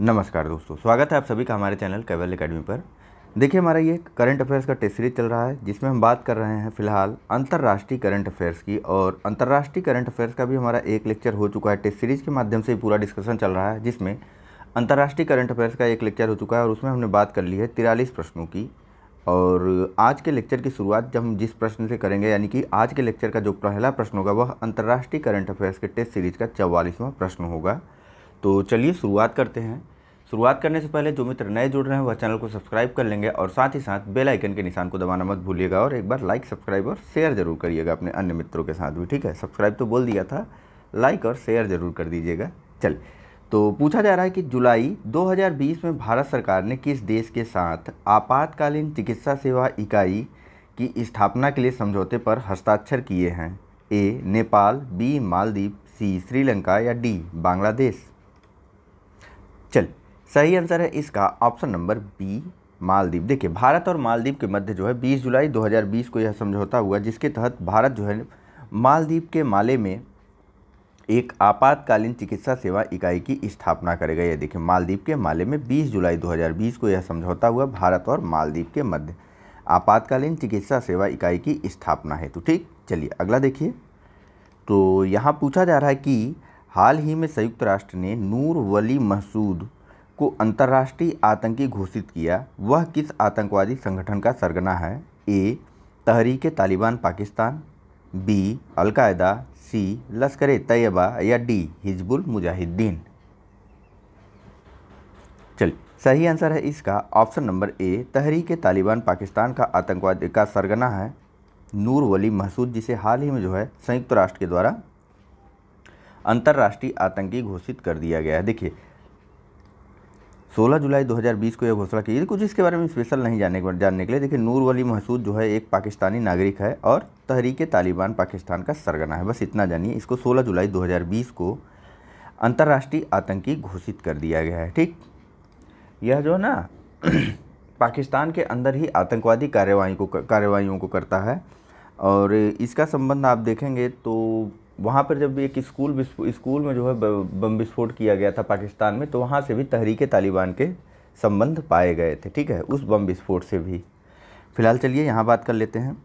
नमस्कार दोस्तों स्वागत है आप सभी का हमारे चैनल केवल अकेडमी पर देखिए हमारा ये करंट अफेयर्स का टेस्ट सीरीज चल रहा है जिसमें हम बात कर रहे हैं फिलहाल अंतर्राष्ट्रीय करंट अफेयर्स की और अंतर्राष्ट्रीय करंट अफेयर्स का भी हमारा एक लेक्चर हो चुका है टेस्ट सीरीज के माध्यम से पूरा डिस्कशन चल रहा है जिसमें अंतर्राष्ट्रीय करंट अफेयर्स का एक लेक्चर हो चुका है और उसमें हमने बात कर ली है तिरालीस प्रश्नों की और आज के लेक्चर की शुरुआत जब हम जिस प्रश्न से करेंगे यानी कि आज के लेक्चर का जो पहला प्रश्न होगा वह अंतर्राष्ट्रीय करंट अफेयर्स के टेस्ट सीरीज का चौवालीसवां प्रश्न होगा तो चलिए शुरुआत करते हैं शुरुआत करने से पहले जो मित्र नए जुड़ रहे हैं वह चैनल को सब्सक्राइब कर लेंगे और साथ ही साथ बेल आइकन के निशान को दबाना मत भूलिएगा और एक बार लाइक सब्सक्राइब और शेयर जरूर करिएगा अपने अन्य मित्रों के साथ भी ठीक है सब्सक्राइब तो बोल दिया था लाइक और शेयर जरूर कर दीजिएगा चल तो पूछा जा रहा है कि जुलाई 2020 में भारत सरकार ने किस देश के साथ आपातकालीन चिकित्सा सेवा इकाई की स्थापना के लिए समझौते पर हस्ताक्षर किए हैं A Nepal B Maldives C Sri Lanka या डी बांग्लादेश चल सही आंसर है इसका ऑप्शन नंबर बी मालदीव देखिए भारत और मालदीव के मध्य जो है 20 जुलाई 2020 को यह समझौता हुआ जिसके तहत भारत जो है मालदीव के माले में एक आपातकालीन चिकित्सा सेवा इकाई की स्थापना करेगा यह देखिए मालदीव के माले में 20 जुलाई 2020 को यह समझौता हुआ भारत और मालदीव के मध्य आपातकालीन चिकित्सा सेवा इकाई की स्थापना है तो ठीक चलिए अगला देखिए तो यहाँ पूछा जा रहा है कि हाल ही में संयुक्त राष्ट्र ने नूर वली महसूद को अंतर्राष्ट्रीय आतंकी घोषित किया वह किस आतंकवादी संगठन का सरगना है A Tehrik Taliban Pakistan B Al Qaeda C Lashkar Taiba या डी हिजबुल मुजाहिदीन चलिए सही आंसर है इसका option number A Tehrik Taliban Pakistan का आतंकवाद का सरगना है नूर वली महसूद जिसे हाल ही में जो है संयुक्त राष्ट्र के द्वारा अंतर्राष्ट्रीय आतंकी घोषित कर दिया गया है देखिए 16 जुलाई 2020 को यह घोषणा की कुछ इसके बारे में स्पेशल नहीं जानने के जानने के लिए देखिए नूर वली महसूद जो है एक पाकिस्तानी नागरिक है और तहरीक तालिबान पाकिस्तान का सरगना है बस इतना जानिए इसको 16 जुलाई 2020 को अंतर्राष्ट्रीय आतंकी घोषित कर दिया गया है ठीक यह जो ना पाकिस्तान के अंदर ही आतंकवादी कार्यवाही को कार्रवाइयों को करता है और इसका संबंध आप देखेंगे तो वहाँ पर जब एक स्कूल स्कूल में जो है बम विस्फोट किया गया था पाकिस्तान में तो वहाँ से भी तहरीक तालिबान के संबंध पाए गए थे ठीक है उस बम विस्फोट से भी फिलहाल चलिए यहाँ बात कर लेते हैं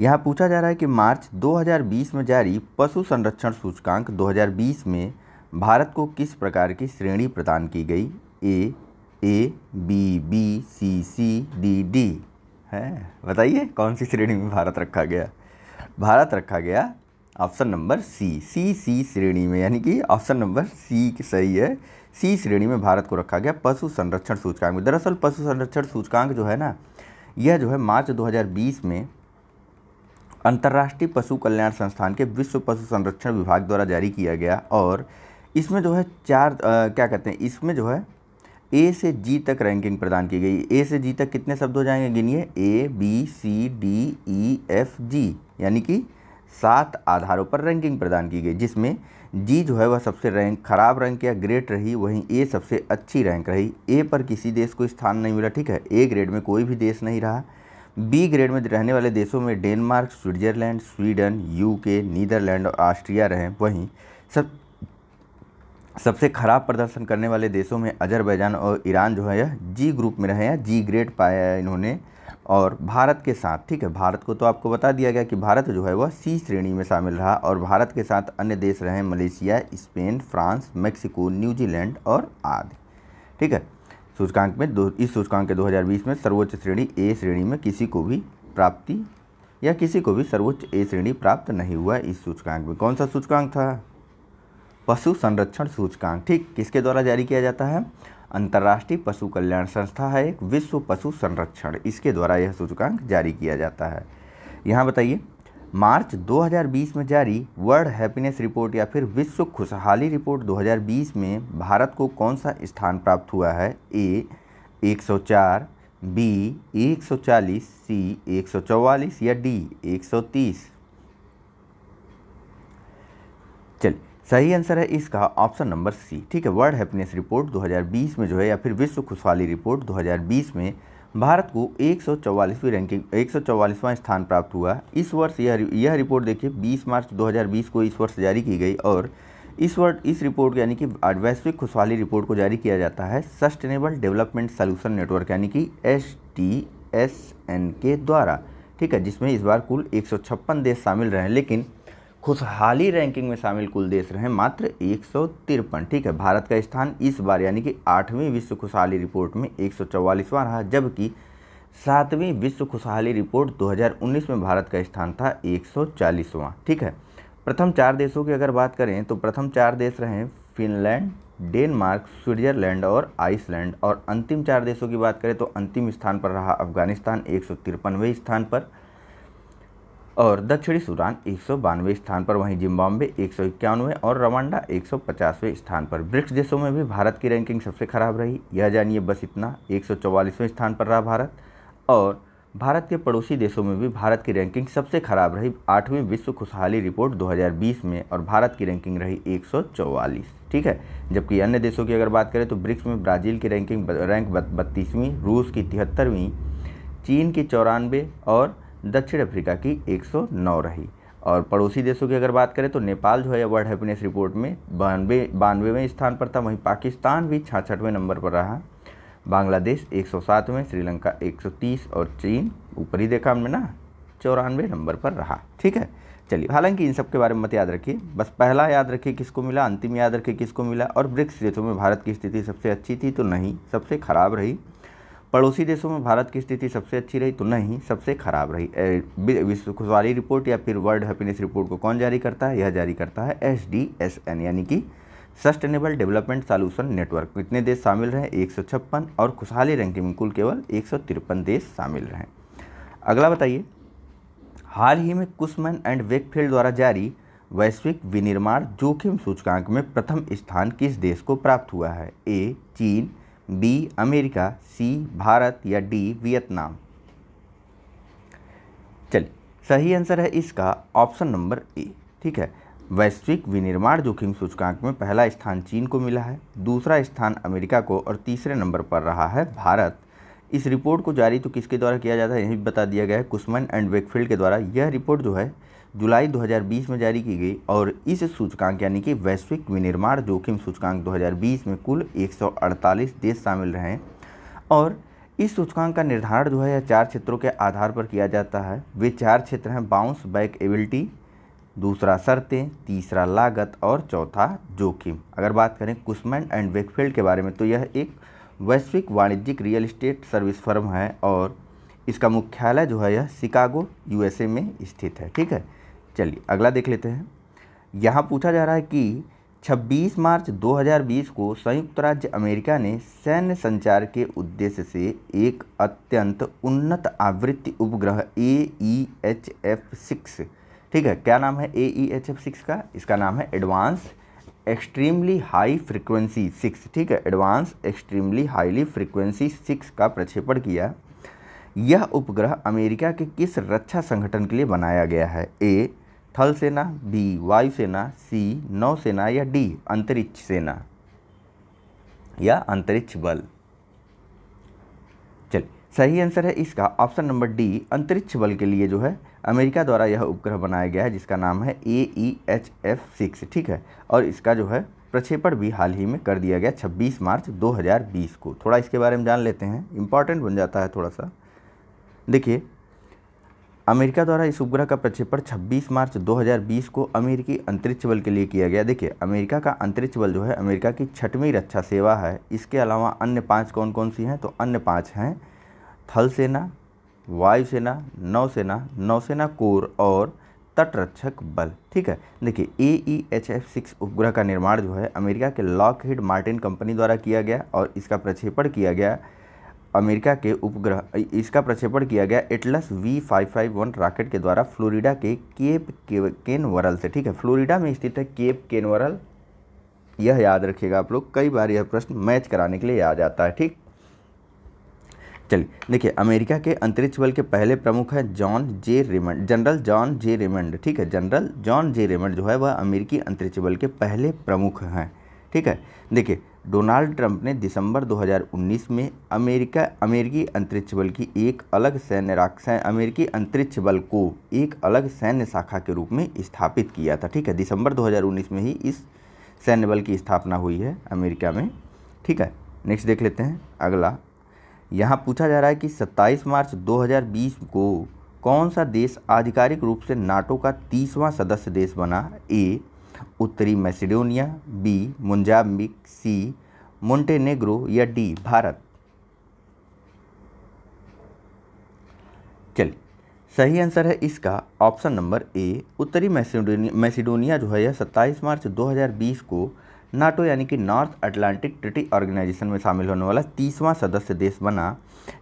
यहाँ पूछा जा रहा है कि मार्च 2020 में जारी पशु संरक्षण सूचकांक 2020 में भारत को किस प्रकार की श्रेणी प्रदान की गई A A B B C C D D है बताइए कौन सी श्रेणी में भारत रखा गया भारत रखा गया ऑप्शन नंबर सी सी सी श्रेणी में यानी कि ऑप्शन नंबर सी सही है सी श्रेणी में भारत को रखा गया पशु संरक्षण सूचकांक में दरअसल पशु संरक्षण सूचकांक जो है ना यह जो है मार्च 2020 में अंतर्राष्ट्रीय पशु कल्याण संस्थान के विश्व पशु संरक्षण विभाग द्वारा जारी किया गया और इसमें जो है चार आ, क्या कहते हैं इसमें जो है ए से जी तक रैंकिंग प्रदान की गई ए से जी तक कितने शब्द हो जाएंगे गिनिए A B C D E F G यानी कि सात आधारों पर रैंकिंग प्रदान की गई जिसमें जी जो है वह सबसे रैंक खराब रैंक या ग्रेड रही वहीं ए सबसे अच्छी रैंक रही ए पर किसी देश को स्थान नहीं मिला ठीक है ए ग्रेड में कोई भी देश नहीं रहा बी ग्रेड में रहने वाले देशों में Denmark Switzerland Sweden UK Netherlands और ऑस्ट्रिया रहे वहीं सब सबसे खराब प्रदर्शन करने वाले देशों में अजरबैजान और ईरान जो है यह जी ग्रुप में रहे हैं जी ग्रेड पाया है इन्होंने और भारत के साथ ठीक है भारत को तो आपको बता दिया गया कि भारत जो है वह सी श्रेणी में शामिल रहा और भारत के साथ अन्य देश रहे Malaysia Spain France Mexico New Zealand और आदि ठीक है सूचकांक में दो इस सूचकांक के 2020 में सर्वोच्च श्रेणी ए श्रेणी में किसी को भी प्राप्ति या किसी को भी सर्वोच्च ए श्रेणी प्राप्त नहीं हुआ इस सूचकांक में कौन सा सूचकांक था पशु संरक्षण सूचकांक ठीक किसके द्वारा जारी किया जाता है अंतर्राष्ट्रीय पशु कल्याण संस्था है एक विश्व पशु संरक्षण इसके द्वारा यह सूचकांक जारी किया जाता है यहाँ बताइए मार्च 2020 में जारी वर्ल्ड हैप्पीनेस रिपोर्ट या फिर विश्व खुशहाली रिपोर्ट 2020 में भारत को कौन सा स्थान प्राप्त हुआ है ए 104, बी 140, सी 144 या डी 130? चलिए सही आंसर है इसका ऑप्शन नंबर सी ठीक है वर्ल्ड हैप्पीनेस रिपोर्ट 2020 में जो है या फिर विश्व खुशहाली रिपोर्ट 2020 में भारत को एक रैंकिंग एक स्थान प्राप्त हुआ इस वर्ष यह यह रिपोर्ट देखिए 20 मार्च 2020 को इस वर्ष जारी की गई और इस वर्ष इस रिपोर्ट यानी कि वैश्विक खुशहाली रिपोर्ट को जारी किया जाता है सस्टेनेबल डेवलपमेंट सोल्यूशन नेटवर्क यानी कि एस टी एस एन के द्वारा ठीक है जिसमें इस बार कुल एक देश शामिल रहे हैं लेकिन खुशहाली रैंकिंग में शामिल कुल देश रहे मात्र एक सौ तिरपन ठीक है भारत का स्थान इस बार यानी कि आठवीं विश्व खुशहाली रिपोर्ट में एक सौ रहा जबकि सातवीं विश्व खुशहाली रिपोर्ट 2019 में भारत का स्थान था एक ठीक है प्रथम चार देशों की अगर बात करें तो प्रथम चार देश रहे फिनलैंड डेनमार्क स्विट्जरलैंड और आइसलैंड और अंतिम चार देशों की बात करें तो अंतिम स्थान पर रहा अफगानिस्तान एक स्थान पर और दक्षिणी सूडान एक स्थान पर वहीं जिम्बाब्वे एक और रवांडा एक स्थान पर ब्रिक्स देशों में भी भारत की रैंकिंग सबसे खराब रही यह जानिए बस इतना एक स्थान पर रहा भारत और भारत के पड़ोसी देशों में भी भारत की रैंकिंग सबसे खराब रही आठवीं विश्व खुशहाली रिपोर्ट 2020 में और भारत की रैंकिंग रही 144 ठीक है जबकि अन्य देशों की अगर बात करें तो ब्रिक्स में ब्राज़ील की रैंकिंग रैंक बत्तीसवीं रूस की तिहत्तरवीं चीन की चौरानवे और दक्षिण अफ्रीका की 109 रही और पड़ोसी देशों की अगर बात करें तो नेपाल जो है वर्ल्ड हैप्पीनेस रिपोर्ट में बानवे बानवेवें स्थान पर था वहीं पाकिस्तान भी छाछठवें नंबर पर रहा बांग्लादेश 107 में श्रीलंका 130 और चीन ऊपर ही देखा हमने ना चौरानवे नंबर पर रहा ठीक है चलिए हालांकि इन सब के बारे में मत याद रखिए बस पहला याद रखिए किसको मिला अंतिम याद रखिए किसको मिला और ब्रिक्स देशों में भारत की स्थिति सबसे अच्छी थी तो नहीं सबसे खराब रही पड़ोसी देशों में भारत की स्थिति सबसे अच्छी रही तो नहीं सबसे खराब रही विश्व खुशहाली रिपोर्ट या फिर वर्ल्ड हैप्पीनेस रिपोर्ट को कौन जारी करता है यह जारी करता है एस डी एस एन यानी कि सस्टेनेबल डेवलपमेंट सॉल्यूशन नेटवर्क इतने देश शामिल रहे एक और खुशहाली रैंकिंग में कुल केवल एक देश शामिल रहे अगला बताइए हाल ही में कुसमैन एंड वेकफील्ड द्वारा जारी वैश्विक विनिर्माण जोखिम सूचकांक में प्रथम स्थान किस देश को प्राप्त हुआ है ए चीन बी अमेरिका सी भारत या डी वियतनाम चलिए सही आंसर है इसका ऑप्शन नंबर ए ठीक है वैश्विक विनिर्माण जोखिम सूचकांक में पहला स्थान चीन को मिला है दूसरा स्थान अमेरिका को और तीसरे नंबर पर रहा है भारत इस रिपोर्ट को जारी तो किसके द्वारा किया जाता है यही बता दिया गया है कुसमन एंड वेकफील्ड के द्वारा यह रिपोर्ट जो है जुलाई 2020 में जारी की गई और इस सूचकांक यानी कि वैश्विक विनिर्माण जोखिम सूचकांक 2020 में कुल 148 देश शामिल रहे और इस सूचकांक का निर्धारण जो है यह चार क्षेत्रों के आधार पर किया जाता है वे चार क्षेत्र हैं बाउंस बैक एबिलिटी दूसरा शर्तें तीसरा लागत और चौथा जोखिम अगर बात करें कुसमैन एंड वेकफील्ड के बारे में तो यह एक वैश्विक वाणिज्यिक रियल इस्टेट सर्विस फर्म है और इसका मुख्यालय जो है यह शिकागो यूएसए में स्थित है ठीक है चलिए अगला देख लेते हैं यहाँ पूछा जा रहा है कि 26 मार्च 2020 को संयुक्त राज्य अमेरिका ने सैन्य संचार के उद्देश्य से एक अत्यंत उन्नत आवृत्ति उपग्रह A E H F six ठीक है क्या नाम है A E H F six का इसका नाम है advance extremely high frequency six ठीक है advance extremely highly frequency six का प्रक्षेपण किया यह उपग्रह अमेरिका के किस रक्षा संगठन के लिए बनाया गया है ए थल सेना बी वायुसेना सी नौसेना या डी अंतरिक्ष सेना या अंतरिक्ष बल चलिए सही आंसर है इसका ऑप्शन नंबर डी अंतरिक्ष बल के लिए जो है अमेरिका द्वारा यह उपग्रह बनाया गया है जिसका नाम है A E H F six ठीक है और इसका जो है प्रक्षेपण भी हाल ही में कर दिया गया 26 मार्च 2020 को थोड़ा इसके बारे में जान लेते हैं इंपॉर्टेंट बन जाता है थोड़ा सा देखिए अमेरिका द्वारा इस उपग्रह का प्रक्षेपण 26 मार्च 2020 को अमेरिकी अंतरिक्ष बल के लिए किया गया देखिए अमेरिका का अंतरिक्ष बल जो है अमेरिका की छठवीं रक्षा सेवा है इसके अलावा अन्य पांच कौन कौन सी हैं तो अन्य पांच हैं थल सेना वायुसेना नौसेना नौसेना कोर और तटरक्षक बल ठीक है देखिए A E H F six उपग्रह का निर्माण जो है अमेरिका के लॉकहीड मार्टिन कंपनी द्वारा किया गया और इसका प्रक्षेपण किया गया अमेरिका के उपग्रह इसका प्रक्षेपण किया गया Atlas V five five one rocket के द्वारा फ्लोरिडा के केप केनवरल से ठीक है फ्लोरिडा में स्थित है केप केनवरल यह याद रखिएगा आप लोग कई बार यह प्रश्न मैच कराने के लिए आ जाता है ठीक चलिए देखिए अमेरिका के अंतरिक्ष बल के पहले प्रमुख हैं John J Raymond general John J Raymond ठीक है जनरल जॉन जे रेमंड जो है वह अमेरिकी अंतरिक्ष बल के पहले प्रमुख हैं ठीक है देखिए डोनाल्ड ट्रंप ने दिसंबर 2019 में अमेरिका अमेरिकी अंतरिक्ष बल की एक अलग सैन्य राक्षस अमेरिकी अंतरिक्ष बल को एक अलग सैन्य शाखा के रूप में स्थापित किया था ठीक है दिसंबर 2019 में ही इस सैन्य बल की स्थापना हुई है अमेरिका में ठीक है नेक्स्ट देख लेते हैं अगला यहाँ पूछा जा रहा है कि सत्ताईस मार्च दो को कौन सा देश आधिकारिक रूप से नाटो का तीसवां सदस्य देश बना ए उत्तरी Macedonia B Mozambique C Montenegro या डी भारत चलिए सही आंसर है इसका ऑप्शन नंबर ए उत्तरी मैसिडोनिया मैसिडोनिया जो है यह 27 मार्च 2020 को नाटो यानी कि नॉर्थ अटलांटिक ट्रिटी ऑर्गेनाइजेशन में शामिल होने वाला तीसवां सदस्य देश बना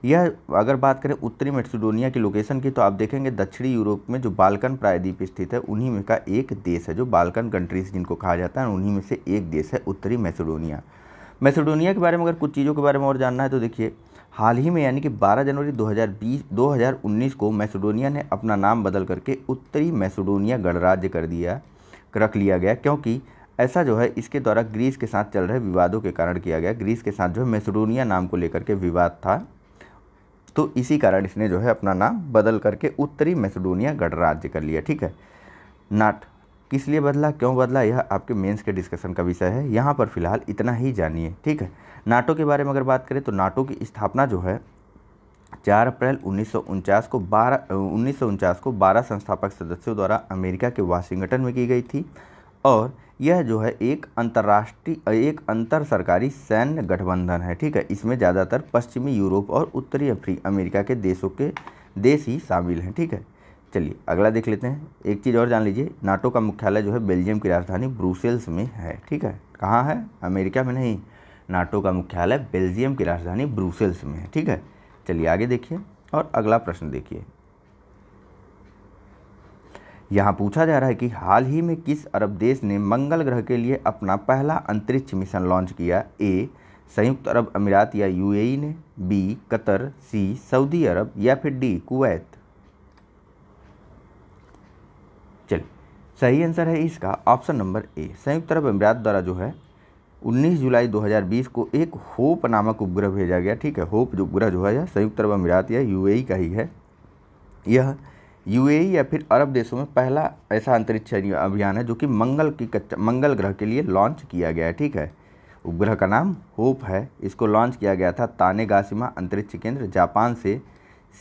यह अगर बात करें उत्तरी मेक्सिडोनिया की लोकेशन की तो आप देखेंगे दक्षिणी यूरोप में जो बालकन प्रायद्वीप स्थित है उन्हीं में का एक देश है जो बालकन कंट्रीज जिनको कहा जाता है उन्हीं में से एक देश है उत्तरी मैसेडोनिया मैसेडोनिया के बारे में अगर कुछ चीज़ों के बारे में और जानना है तो देखिए हाल ही में यानी कि 12 जनवरी 2020 2019 को मैसेडोनिया ने अपना नाम बदल करके उत्तरी मैसेडोनिया गणराज्य कर दिया रख लिया गया क्योंकि ऐसा जो है इसके द्वारा ग्रीस के साथ चल रहे विवादों के कारण किया गया ग्रीस के साथ जो है मैसेडोनिया नाम को लेकर के विवाद था तो इसी कारण इसने जो है अपना नाम बदल करके उत्तरी मैसेडोनिया गणराज्य कर लिया ठीक है नाट किस लिए बदला क्यों बदला यह आपके मेंस के डिस्कशन का विषय है यहाँ पर फिलहाल इतना ही जानिए ठीक है नाटो के बारे में अगर बात करें तो नाटो की स्थापना जो है चार अप्रैल उन्नीस को बारह उन्नीस को बारह संस्थापक सदस्यों द्वारा अमेरिका के वाशिंगटन में की गई थी और यह जो है एक अंतर्राष्ट्रीय एक अंतर सरकारी सैन्य गठबंधन है ठीक है इसमें ज़्यादातर पश्चिमी यूरोप और उत्तरी अफ्री अमेरिका के देशों के देश ही शामिल हैं ठीक है चलिए अगला देख लेते हैं एक चीज़ और जान लीजिए नाटो का मुख्यालय जो है बेल्जियम की राजधानी ब्रूसेल्स में है ठीक है कहाँ है अमेरिका में नहीं नाटो का मुख्यालय बेल्जियम की राजधानी ब्रूसेल्स में है ठीक है चलिए आगे देखिए और अगला प्रश्न देखिए यहाँ पूछा जा रहा है कि हाल ही में किस अरब देश ने मंगल ग्रह के लिए अपना पहला अंतरिक्ष मिशन लॉन्च किया ए संयुक्त अरब अमीरात या यूएई ने B Qatar C Saudi Arab या फिर डी कुवैत चलिए सही आंसर है इसका ऑप्शन नंबर ए संयुक्त अरब अमीरात द्वारा जो है 19 जुलाई 2020 को एक होप नामक उपग्रह भेजा गया ठीक है होप जो उपग्रह जो है संयुक्त अरब अमीरात या यूएई का ही है यह यूएई या फिर अरब देशों में पहला ऐसा अंतरिक्ष अभियान है जो कि मंगल की कच्चा मंगल ग्रह के लिए लॉन्च किया गया है ठीक है उपग्रह का नाम होप है इसको लॉन्च किया गया था तानेगासिमा अंतरिक्ष केंद्र जापान से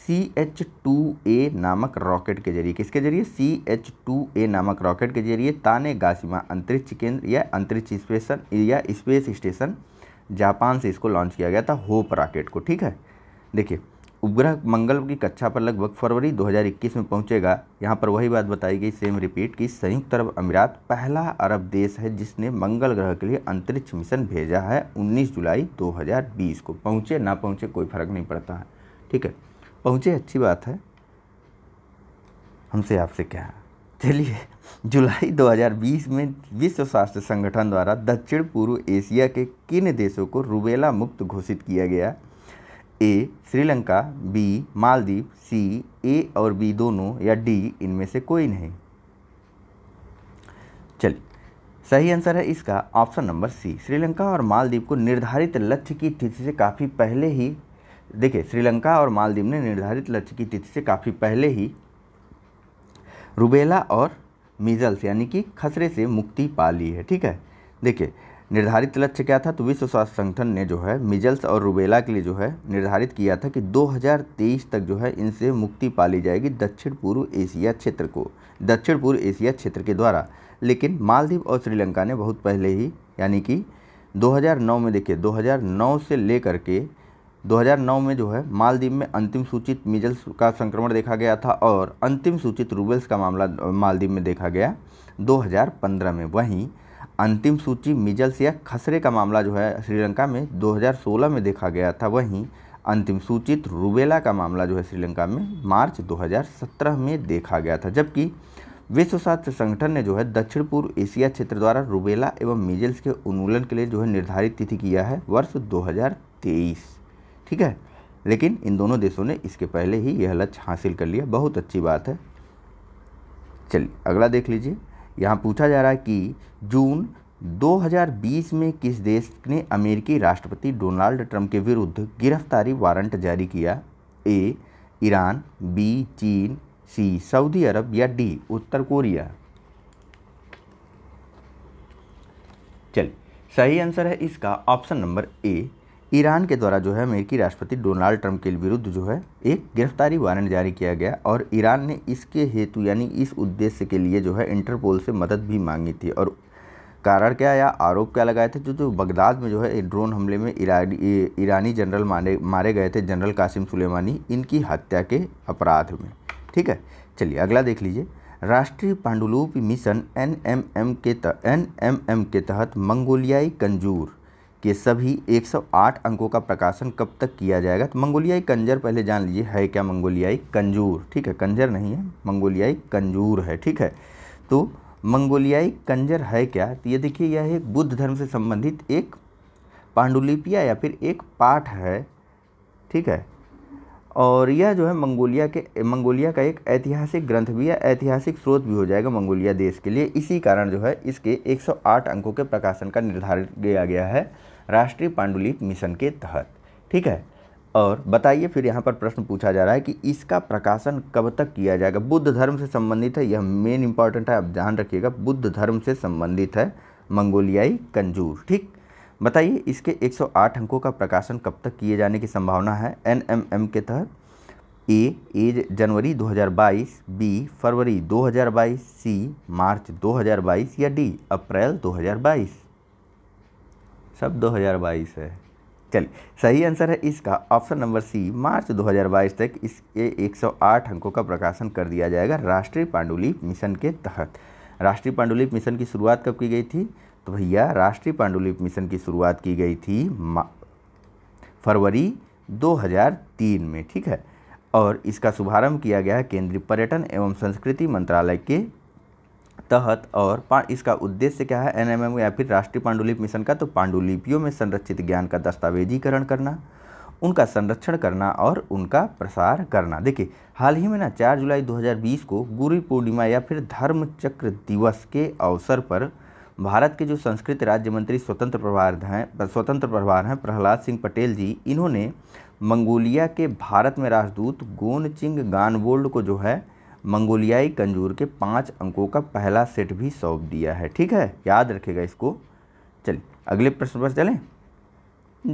सी एच टू ए नामक रॉकेट के जरिए किसके जरिए सी एच टू ए नामक रॉकेट के जरिए ताने गासिमा अंतरिक्ष केंद्र या अंतरिक्ष स्पेशन या स्पेस स्टेशन जापान से इसको लॉन्च किया गया था होप रॉकेट को ठीक है देखिए उपग्रह मंगल की कक्षा पर लगभग फरवरी 2021 में पहुंचेगा यहाँ पर वही बात बताई गई सेम रिपीट कि संयुक्त अरब अमीरात पहला अरब देश है जिसने मंगल ग्रह के लिए अंतरिक्ष मिशन भेजा है 19 जुलाई 2020 को पहुँचे ना पहुँचे कोई फर्क नहीं पड़ता है ठीक है पहुँचे अच्छी बात है हमसे आपसे क्या चलिए जुलाई 2020 में विश्व स्वास्थ्य संगठन द्वारा दक्षिण पूर्व एशिया के किन देशों को रूबेला मुक्त घोषित किया गया A Sri Lanka B Maldives C A और बी दोनों या डी इनमें से कोई नहीं चलिए सही आंसर है इसका ऑप्शन नंबर सी श्रीलंका और मालदीव को निर्धारित लक्ष्य की तिथि से काफ़ी पहले ही देखिए श्रीलंका और मालदीव ने निर्धारित लक्ष्य की तिथि से काफ़ी पहले ही रुबेला और मिजल्स यानी कि खसरे से मुक्ति पा ली है ठीक है देखिए निर्धारित लक्ष्य क्या था तो विश्व स्वास्थ्य संगठन ने जो है मिजल्स और रूबेला के लिए जो है निर्धारित किया था कि 2023 तक जो है इनसे मुक्ति पाली जाएगी दक्षिण पूर्व एशिया क्षेत्र को दक्षिण पूर्व एशिया क्षेत्र के द्वारा लेकिन मालदीव और श्रीलंका ने बहुत पहले ही यानी कि 2009 में देखिए 2009 से लेकर के 2009 में जो है मालदीव में अंतिम सूचित मिजल्स का संक्रमण देखा गया था और अंतिम सूचित रूबेल्स का मामला मालदीव में देखा गया दो में वहीं अंतिम सूची मिजल्स या खसरे का मामला जो है श्रीलंका में 2016 में देखा गया था वहीं अंतिम सूचित रूबेला का मामला जो है श्रीलंका में मार्च 2017 में देखा गया था जबकि विश्व स्वास्थ्य संगठन ने जो है दक्षिण पूर्व एशिया क्षेत्र द्वारा रूबेला एवं मिजल्स के उन्मूलन के लिए जो है निर्धारित तिथि किया है वर्ष दो ठीक है लेकिन इन दोनों देशों ने इसके पहले ही यह लक्ष्य हासिल कर लिया बहुत अच्छी बात है चलिए अगला देख लीजिए यहाँ पूछा जा रहा है कि जून 2020 में किस देश ने अमेरिकी राष्ट्रपति डोनाल्ड ट्रंप के विरुद्ध गिरफ्तारी वारंट जारी किया ए ईरान बी चीन सी सऊदी अरब या डी उत्तर कोरिया चलिए सही आंसर है इसका ऑप्शन नंबर ए ईरान के द्वारा जो है अमेरिकी राष्ट्रपति डोनाल्ड ट्रंप के विरुद्ध जो है एक गिरफ्तारी वारंट जारी किया गया और ईरान ने इसके हेतु यानी इस उद्देश्य के लिए जो है इंटरपोल से मदद भी मांगी थी और कारण क्या या आरोप क्या लगाए थे जो जो बगदाद में जो है ड्रोन हमले में ईरानी ईरानी जनरल मारे मारे गए थे जनरल कासिम सुलेमानी इनकी हत्या के अपराध में ठीक है चलिए अगला देख लीजिए राष्ट्रीय पांडुलूप मिशन एन एम एम के तहत एन एम एम के तहत मंगोलियाई कंजूर के सभी 108 अंकों का प्रकाशन कब तक किया जाएगा तो मंगोलियाई कंजर पहले जान लीजिए है क्या मंगोलियाई कंजूर ठीक है कंजर नहीं है मंगोलियाई कंजूर है ठीक है तो मंगोलियाई कंजर है क्या तो ये देखिए यह एक बुद्ध धर्म से संबंधित एक पांडुलिपिया या फिर एक पाठ है ठीक है और यह जो है मंगोलिया के मंगोलिया का एक ऐतिहासिक ग्रंथ भी है ऐतिहासिक स्रोत भी हो जाएगा मंगोलिया देश के लिए इसी कारण जो है इसके 108 अंकों के प्रकाशन का निर्धारित किया गया है राष्ट्रीय पांडुलिप मिशन के तहत ठीक है और बताइए फिर यहाँ पर प्रश्न पूछा जा रहा है कि इसका प्रकाशन कब तक किया जाएगा बुद्ध धर्म से संबंधित है यह मेन इंपॉर्टेंट है आप ध्यान रखिएगा बुद्ध धर्म से संबंधित है मंगोलियाई कंजूर ठीक बताइए इसके 108 अंकों का प्रकाशन कब तक किए जाने की संभावना है एम के तहत ए एज जनवरी 2022 बी फरवरी 2022 सी मार्च 2022 या डी अप्रैल 2022 सब 2022 है चलिए सही आंसर है इसका ऑप्शन नंबर सी मार्च 2022 तक इसके 108 अंकों का प्रकाशन कर दिया जाएगा राष्ट्रीय पांडुलिप मिशन के तहत राष्ट्रीय पांडुलिप मिशन की शुरुआत कब की गई थी तो भैया राष्ट्रीय पांडुलिप मिशन की शुरुआत की गई थी फरवरी 2003 में ठीक है और इसका शुभारंभ किया गया है केंद्रीय पर्यटन एवं संस्कृति मंत्रालय के तहत और इसका उद्देश्य क्या है एनएमएम या फिर राष्ट्रीय पांडुलिप मिशन का तो पांडुलिपियों में संरक्षित ज्ञान का दस्तावेजीकरण करना उनका संरक्षण करना और उनका प्रसार करना देखिए हाल ही में ना 4 जुलाई 2020 को गुरु पूर्णिमा या फिर धर्म चक्र दिवस के अवसर पर भारत के जो संस्कृत राज्य मंत्री स्वतंत्र प्रभार हैं स्वतंत्र प्रभार हैं प्रहलाद सिंह पटेल जी इन्होंने मंगोलिया के भारत में राजदूत गोनचिंग गानवोल्ड को जो है मंगोलियाई कंजूर के पाँच अंकों का पहला सेट भी सौंप दिया है ठीक है याद रखेगा इसको चलिए अगले प्रश्न पर चलें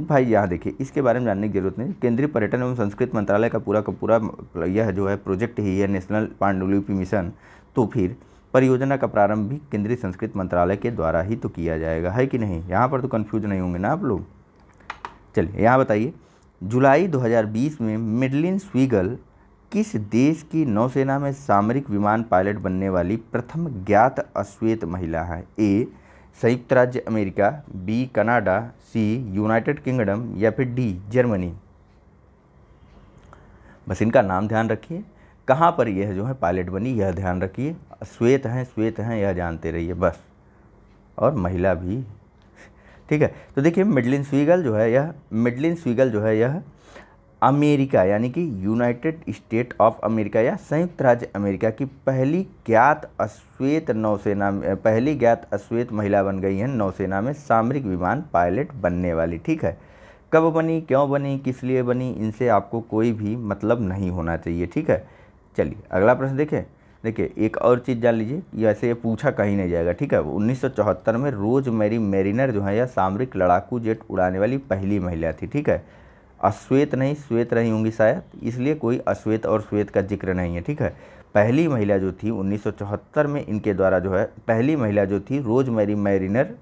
भाई यहाँ देखिए इसके बारे में जानने की जरूरत नहीं केंद्रीय पर्यटन एवं संस्कृत मंत्रालय का पूरा का पूरा यह जो है प्रोजेक्ट ही है नेशनल पांडुलिपि मिशन तो फिर परियोजना का प्रारंभ भी केंद्रीय संस्कृत मंत्रालय के द्वारा ही तो किया जाएगा है कि नहीं यहाँ पर तो कन्फ्यूज नहीं होंगे ना आप लोग चलिए यहाँ बताइए जुलाई 2020 में मिडलिन स्वीगल किस देश की नौसेना में सामरिक विमान पायलट बनने वाली प्रथम ज्ञात अश्वेत महिला है ए संयुक्त राज्य America B Canada C United Kingdom या फिर डी जर्मनी बस इनका नाम ध्यान रखिए कहाँ पर यह जो है पायलट बनी यह ध्यान रखिए श्वेत हैं श्वेत हैं यह जानते रहिए बस और महिला भी ठीक है तो देखिए मिडलिन स्वीगल जो है यह मिडलिन स्वीगल जो है यह अमेरिका यानी कि यूनाइटेड स्टेट ऑफ अमेरिका या संयुक्त राज्य अमेरिका की पहली ज्ञात अश्वेत नौसेना में पहली ज्ञात अश्वेत महिला बन गई हैं नौसेना में सामरिक विमान पायलट बनने वाली ठीक है कब बनी क्यों बनी किस लिए बनी इनसे आपको कोई भी मतलब नहीं होना चाहिए ठीक है चलिए अगला प्रश्न देखें देखिए एक और चीज़ जान लीजिए वैसे ये पूछा कहीं नहीं जाएगा ठीक है उन्नीस में रोज मेरी मेरिनर जो है या सामरिक लड़ाकू जेट उड़ाने वाली पहली महिला थी ठीक है अश्वेत नहीं श्वेत रही होंगी शायद इसलिए कोई अश्वेत और श्वेत का जिक्र नहीं है ठीक है पहली महिला जो थी 1974 में इनके द्वारा जो है पहली महिला जो थी रोज मैरी मैरिनर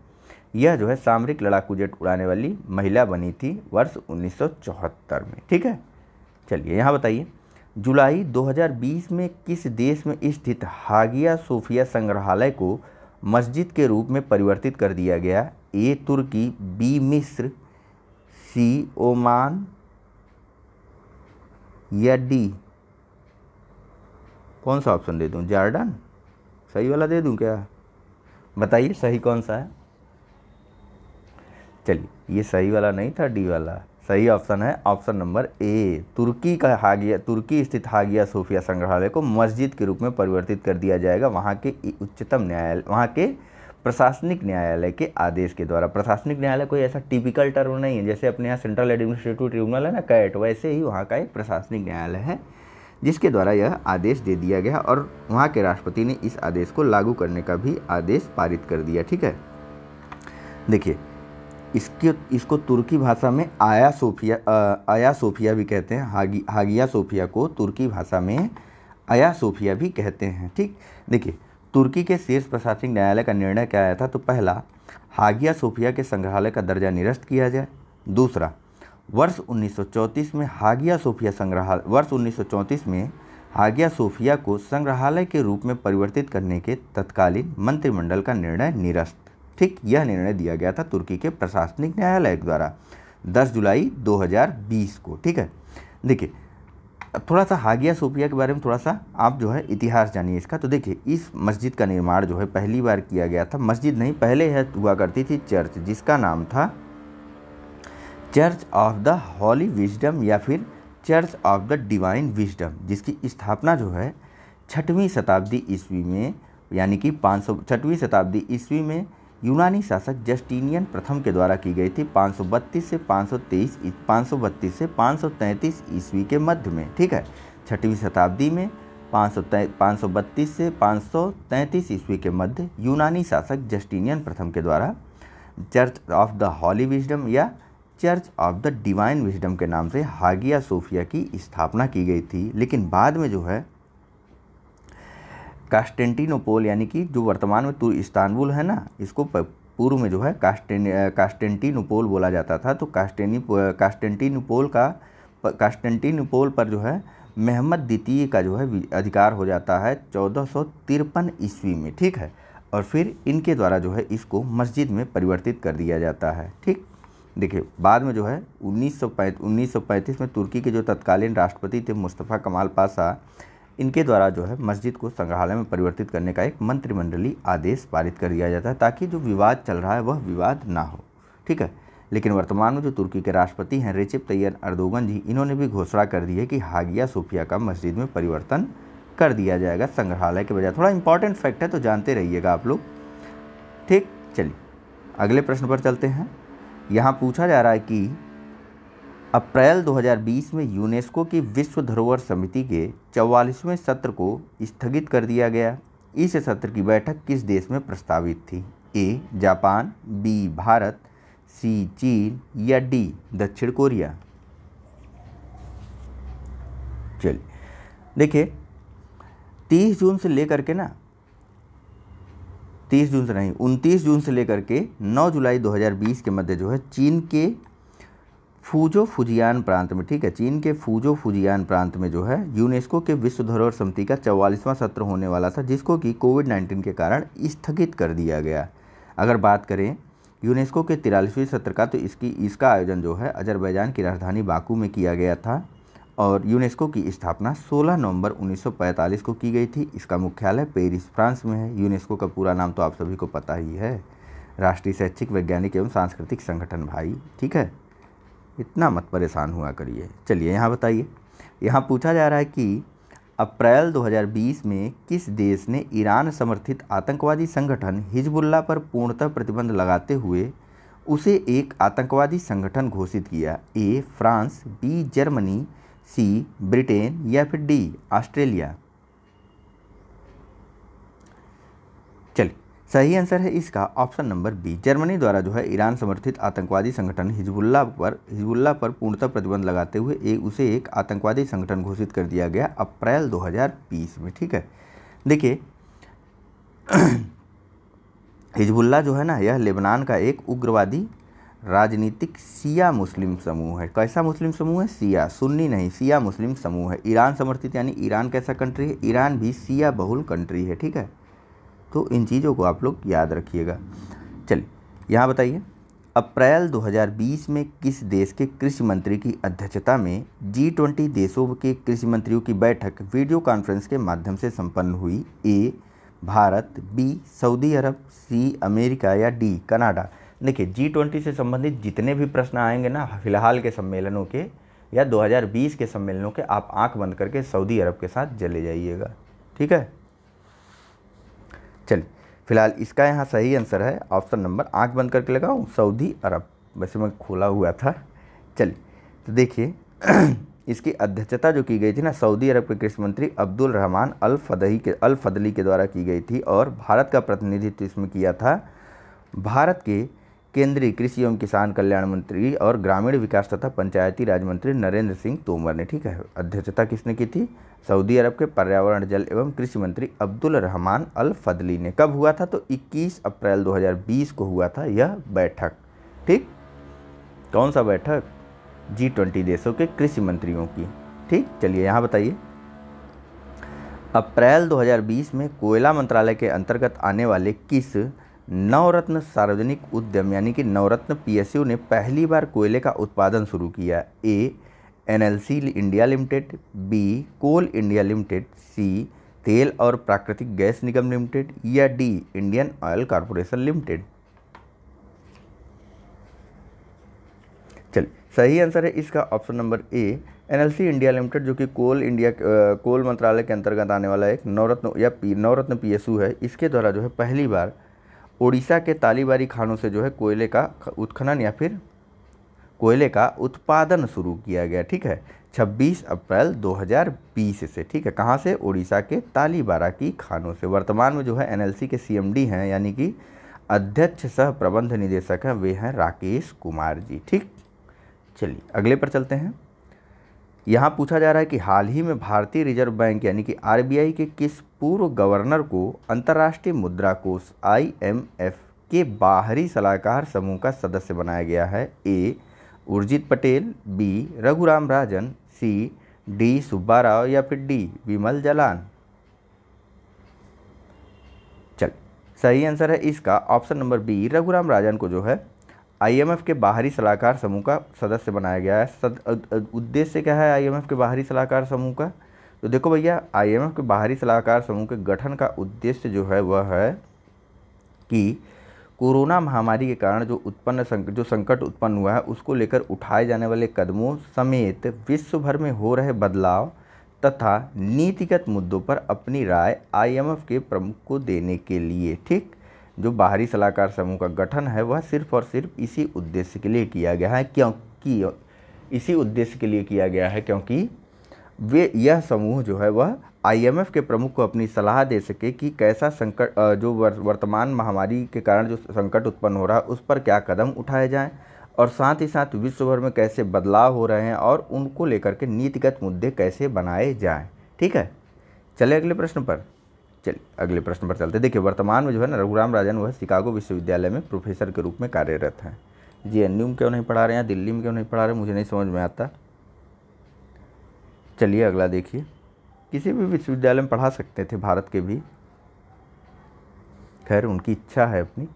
यह जो है सामरिक लड़ाकू जेट उड़ाने वाली महिला बनी थी वर्ष 1974 में ठीक है चलिए यहाँ बताइए जुलाई 2020 में किस देश में स्थित हागिया सोफिया संग्रहालय को मस्जिद के रूप में परिवर्तित कर दिया गया ए तुर्की बी मिस्र सी ओमान या डी कौन सा ऑप्शन दे दूँ जार्डन सही वाला दे दूँ क्या बताइए सही कौन सा है चलिए ये सही वाला नहीं था डी वाला सही ऑप्शन है ऑप्शन नंबर ए तुर्की का हागिया तुर्की स्थित हागिया सोफिया संग्रहालय को मस्जिद के रूप में परिवर्तित कर दिया जाएगा वहाँ के उच्चतम न्यायालय वहाँ के प्रशासनिक न्यायालय के आदेश के द्वारा प्रशासनिक न्यायालय कोई ऐसा टिपिकल टर्म नहीं है जैसे अपने यहाँ सेंट्रल एडमिनिस्ट्रेटिव ट्रिब्यूनल है ना कैट वैसे ही वहाँ का एक प्रशासनिक न्यायालय है जिसके द्वारा यह आदेश दे दिया गया और वहाँ के राष्ट्रपति ने इस आदेश को लागू करने का भी आदेश पारित कर दिया ठीक है देखिए इसके इसको तुर्की भाषा में आया सोफिया आ, आया सोफिया भी कहते हैं हागी हागिया सोफिया को तुर्की भाषा में आया सोफिया भी कहते हैं ठीक देखिए तुर्की के शीर्ष प्रशासनिक न्यायालय का निर्णय क्या आया था तो पहला हागिया सोफिया के संग्रहालय का दर्जा निरस्त किया जाए दूसरा वर्ष 1934 में हागिया सोफिया संग्रहालय वर्ष 1934 में हागिया सोफिया को संग्रहालय के रूप में परिवर्तित करने के तत्कालीन मंत्रिमंडल का निर्णय निरस्त ठीक यह निर्णय दिया गया था तुर्की के प्रशासनिक न्यायालय द्वारा 10 जुलाई 2020 को ठीक है देखिए थोड़ा सा हागिया सोफिया के बारे में थोड़ा सा आप जो है इतिहास जानिए इसका तो देखिए इस मस्जिद का निर्माण जो है पहली बार किया गया था मस्जिद नहीं पहले है हुआ करती थी चर्च जिसका नाम था church of the holy wisdom या फिर church of the divine wisdom जिसकी स्थापना जो है छठवीं शताब्दी ईस्वी में यानी कि पाँच सौ छठवीं शताब्दी ईस्वी में यूनानी शासक जस्टिनियन प्रथम के द्वारा की गई थी 532 से 523 532 से 533 ईस्वी के मध्य में ठीक है छठवीं शताब्दी में पाँच सौ से 533 ईस्वी के मध्य यूनानी शासक जस्टिनियन प्रथम के द्वारा church of the holy wisdom या church of the divine wisdom के नाम से हागिया सोफिया की स्थापना की गई थी लेकिन बाद में जो है कास्टेंटिनोपोल यानी कि जो वर्तमान में तुर इस्तानबुल है ना इसको पूर्व में जो है कास्टेन कास्टेंटिनोपोल बोला जाता था तो कास्टेनि कास्टेंटिनोपोल का कास्टेंटिनोपोल पर जो है मेहमद द्वितीय का जो है अधिकार हो जाता है चौदह सौ तिरपन ईस्वी में ठीक है और फिर इनके द्वारा जो है इसको मस्जिद में परिवर्तित कर दिया जाता है ठीक देखिए बाद में जो है उन्नीस सौ में तुर्की के जो तत्कालीन राष्ट्रपति थे मुस्तफ़ा कमाल पाशा इनके द्वारा जो है मस्जिद को संग्रहालय में परिवर्तित करने का एक मंत्रिमंडलीय आदेश पारित कर दिया जाता है ताकि जो विवाद चल रहा है वह विवाद ना हो ठीक है लेकिन वर्तमान में जो तुर्की के राष्ट्रपति हैं रेचिप तैयार अर्दोगन जी इन्होंने भी घोषणा कर दी है कि हागिया सोफिया का मस्जिद में परिवर्तन कर दिया जाएगा संग्रहालय के बजाय थोड़ा इंपॉर्टेंट फैक्ट है तो जानते रहिएगा आप लोग ठीक चलिए अगले प्रश्न पर चलते हैं यहाँ पूछा जा रहा है कि अप्रैल 2020 में यूनेस्को की विश्व धरोहर समिति के चौवालीसवें सत्र को स्थगित कर दिया गया इस सत्र की बैठक किस देश में प्रस्तावित थी A Japan B Bharat C चीन या डी दक्षिण कोरिया चलिए देखिए 30 जून से लेकर के ना 30 जून से नहीं 29 जून से लेकर के 9 जुलाई 2020 के मध्य जो है चीन के फूजो फुजियान प्रांत में ठीक है चीन के फूजो फुजियान प्रांत में जो है यूनेस्को के विश्व धरोहर समिति का चौवालीसवां सत्र होने वाला था जिसको कि कोविड नाइन्टीन के कारण स्थगित कर दिया गया अगर बात करें यूनेस्को के तिरालीसवें सत्र का तो इसकी इसका आयोजन जो है अजरबैजान की राजधानी बाकू में किया गया था और यूनेस्को की स्थापना 16 नवंबर 1945 को की गई थी इसका मुख्यालय पेरिस फ्रांस में है यूनेस्को का पूरा नाम तो आप सभी को पता ही है राष्ट्रीय शैक्षिक वैज्ञानिक एवं सांस्कृतिक संगठन भाई ठीक है इतना मत परेशान हुआ करिए चलिए यहाँ बताइए यहाँ पूछा जा रहा है कि अप्रैल 2020 में किस देश ने ईरान समर्थित आतंकवादी संगठन हिजबुल्ला पर पूर्णतः प्रतिबंध लगाते हुए उसे एक आतंकवादी संगठन घोषित किया A France B Germany C Britain या फिर डी ऑस्ट्रेलिया सही आंसर है इसका ऑप्शन नंबर बी जर्मनी द्वारा जो है ईरान समर्थित आतंकवादी संगठन हिजबुल्ला पर हिजबुल्ला पर पूर्णतः प्रतिबंध लगाते हुए एक उसे एक आतंकवादी संगठन घोषित कर दिया गया अप्रैल 2020 में ठीक है देखिए हिजबुल्ला जो है ना यह लेबनान का एक उग्रवादी राजनीतिक सिया मुस्लिम समूह है कैसा मुस्लिम समूह है सिया सुन्नी नहीं सिया मुस्लिम समूह है ईरान समर्थित यानी ईरान कैसा कंट्री है ईरान भी सिया बहुल कंट्री है ठीक है तो इन चीज़ों को आप लोग याद रखिएगा चलिए यहाँ बताइए अप्रैल 2020 में किस देश के कृषि मंत्री की अध्यक्षता में जी ट्वेंटी देशों के कृषि मंत्रियों की बैठक वीडियो कॉन्फ्रेंस के माध्यम से संपन्न हुई A Bharat B Saudi Arab C America या डी कनाडा देखिए जी ट्वेंटी से संबंधित जितने भी प्रश्न आएंगे ना फिलहाल के सम्मेलनों के या 2020 के सम्मेलनों के आप आंख बंद करके सऊदी अरब के साथ चले जाइएगा ठीक है चलिए फिलहाल इसका यहाँ सही आंसर है ऑप्शन नंबर आँख बंद करके लगाऊँ सऊदी अरब वैसे मैं खोला हुआ था चलिए तो देखिए इसकी अध्यक्षता जो की गई थी ना सऊदी अरब के कृषि मंत्री अब्दुल रहमान अल फदही के अल फदली के द्वारा की गई थी और भारत का प्रतिनिधित्व इसमें किया था भारत के केंद्रीय कृषि एवं किसान कल्याण मंत्री और ग्रामीण विकास तथा पंचायती राज मंत्री नरेंद्र सिंह तोमर ने ठीक है अध्यक्षता किसने की थी सऊदी अरब के पर्यावरण जल एवं कृषि मंत्री अब्दुल रहमान अल फदली ने कब हुआ था तो 21 अप्रैल 2020 को हुआ था यह बैठक ठीक कौन सा बैठक जी ट्वेंटी देशों के कृषि मंत्रियों की ठीक चलिए यहाँ बताइए अप्रैल 2020 में कोयला मंत्रालय के अंतर्गत आने वाले किस नवरत्न सार्वजनिक उद्यम यानी कि नवरत्न पी ने पहली बार कोयले का उत्पादन शुरू किया A N India Limited B coal India Limited C तेल और प्राकृतिक गैस निगम लिमिटेड या D Indian Oil Corporation Limited चलिए सही आंसर है इसका option number A NLC India Limited जो कि कोल इंडिया कोल मंत्रालय के अंतर्गत आने वाला एक नवरत्न या पी नवरत्न पीएसयू है इसके द्वारा जो है पहली बार उड़ीसा के तालीबारी खानों से जो है कोयले का उत्खनन या फिर कोयले का उत्पादन शुरू किया गया ठीक है 26 अप्रैल 2020 से ठीक है कहाँ से उड़ीसा के तालीबारा की खानों से वर्तमान में जो है एनएलसी के सीएमडी हैं यानी कि अध्यक्ष सह प्रबंध निदेशक हैं वे हैं राकेश कुमार जी ठीक चलिए अगले पर चलते हैं यहाँ पूछा जा रहा है कि हाल ही में भारतीय रिजर्व बैंक यानी कि आर के किस पूर्व गवर्नर को अंतर्राष्ट्रीय मुद्रा कोष आई के बाहरी सलाहकार समूह का सदस्य बनाया गया है A Urjit Patel B Raghuram Rajan C D Subba Rao या फिर डी विमल जलान चल सही आंसर है इसका option number B Raghuram Rajan को जो है आईएमएफ के बाहरी सलाहकार समूह का सदस्य बनाया गया है सद उद्देश्य क्या है आईएमएफ के बाहरी सलाहकार समूह का तो देखो भैया आईएमएफ के बाहरी सलाहकार समूह के गठन का उद्देश्य जो है वह है कि कोरोना महामारी के कारण जो उत्पन्न संक, जो संकट उत्पन्न हुआ है उसको लेकर उठाए जाने वाले कदमों समेत विश्व भर में हो रहे बदलाव तथा नीतिगत मुद्दों पर अपनी राय आईएमएफ के प्रमुख को देने के लिए ठीक जो बाहरी सलाहकार समूह का गठन है वह सिर्फ और सिर्फ इसी उद्देश्य के लिए किया गया है क्योंकि इसी उद्देश्य के लिए किया गया है क्योंकि वे यह समूह जो है वह आईएमएफ के प्रमुख को अपनी सलाह दे सके कि कैसा संकट जो वर्तमान महामारी के कारण जो संकट उत्पन्न हो रहा है उस पर क्या कदम उठाए जाएँ और साथ ही साथ विश्व भर में कैसे बदलाव हो रहे हैं और उनको लेकर के नीतिगत मुद्दे कैसे बनाए जाएँ ठीक है चले अगले प्रश्न पर चलिए अगले प्रश्न पर चलते देखिए वर्तमान में जो है ना रघुराम राजन वह शिकागो विश्वविद्यालय में प्रोफेसर के रूप में कार्यरत हैं जी एन में क्यों नहीं पढ़ा रहे हैं दिल्ली में क्यों नहीं पढ़ा रहे मुझे नहीं समझ में आता चलिए अगला देखिए किसी भी विश्वविद्यालय में पढ़ा सकते थे भारत के भी खैर उनकी इच्छा है अपनी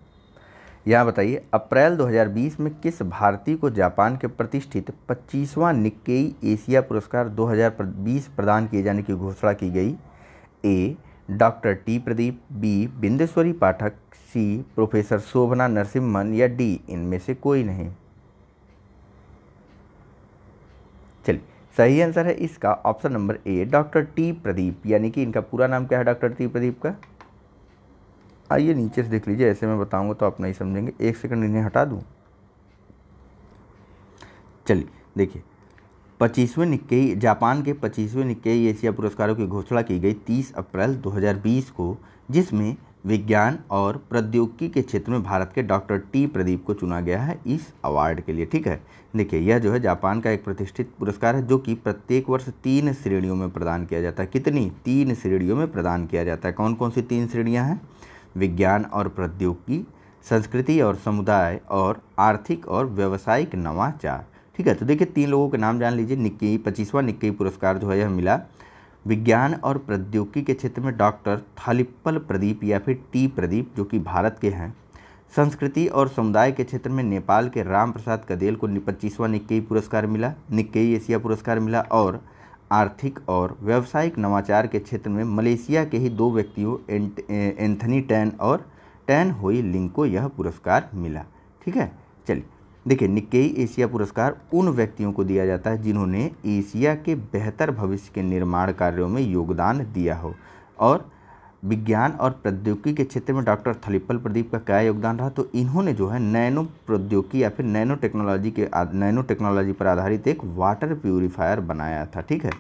यहाँ बताइए अप्रैल 2020 में किस भारतीय को जापान के प्रतिष्ठित 25वां निक्केई एशिया पुरस्कार 2020 प्रदान किए जाने की घोषणा की गई A doctor T Pradeep B Bindeshwari Pathak C professor Shobhana Narasimhan या डी इनमें से कोई नहीं चलिए सही आंसर है इसका option number A doctor T Pradeep यानी कि इनका पूरा नाम क्या है डॉक्टर टी प्रदीप का आइए नीचे से देख लीजिए ऐसे मैं बताऊंगा तो आप नहीं समझेंगे एक सेकंड इन्हें हटा दूँ चलिए देखिए पच्चीसवें निकेई जापान के पच्चीसवें निकेई एशिया पुरस्कारों की घोषणा की गई 30 अप्रैल 2020 को जिसमें विज्ञान और प्रौद्योगिकी के क्षेत्र में भारत के डॉक्टर टी प्रदीप को चुना गया है इस अवार्ड के लिए ठीक है देखिए यह जो है जापान का एक प्रतिष्ठित पुरस्कार है जो कि प्रत्येक वर्ष तीन श्रेणियों में प्रदान किया जाता है कितनी तीन श्रेणियों में प्रदान किया जाता है कौन कौन सी तीन श्रेणियाँ हैं विज्ञान और प्रौद्योगिकी संस्कृति और समुदाय और आर्थिक और व्यावसायिक नवाचार ठीक है तो देखिए तीन लोगों के नाम जान लीजिए निक्की पच्चीसवां निक्की पुरस्कार जो है यह मिला विज्ञान और प्रौद्योगिकी के क्षेत्र में डॉक्टर थालिप्पल प्रदीप या फिर टी प्रदीप जो कि भारत के हैं संस्कृति और समुदाय के क्षेत्र में नेपाल के राम प्रसाद कदेल को पच्चीसवां निक्की पुरस्कार मिला निक्की एशिया पुरस्कार मिला और आर्थिक और व्यावसायिक नवाचार के क्षेत्र में मलेशिया के ही दो व्यक्तियों एंथनी टैन और टैन होई लिंग को यह पुरस्कार मिला ठीक है चलिए देखिए निकेई एशिया पुरस्कार उन व्यक्तियों को दिया जाता है जिन्होंने एशिया के बेहतर भविष्य के निर्माण कार्यों में योगदान दिया हो और विज्ञान और प्रौद्योगिकी के क्षेत्र में डॉक्टर थलिप्पल प्रदीप का क्या योगदान रहा तो इन्होंने जो है नैनो प्रौद्योगिकी या फिर नैनो टेक्नोलॉजी के नैनो टेक्नोलॉजी पर आधारित एक वाटर प्योरीफायर बनाया था ठीक है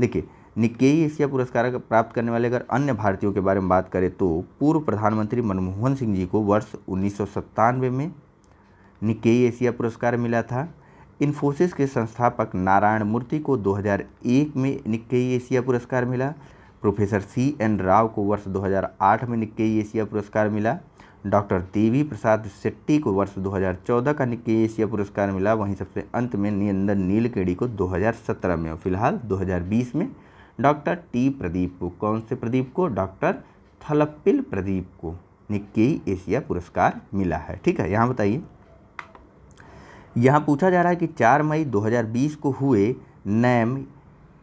देखिए निकेई एशिया पुरस्कार प्राप्त करने वाले अगर अन्य भारतीयों के बारे में बात करें तो पूर्व प्रधानमंत्री मनमोहन सिंह जी को वर्ष उन्नीस में निकेई एशिया पुरस्कार मिला था इन्फोसिस के संस्थापक नारायण मूर्ति को 2001 में निकेई एशिया पुरस्कार मिला प्रोफेसर सी एन राव को वर्ष 2008 में निकेई एशिया पुरस्कार मिला डॉक्टर देवी प्रसाद शेट्टी को वर्ष 2014 का निकेई एशिया पुरस्कार मिला वहीं सबसे अंत में नियंदन नीलकेड़ी को 2017 में और फिलहाल 2020 में डॉक्टर टी प्रदीप को कौन से प्रदीप को डॉक्टर थलप्पिल प्रदीप को निकेई एशिया पुरस्कार मिला है ठीक है यहाँ बताइए यहाँ पूछा जा रहा है कि 4 मई 2020 को हुए नैम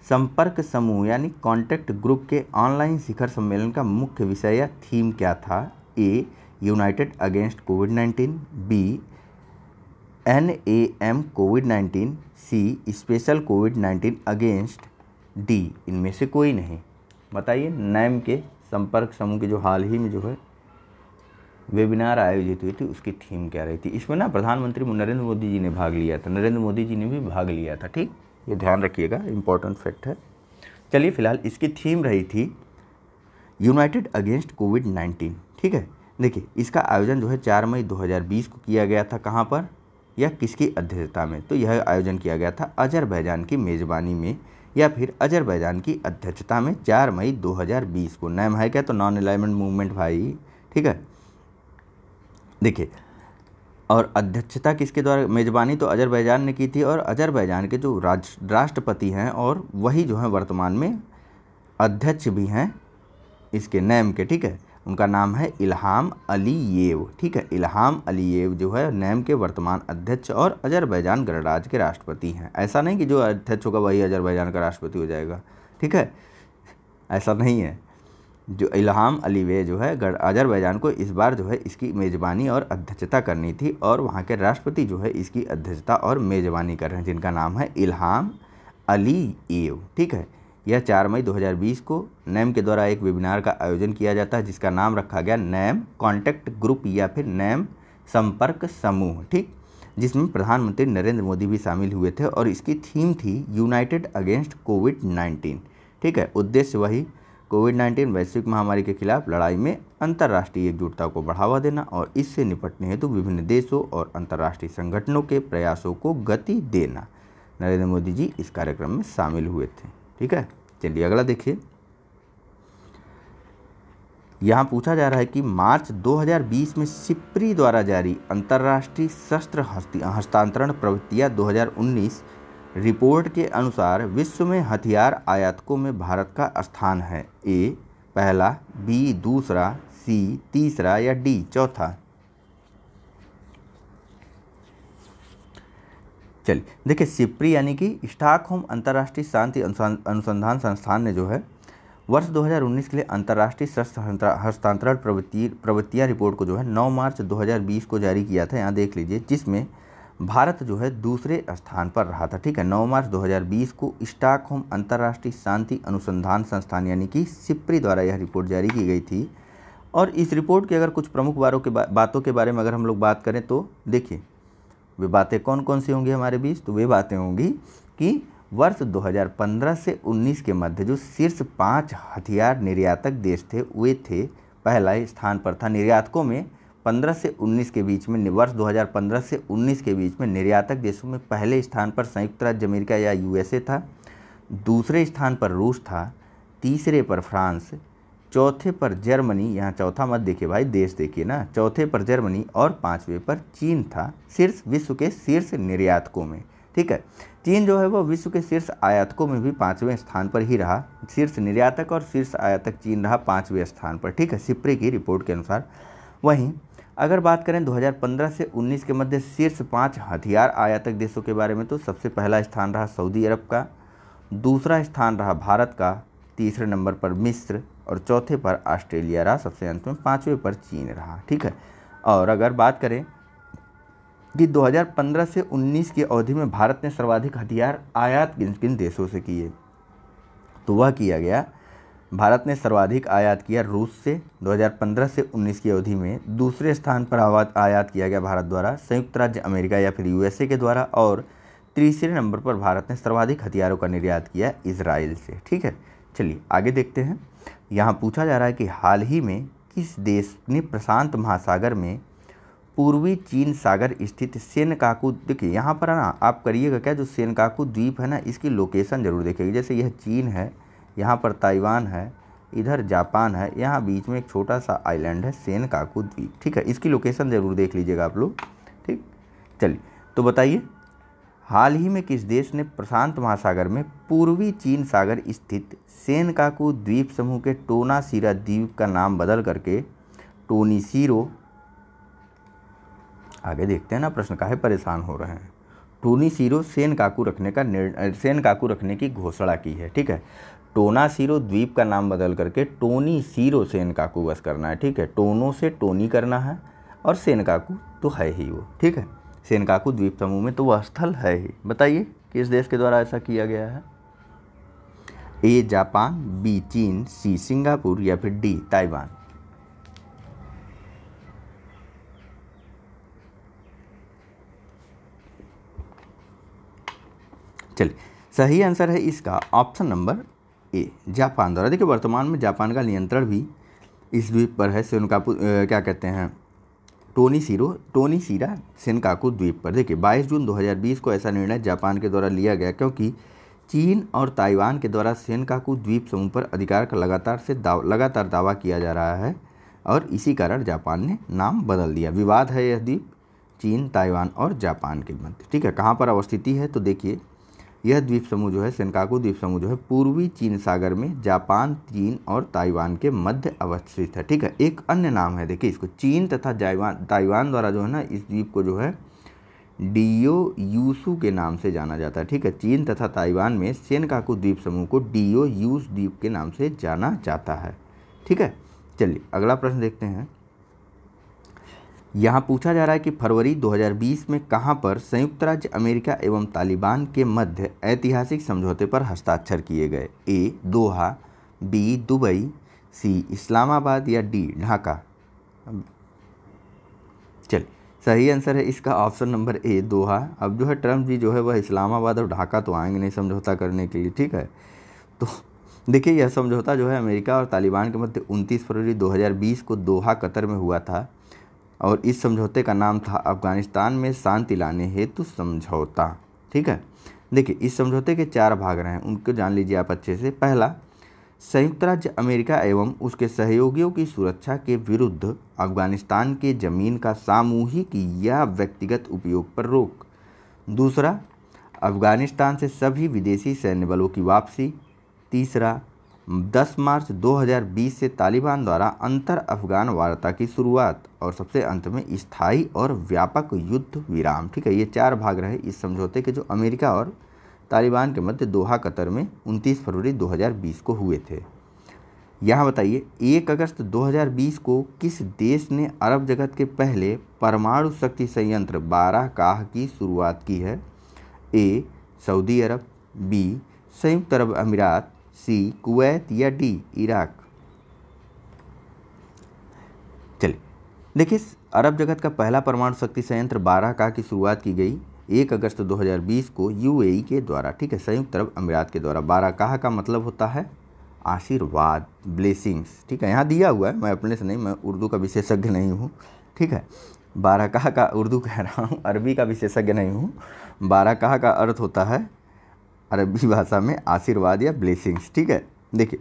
संपर्क समूह यानी कॉन्टैक्ट ग्रुप के ऑनलाइन शिखर सम्मेलन का मुख्य विषय या थीम क्या था A united against covid 19 B N A M covid 19 C special covid 19 against D इनमें से कोई नहीं बताइए नैम के संपर्क समूह के जो हाल ही में जो है वेबिनार आयोजित हुई थी उसकी थीम क्या रही थी इसमें ना प्रधानमंत्री नरेंद्र मोदी जी ने भाग लिया था नरेंद्र मोदी जी ने भी भाग लिया था ठीक ये ध्यान रखिएगा इम्पोर्टेंट फैक्ट है चलिए फिलहाल इसकी थीम रही थी यूनाइटेड अगेंस्ट कोविड नाइन्टीन ठीक है देखिए इसका आयोजन जो है चार मई 2020 को किया गया था कहाँ पर या किसकी अध्यक्षता में तो यह आयोजन किया गया था अजरबैजान की मेज़बानी में या फिर अजरबैजान की अध्यक्षता में 4 मई 2020 को नैम है क्या तो नॉन अलाइनमेंट मूवमेंट भाई ठीक है देखिए और अध्यक्षता किसके द्वारा मेज़बानी तो अजरबैजान ने की थी और अजरबैजान के जो राज राष्ट्रपति हैं और वही जो हैं वर्तमान में अध्यक्ष भी हैं इसके नैम के ठीक है उनका नाम है इल्हाम येव ठीक है इल्हाम येव जो है नैम के वर्तमान अध्यक्ष और अजरबैजान गणराज्य के राष्ट्रपति हैं ऐसा नहीं कि जो अध्यक्ष होगा वही अजरबैजान का राष्ट्रपति हो जाएगा ठीक है ऐसा नहीं है जो अली अलीवे जो है अजरबैजान को इस बार जो है इसकी मेज़बानी और अध्यक्षता करनी थी और वहाँ के राष्ट्रपति जो है इसकी अध्यक्षता और मेज़बानी कर रहे हैं जिनका नाम है अली एव ठीक है यह 4 मई 2020 को नैम के द्वारा एक वेबिनार का आयोजन किया जाता है जिसका नाम रखा गया नैम कॉन्टैक्ट ग्रुप या फिर नैम संपर्क समूह ठीक जिसमें प्रधानमंत्री नरेंद्र मोदी भी शामिल हुए थे और इसकी थीम थी यूनाइटेड अगेंस्ट कोविड 19 ठीक है उद्देश्य वही कोविड 19 वैश्विक महामारी के खिलाफ लड़ाई में अंतर्राष्ट्रीय एकजुटता को बढ़ावा देना और इससे निपटने हेतु विभिन्न देशों और अंतर्राष्ट्रीय संगठनों के प्रयासों को गति देना नरेंद्र मोदी जी इस कार्यक्रम में शामिल हुए थे ठीक है चलिए अगला देखिए यहाँ पूछा जा रहा है कि मार्च 2020 में सिप्री द्वारा जारी अंतर्राष्ट्रीय शस्त्र हस्तांतरण प्रवृत्तियाँ रिपोर्ट के अनुसार विश्व में हथियार आयातकों में भारत का स्थान है ए पहला बी दूसरा सी तीसरा या डी चौथा चलिए देखिए सिप्री यानी कि स्टॉकहोम अंतर्राष्ट्रीय शांति अनुसंधान संस्थान ने जो है वर्ष 2019 के लिए अंतर्राष्ट्रीय शस्त्र हस्तांतरण प्रवृत्ति प्रवृत्तियाँ रिपोर्ट को जो है 9 मार्च 2020 को जारी किया था यहाँ देख लीजिए जिसमें भारत जो है दूसरे स्थान पर रहा था ठीक है 9 मार्च 2020 को स्टॉकहोम अंतर्राष्ट्रीय शांति अनुसंधान संस्थान यानी कि सिप्री द्वारा यह रिपोर्ट जारी की गई थी और इस रिपोर्ट के अगर कुछ प्रमुख बारों के बा, बातों के बारे में अगर हम लोग बात करें तो देखिए वे बातें कौन कौन सी होंगी हमारे बीच तो वे बातें होंगी कि वर्ष 2015 से 19 के मध्य जो शीर्ष पाँच हथियार निर्यातक देश थे वे थे पहला स्थान पर था निर्यातकों में 2015 से 19 के बीच में वर्ष 2015 से 19 के बीच में निर्यातक देशों में पहले स्थान पर संयुक्त राज्य अमेरिका या यूएसए था दूसरे स्थान पर रूस था तीसरे पर फ्रांस चौथे पर जर्मनी यहाँ चौथा मत देखिए भाई देश देखिए ना चौथे पर जर्मनी और पाँचवें पर चीन था शीर्ष विश्व के शीर्ष निर्यातकों में ठीक है चीन जो है वो विश्व के शीर्ष आयातकों में भी पाँचवें स्थान पर ही रहा शीर्ष निर्यातक और शीर्ष आयातक चीन रहा पाँचवें स्थान पर ठीक है सिप्रे की रिपोर्ट के अनुसार वहीं अगर बात करें 2015 से 19 के मध्य शीर्ष पाँच हथियार आयातक देशों के बारे में तो सबसे पहला स्थान रहा सऊदी अरब का दूसरा स्थान रहा भारत का तीसरे नंबर पर मिस्र और चौथे पर ऑस्ट्रेलिया रहा सबसे अंत में पाँचवें पर चीन रहा ठीक है और अगर बात करें कि 2015 से 19 की अवधि में भारत ने सर्वाधिक हथियार आयात किन किन देशों से किए तो वह किया गया भारत ने सर्वाधिक आयात किया रूस से 2015 से 19 की अवधि में दूसरे स्थान पर आयात किया गया भारत द्वारा संयुक्त राज्य अमेरिका या फिर यूएसए के द्वारा और तीसरे नंबर पर भारत ने सर्वाधिक हथियारों का निर्यात किया इसराइल से ठीक है चलिए आगे देखते हैं यहाँ पूछा जा रहा है कि हाल ही में किस देश ने प्रशांत महासागर में पूर्वी चीन सागर स्थित सेनकाकू देखिए यहाँ पर ना आप करिएगा क्या जो सेनकाकू द्वीप है ना इसकी लोकेशन ज़रूर देखिएगा जैसे यह चीन है यहाँ पर ताइवान है इधर जापान है यहाँ बीच में एक छोटा सा आइलैंड है सेन काकू द्वीप ठीक है इसकी लोकेशन ज़रूर देख लीजिएगा आप लोग ठीक चलिए तो बताइए हाल ही में किस देश ने प्रशांत महासागर में पूर्वी चीन सागर स्थित सेनकाकू द्वीप समूह के टोनासीरा द्वीप का नाम बदल करके टोनीसीरो आगे देखते हैं ना प्रश्न काहे परेशान हो रहे हैं टोनी सीरो सेन काकू रखने का निर्णय सेन काकू रखने की घोषणा की है ठीक है टोना सीरो द्वीप का नाम बदल करके टोनी सीरो सेनकाकू बस करना है ठीक है टोनो से टोनी करना है और सेनकाकू तो है ही वो ठीक है सेनकाकू द्वीप समूह में तो वह स्थल है ही बताइए किस देश के द्वारा ऐसा किया गया है ए जापान बी चीन सी सिंगापुर या फिर डी ताइवान चलिए सही आंसर है इसका ऑप्शन नंबर ए जापान द्वारा देखिए वर्तमान में जापान का नियंत्रण भी इस द्वीप पर है सेनकापू क्या कहते हैं टोनी सीरो टोनी सीरा सेनकाकू द्वीप पर देखिए 22 जून 2020 को ऐसा निर्णय जापान के द्वारा लिया गया क्योंकि चीन और ताइवान के द्वारा सेनकाकू द्वीप समूह पर अधिकार का लगातार से दाव, लगातार दावा किया जा रहा है और इसी कारण जापान ने नाम बदल दिया विवाद है यह द्वीप चीन ताइवान और जापान के मध्य ठीक है कहाँ पर अवस्थिति है तो देखिए यह द्वीप समूह जो है सेनकाकू द्वीप समूह जो है पूर्वी चीन सागर में जापान चीन और ताइवान के मध्य अवस्थित है ठीक है एक अन्य नाम है देखिए इसको चीन तथा जाइवान ताइवान द्वारा जो है ना इस द्वीप को जो है डीओ यूसू के नाम से जाना जाता है ठीक है चीन तथा ताइवान में सेनकाकू द्वीप समूह को डीओ यूस द्वीप के नाम से जाना जाता है ठीक है चलिए अगला प्रश्न देखते हैं यहाँ पूछा जा रहा है कि फरवरी 2020 में कहाँ पर संयुक्त राज्य अमेरिका एवं तालिबान के मध्य ऐतिहासिक समझौते पर हस्ताक्षर किए गए A Doha B Dubai C Islamabad या डी ढाका चलिए सही आंसर है इसका ऑप्शन नंबर ए दोहा अब जो है ट्रम्प जी जो है वह इस्लामाबाद और ढाका तो आएंगे नहीं समझौता करने के लिए ठीक है तो देखिए यह समझौता जो है अमेरिका और तालिबान के मध्य 29 फरवरी 2020 को दोहा कतर में हुआ था और इस समझौते का नाम था अफ़गानिस्तान में शांति लाने हेतु समझौता ठीक है देखिए इस समझौते के चार भाग रहे हैं उनको जान लीजिए आप अच्छे से पहला संयुक्त राज्य अमेरिका एवं उसके सहयोगियों की सुरक्षा के विरुद्ध अफगानिस्तान के ज़मीन का सामूहिक या व्यक्तिगत उपयोग पर रोक दूसरा अफगानिस्तान से सभी विदेशी सैन्य बलों की वापसी तीसरा 10 मार्च 2020 से तालिबान द्वारा अंतर अफगान वार्ता की शुरुआत और सबसे अंत में स्थायी और व्यापक युद्ध विराम ठीक है ये चार भाग रहे इस समझौते के जो अमेरिका और तालिबान के मध्य दोहा कतर में 29 फरवरी 2020 को हुए थे यहाँ बताइए एक अगस्त 2020 को किस देश ने अरब जगत के पहले परमाणु शक्ति संयंत्र बारह काह की शुरुआत की है ए सऊदी अरब बी संयुक्त अरब अमीरात सी कुवैत या डी इराक चलिए देखिए अरब जगत का पहला परमाणु शक्ति संयंत्र बारह का की शुरुआत की गई एक अगस्त 2020 को यूएई e के द्वारा ठीक है संयुक्त अरब अमीरात के द्वारा बारह काह का मतलब होता है आशीर्वाद ब्लेसिंग्स ठीक है यहाँ दिया हुआ है मैं अपने से नहीं मैं उर्दू का विशेषज्ञ नहीं हूँ ठीक है बारह कहा का उर्दू कह रहा हूँ अरबी का विशेषज्ञ नहीं हूँ बारह काह का अर्थ होता है अरबी भाषा में आशीर्वाद या ब्लेसिंग्स ठीक है देखिए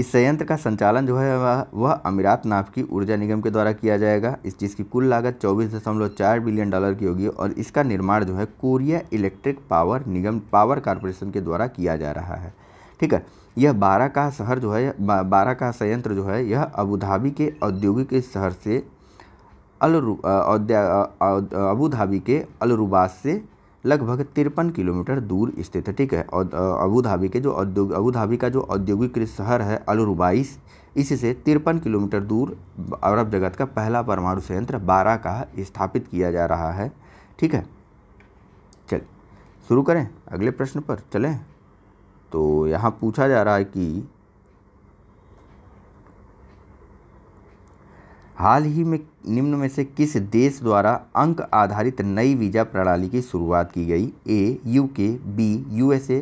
इस संयंत्र का संचालन जो है वह अमीरात नाफ की ऊर्जा निगम के द्वारा किया जाएगा इस चीज़ की कुल लागत चौबीस दशमलव चार बिलियन डॉलर की होगी और इसका निर्माण जो है कोरिया इलेक्ट्रिक पावर निगम पावर कॉरपोरेशन के द्वारा किया जा रहा है ठीक है यह बारह का शहर जो है बारह का संयंत्र जो है यह अबूधाबी के औद्योगिक शहर से अलरू अबू के अलरुबास से लगभग तिरपन किलोमीटर दूर स्थित है ठीक है और अबू धाबी के जो औद्योग अबू धाबी का जो औद्योगिक शहर है अलरुबाइस इससे तिरपन किलोमीटर दूर अरब जगत का पहला परमाणु संयंत्र बारह का स्थापित किया जा रहा है ठीक है चल शुरू करें अगले प्रश्न पर चलें तो यहाँ पूछा जा रहा है कि हाल ही में निम्न में से किस देश द्वारा अंक आधारित नई वीज़ा प्रणाली की शुरुआत की गई A UK B USA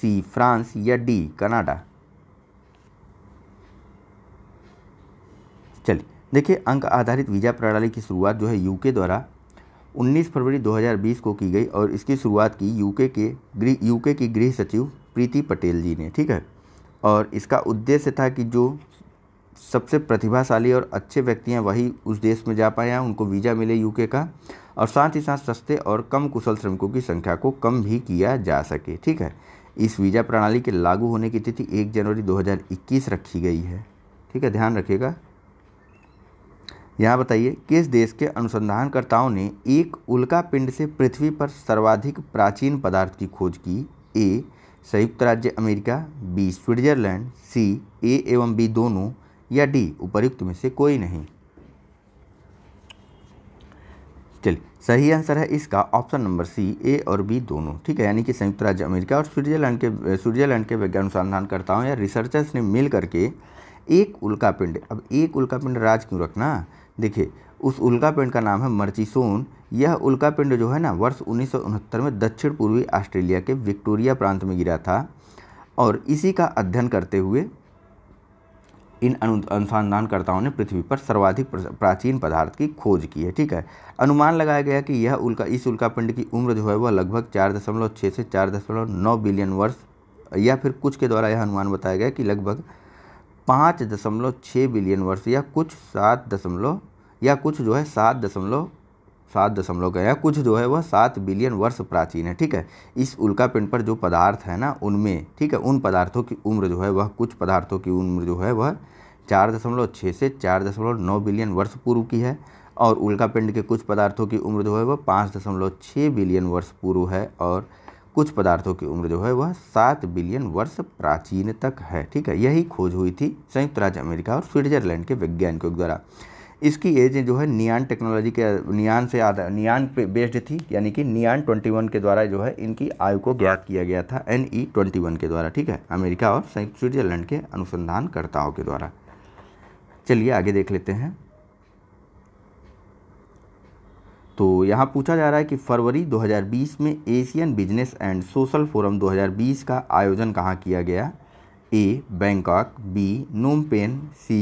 C France या डी कनाडा चलिए देखिए अंक आधारित वीज़ा प्रणाली की शुरुआत जो है यूके द्वारा 19 फरवरी 2020 को की गई और इसकी शुरुआत की यूके के यूके की गृह सचिव प्रीति पटेल जी ने ठीक है और इसका उद्देश्य था कि जो सबसे प्रतिभाशाली और अच्छे व्यक्ति हैं वही उस देश में जा पाए हैं उनको वीज़ा मिले यूके का और साथ ही साथ सस्ते और कम कुशल श्रमिकों की संख्या को कम भी किया जा सके ठीक है इस वीज़ा प्रणाली के लागू होने की तिथि एक जनवरी 2021 रखी गई है ठीक है ध्यान रखिएगा यहाँ बताइए किस देश के अनुसंधानकर्ताओं ने एक उल्का पिंड से पृथ्वी पर सर्वाधिक प्राचीन पदार्थ की खोज की ए संयुक्त राज्य America B Switzerland C A एवं बी दोनों या डी उपरुक्त में से कोई नहीं चलिए सही आंसर है इसका ऑप्शन नंबर सी ए और बी दोनों ठीक है यानी कि संयुक्त राज्य अमेरिका और स्विट्जरलैंड के स्विट्जरलैंड के वैज्ञानिक अनुसंधानकर्ताओं या रिसर्चर्स ने मिल करके एक उल्का पिंड अब एक उल्का पिंड राज क्यों रखना देखिए उस उल्का पिंड का नाम है मर्चिसोन यह उल्का पिंड जो है ना वर्ष उन्नीस में दक्षिण पूर्वी ऑस्ट्रेलिया के विक्टोरिया प्रांत में गिरा था और इसी का अध्ययन करते हुए इन अनुसंधानकर्ताओं ने पृथ्वी पर सर्वाधिक प्राचीन पदार्थ की खोज की है ठीक है अनुमान लगाया गया कि यह उल्का इस उल्कापिंड की उम्र जो है वह लगभग चार दशमलव छः से चार दशमलव नौ बिलियन वर्ष या फिर कुछ के द्वारा यह अनुमान बताया गया कि लगभग पाँच दशमलव छः बिलियन वर्ष या कुछ सात दशमलव या कुछ जो है सात दशमलव सात दशमलव का या कुछ जो है वह सात बिलियन वर्ष प्राचीन है ठीक है इस उल्का पिंड पर जो पदार्थ है ना उनमें ठीक है उन पदार्थों की उम्र जो है वह कुछ पदार्थों की उम्र जो है वह चार दशमलव छः से चार दशमलव नौ बिलियन वर्ष पूर्व की है और उल्का पिंड के कुछ पदार्थों की उम्र जो है वह पाँच दशमलव छः बिलियन वर्ष पूर्व है और कुछ पदार्थों की उम्र जो है वह सात बिलियन वर्ष प्राचीन तक है ठीक है यही खोज हुई थी संयुक्त राज्य अमेरिका और स्विट्जरलैंड के वैज्ञानिकों द्वारा इसकी एज जो है नियान टेक्नोलॉजी के नियान से आधा नियान पे बेस्ड थी यानी कि नियान 21 के द्वारा जो है इनकी आयु को ज्ञात किया गया था एन ई e ट्वेंटी के द्वारा ठीक है अमेरिका और संयुक्त स्विट्जरलैंड के अनुसंधानकर्ताओं के द्वारा चलिए आगे देख लेते हैं तो यहाँ पूछा जा रहा है कि फरवरी 2020 में Asian business and social forum 2020 का आयोजन कहाँ किया गया A Bangkok B Phnom Penh C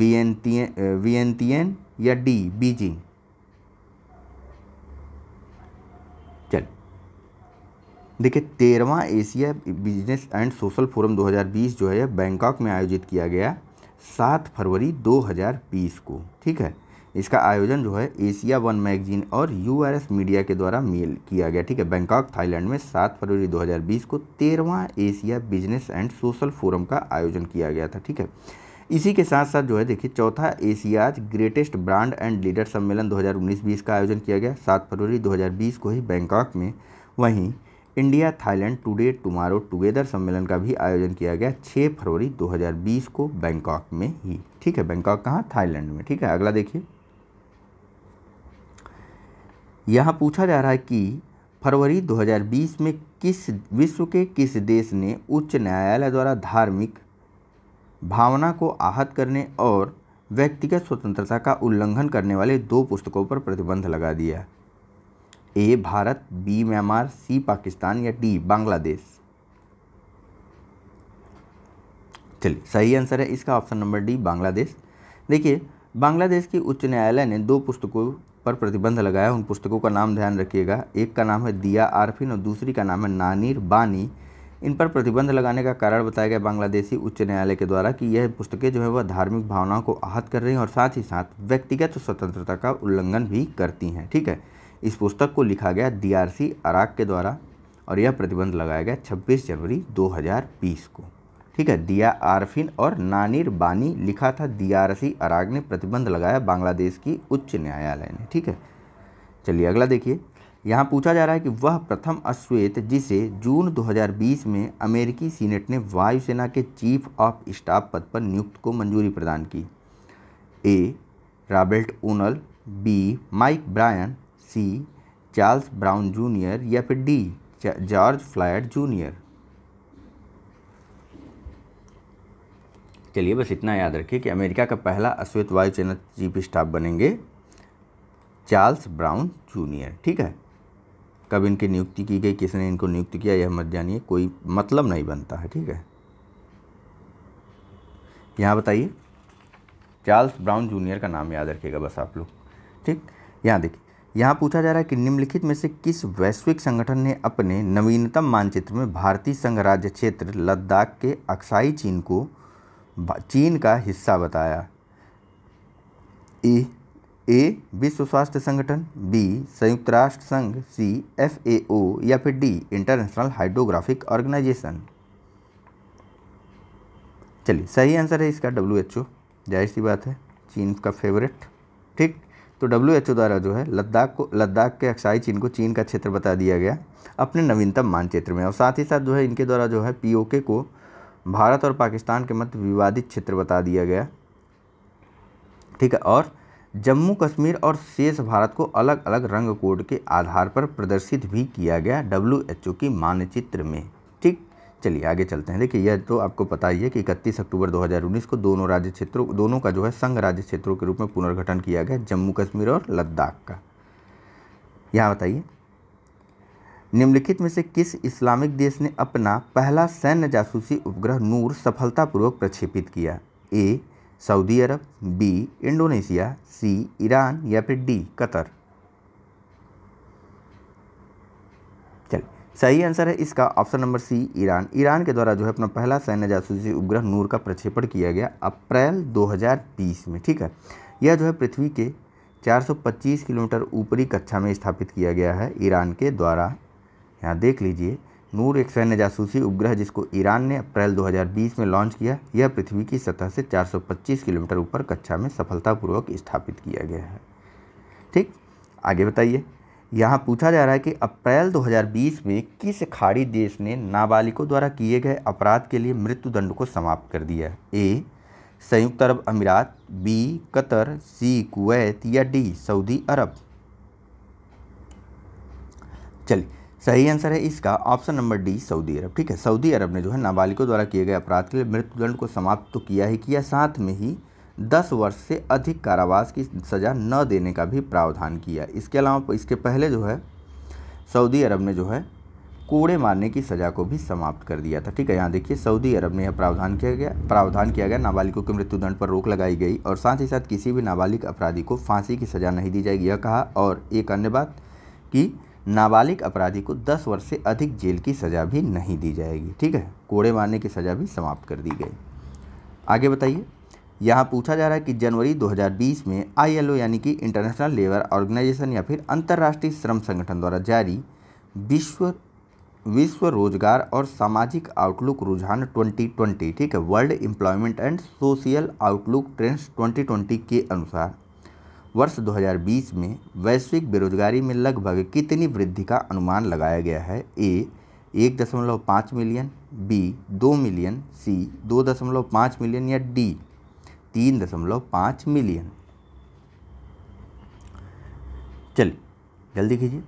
Vientiane uh, या डी बीजिंग चल देखिए तेरहवा Asia business and social forum 2020 जो है बैंकॉक में आयोजित किया गया सात फरवरी 2020 को ठीक है इसका आयोजन जो है एशिया वन मैगजीन और यूआरएस मीडिया के द्वारा मेल किया गया ठीक है बैंकॉक थाईलैंड में सात फरवरी 2020 को तेरहवा Asia business and social forum का आयोजन किया गया था ठीक है इसी के साथ साथ जो है देखिए चौथा Asia's greatest brand and leader सम्मेलन 2019-20 का आयोजन किया गया सात फरवरी 2020 को ही बैंकॉक में वहीं India Thailand today tomorrow together सम्मेलन का भी आयोजन किया गया 6 फरवरी 2020 को बैंकॉक में ही ठीक है बैंकॉक कहाँ थाईलैंड में ठीक है अगला देखिए यहाँ पूछा जा रहा है कि फरवरी 2020 में किस विश्व के किस देश ने उच्च न्यायालय द्वारा धार्मिक भावना को आहत करने और व्यक्तिगत स्वतंत्रता का उल्लंघन करने वाले दो पुस्तकों पर प्रतिबंध लगा दिया A Bharat B Myanmar C Pakistan या डी बांग्लादेश चलिए सही आंसर है इसका ऑप्शन नंबर डी बांग्लादेश देखिए बांग्लादेश की उच्च न्यायालय ने दो पुस्तकों पर प्रतिबंध लगाया उन पुस्तकों का नाम ध्यान रखिएगा एक का नाम है दिया आरफिन और दूसरी का नाम है नानीर बानी इन पर प्रतिबंध लगाने का कारण बताया गया बांग्लादेशी उच्च न्यायालय के द्वारा कि यह पुस्तकें जो है वह धार्मिक भावनाओं को आहत कर रही हैं और साथ ही साथ व्यक्तिगत स्वतंत्रता का उल्लंघन भी करती हैं ठीक है इस पुस्तक को लिखा गया डी अराक के द्वारा और यह प्रतिबंध लगाया गया छब्बीस जनवरी दो को ठीक है दिया आरफिन और नानिर बानी लिखा था दियारसी अराग ने प्रतिबंध लगाया बांग्लादेश की उच्च न्यायालय ने ठीक है चलिए अगला देखिए यहाँ पूछा जा रहा है कि वह प्रथम अश्वेत जिसे जून 2020 में अमेरिकी सीनेट ने वायुसेना के चीफ ऑफ स्टाफ पद पर नियुक्त को मंजूरी प्रदान की A Robert O'Neill B Mike Bryan C Charles Brown Junior या फिर डी जॉर्ज फ्लायड जूनियर चलिए बस इतना याद रखिए कि अमेरिका का पहला अश्वेत वायुसेना चीफ स्टाफ बनेंगे चार्ल्स ब्राउन जूनियर ठीक है कब इनकी नियुक्ति की गई किसने इनको नियुक्त किया यह मत जानिए कोई मतलब नहीं बनता है ठीक है यहाँ बताइए चार्ल्स ब्राउन जूनियर का नाम याद रखिएगा बस आप लोग ठीक यहाँ देखिए यहाँ पूछा जा रहा है कि निम्नलिखित में से किस वैश्विक संगठन ने अपने नवीनतम मानचित्र में भारतीय संघ राज्य क्षेत्र लद्दाख के अक्साई चीन को चीन का हिस्सा बताया ए ए विश्व स्वास्थ्य संगठन बी संयुक्त राष्ट्र संघ सी एफ ए ओ या फिर डी इंटरनेशनल हाइड्रोग्राफिक ऑर्गेनाइजेशन चलिए सही आंसर है इसका डब्ल्यू एच ओ जाहिर सी बात है चीन का फेवरेट ठीक तो डब्ल्यू एच ओ द्वारा जो है लद्दाख को लद्दाख के अक्साई चीन को चीन का क्षेत्र बता दिया गया अपने नवीनतम मानचित्र में और साथ ही साथ जो है इनके द्वारा जो है पी ओ के को भारत और पाकिस्तान के मध्य विवादित क्षेत्र बता दिया गया ठीक है और जम्मू कश्मीर और शेष भारत को अलग अलग रंग कोड के आधार पर प्रदर्शित भी किया गया डब्ल्यू की मानचित्र में ठीक चलिए आगे चलते हैं देखिए यह तो आपको पता ही है कि इकतीस अक्टूबर 2019 को दोनों राज्य क्षेत्रों दोनों का जो है संघ राज्य क्षेत्रों के रूप में पुनर्गठन किया गया जम्मू कश्मीर और लद्दाख का यहाँ बताइए निम्नलिखित में से किस इस्लामिक देश ने अपना पहला सैन्य जासूसी उपग्रह नूर सफलतापूर्वक प्रक्षेपित किया A Saudi Arab B Indonesia C Iran या फिर डी कतर चल सही आंसर है इसका option number C Iran Iran के द्वारा जो है अपना पहला सैन्य जासूसी उपग्रह नूर का प्रक्षेपण किया गया अप्रैल 2020 में ठीक है यह जो है पृथ्वी के 425 किलोमीटर ऊपरी कक्षा में स्थापित किया गया है ईरान के द्वारा यहाँ देख लीजिए नूर एक सैन्य जासूसी उपग्रह जिसको ईरान ने अप्रैल 2020 में लॉन्च किया यह पृथ्वी की सतह से 425 किलोमीटर ऊपर कक्षा में सफलतापूर्वक स्थापित किया गया है ठीक आगे बताइए यहाँ पूछा जा रहा है कि अप्रैल 2020 में किस खाड़ी देश ने नाबालिगों द्वारा किए गए अपराध के लिए मृत्युदंड को समाप्त कर दिया है ए संयुक्त अरब अमीरात बी कतर सी कुवैत या डी सऊदी अरब चलिए सही आंसर है इसका option number D Saudi Arab ठीक है सऊदी अरब ने जो है नाबालिगों द्वारा किए गए अपराध के लिए मृत्युदंड को समाप्त तो किया ही किया साथ में ही दस वर्ष से अधिक कारावास की सज़ा न देने का भी प्रावधान किया इसके अलावा इसके पहले जो है सऊदी अरब ने जो है कोड़े मारने की सज़ा को भी समाप्त कर दिया था ठीक है यहाँ देखिए सऊदी अरब में यह प्रावधान किया गया प्रावधान किया गया नाबालिगों के मृत्युदंड पर रोक लगाई गई और साथ ही साथ किसी भी नाबालिग अपराधी को फांसी की सज़ा नहीं दी जाएगी यह कहा और एक अन्य बात कि नाबालिग अपराधी को 10 वर्ष से अधिक जेल की सज़ा भी नहीं दी जाएगी ठीक है कोड़े मारने की सज़ा भी समाप्त कर दी गई आगे बताइए यहाँ पूछा जा रहा है कि जनवरी 2020 में आईएलओ यानी कि इंटरनेशनल लेबर ऑर्गेनाइजेशन या फिर अंतर्राष्ट्रीय श्रम संगठन द्वारा जारी विश्व विश्व रोजगार और सामाजिक आउटलुक रुझान 2020 ठीक है World Employment and Social Outlook Trends 2020 के अनुसार वर्ष 2020 में वैश्विक बेरोजगारी में लगभग कितनी वृद्धि का अनुमान लगाया गया है ए एक दशमलव पाँच मिलियन बी दो मिलियन सी दो दशमलव पाँच मिलियन या डी तीन दशमलव पाँच मिलियन चलिए जल्दी कीजिए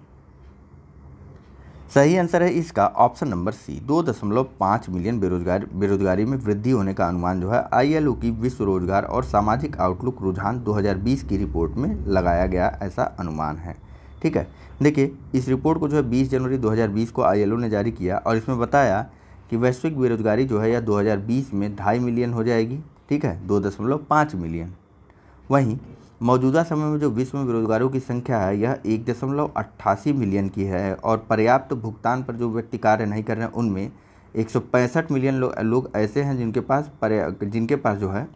सही आंसर है इसका ऑप्शन नंबर सी दो दशमलव पाँच मिलियन बेरोजगार बेरोजगारी में वृद्धि होने का अनुमान जो है आईएलओ की विश्व रोजगार और सामाजिक आउटलुक रुझान 2020 की रिपोर्ट में लगाया गया ऐसा अनुमान है ठीक है देखिए इस रिपोर्ट को जो है 20 जनवरी 2020 को आईएलओ ने जारी किया और इसमें बताया कि वैश्विक बेरोजगारी जो है यह दो में ढाई मिलियन हो जाएगी ठीक है दो मिलियन वहीं मौजूदा समय में जो विश्व में बेरोजगारों की संख्या है यह एक दशमलव अट्ठासी मिलियन की है और पर्याप्त तो भुगतान पर जो व्यक्ति कार्य नहीं कर रहे हैं उनमें एक सौ पैंसठ मिलियन लो, लोग ऐसे हैं जिनके पास जिनके पास जो है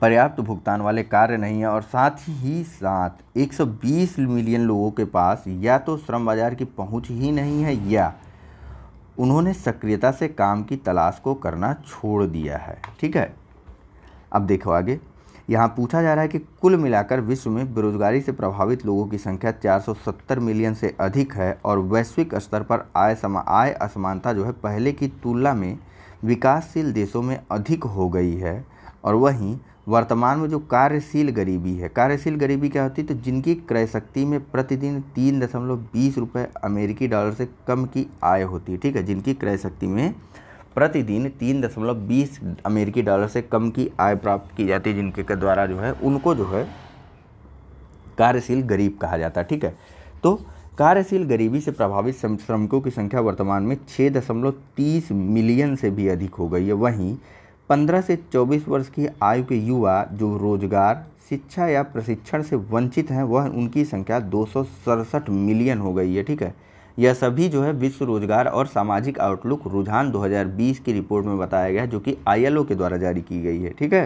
पर्याप्त तो भुगतान वाले कार्य नहीं है और साथ ही साथ 120 मिलियन लोगों के पास या तो श्रम बाजार की पहुंच ही नहीं है या उन्होंने सक्रियता से काम की तलाश को करना छोड़ दिया है ठीक है अब देखो आगे यहाँ पूछा जा रहा है कि कुल मिलाकर विश्व में बेरोजगारी से प्रभावित लोगों की संख्या 470 मिलियन से अधिक है और वैश्विक स्तर पर आय समा आय असमानता जो है पहले की तुलना में विकासशील देशों में अधिक हो गई है और वहीं वर्तमान में जो कार्यशील गरीबी है कार्यशील गरीबी क्या होती है तो जिनकी क्रय शक्ति में प्रतिदिन तीन दशमलव बीस रुपये अमेरिकी डॉलर से कम की आय होती है ठीक है जिनकी क्रय शक्ति में प्रतिदिन तीन दशमलव बीस अमेरिकी डॉलर से कम की आय प्राप्त की जाती है जिनके द्वारा जो है उनको जो है कार्यशील गरीब कहा जाता है ठीक है तो कार्यशील गरीबी से प्रभावित श्रमिकों की संख्या वर्तमान में छः दशमलव तीस मिलियन से भी अधिक हो गई है वहीं पंद्रह से चौबीस वर्ष की आयु के युवा जो रोजगार शिक्षा या प्रशिक्षण से वंचित हैं वह उनकी संख्या दो मिलियन हो गई है ठीक है यह सभी जो है विश्व रोजगार और सामाजिक आउटलुक रुझान 2020 की रिपोर्ट में बताया गया जो कि आईएलओ के द्वारा जारी की गई है ठीक है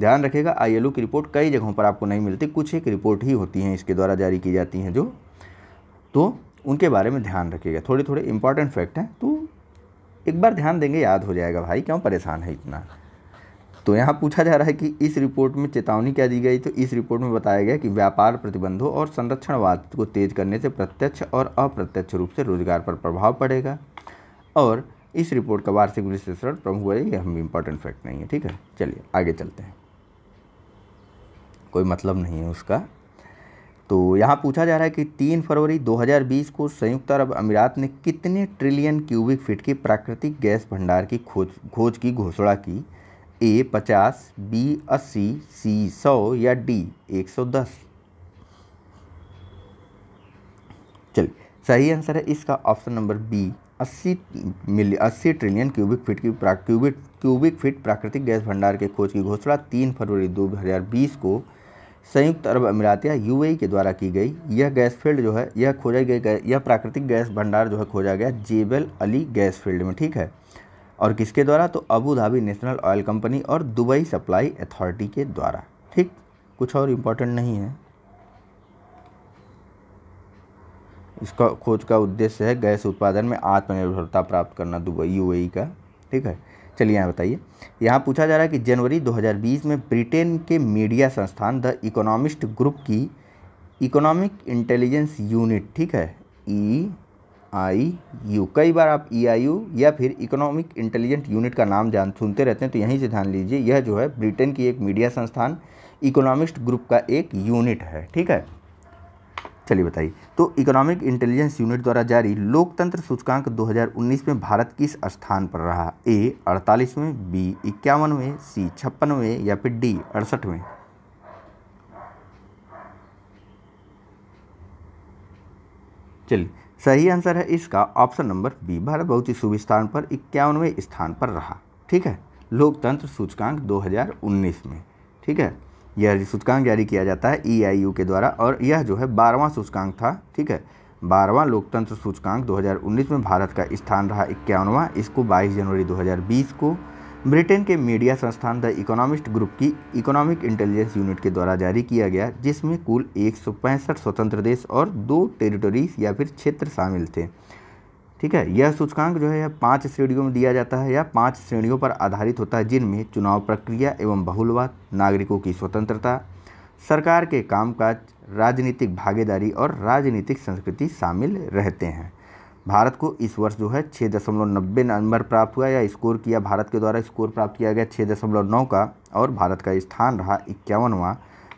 ध्यान रखेगा आईएलओ की रिपोर्ट कई जगहों पर आपको नहीं मिलती कुछ एक रिपोर्ट ही होती हैं इसके द्वारा जारी की जाती हैं जो तो उनके बारे में ध्यान रखिएगा थोड़े थोड़े इंपॉर्टेंट फैक्ट हैं तो एक बार ध्यान देंगे याद हो जाएगा भाई क्यों परेशान है इतना तो यहाँ पूछा जा रहा है कि इस रिपोर्ट में चेतावनी क्या दी गई तो इस रिपोर्ट में बताया गया कि व्यापार प्रतिबंधों और संरक्षणवाद को तेज करने से प्रत्यक्ष और अप्रत्यक्ष रूप से रोजगार पर प्रभाव पड़ेगा और इस रिपोर्ट का वार्षिक विश्लेषण प्रमुख हुआ ये हम इम्पोर्टेंट फैक्ट नहीं है ठीक है चलिए आगे चलते हैं कोई मतलब नहीं है उसका तो यहाँ पूछा जा रहा है कि तीन फरवरी 2020 को संयुक्त अरब अमीरात ने कितने ट्रिलियन क्यूबिक फीट की प्राकृतिक गैस भंडार की खोज खोज की घोषणा की ए पचास बी अस्सी सी सौ या डी एक सौ दस चलिए सही आंसर है इसका ऑप्शन नंबर बी अस्सी मिलियन अस्सी ट्रिलियन क्यूबिक फीट की क्यूबिक क्यूबिक फीट प्राकृतिक गैस भंडार के खोज की घोषणा तीन फरवरी दो हज़ार बीस को संयुक्त अरब अमीरात या यू के द्वारा की गई यह गैस फील्ड जो है यह खोजा गया यह प्राकृतिक गैस भंडार जो है खोजा गया जेबल अली गैस फील्ड में ठीक है और किसके द्वारा तो Abu Dhabi National Oil Company और दुबई सप्लाई अथॉरिटी के द्वारा ठीक कुछ और इम्पोर्टेंट नहीं है इसका खोज का उद्देश्य है गैस उत्पादन में आत्मनिर्भरता प्राप्त करना दुबई यूएई का ठीक है चलिए यहाँ बताइए यहाँ पूछा जा रहा है कि जनवरी 2020 में ब्रिटेन के मीडिया संस्थान द इकोनॉमिस्ट ग्रुप की इकोनॉमिक इंटेलिजेंस यूनिट ठीक है ई आई यू कई बार आप ई आई यू या फिर इकोनॉमिक इंटेलिजेंट यूनिट का नाम जान सुनते रहते हैं तो यहीं से ध्यान लीजिए यह जो है ब्रिटेन की एक मीडिया संस्थान इकोनॉमिस्ट ग्रुप का एक यूनिट है ठीक है चलिए बताइए तो इकोनॉमिक इंटेलिजेंस यूनिट द्वारा जारी लोकतंत्र सूचकांक 2019 में भारत किस स्थान पर रहा ए अड़तालीसवें बी इक्यावनवें सी छप्पनवें या फिर डी अड़सठवें चलिए सही आंसर है इसका ऑप्शन नंबर बी भारत बहुत ही शुभ स्थान पर इक्यावनवें स्थान पर रहा ठीक है लोकतंत्र सूचकांक 2019 में ठीक है यह सूचकांक जारी किया जाता है ई e के द्वारा और यह जो है बारहवां सूचकांक था ठीक है बारहवां लोकतंत्र सूचकांक 2019 में भारत का स्थान रहा इक्यावनवा इसको 22 जनवरी 2020 को ब्रिटेन के मीडिया संस्थान द इकोनॉमिस्ट ग्रुप की इकोनॉमिक इंटेलिजेंस यूनिट के द्वारा जारी किया गया जिसमें कुल एक स्वतंत्र देश और दो टेरिटोरीज या फिर क्षेत्र शामिल थे ठीक है यह सूचकांक जो है यह पाँच श्रेणियों में दिया जाता है या पाँच श्रेणियों पर आधारित होता है जिनमें चुनाव प्रक्रिया एवं बहुलवाद नागरिकों की स्वतंत्रता सरकार के कामकाज राजनीतिक भागीदारी और राजनीतिक संस्कृति शामिल रहते हैं भारत को इस वर्ष जो है छः दशमलव नब्बे नंबर प्राप्त हुआ या स्कोर किया भारत के द्वारा स्कोर प्राप्त किया गया छः दशमलव नौ का और भारत का स्थान रहा इक्यावनवा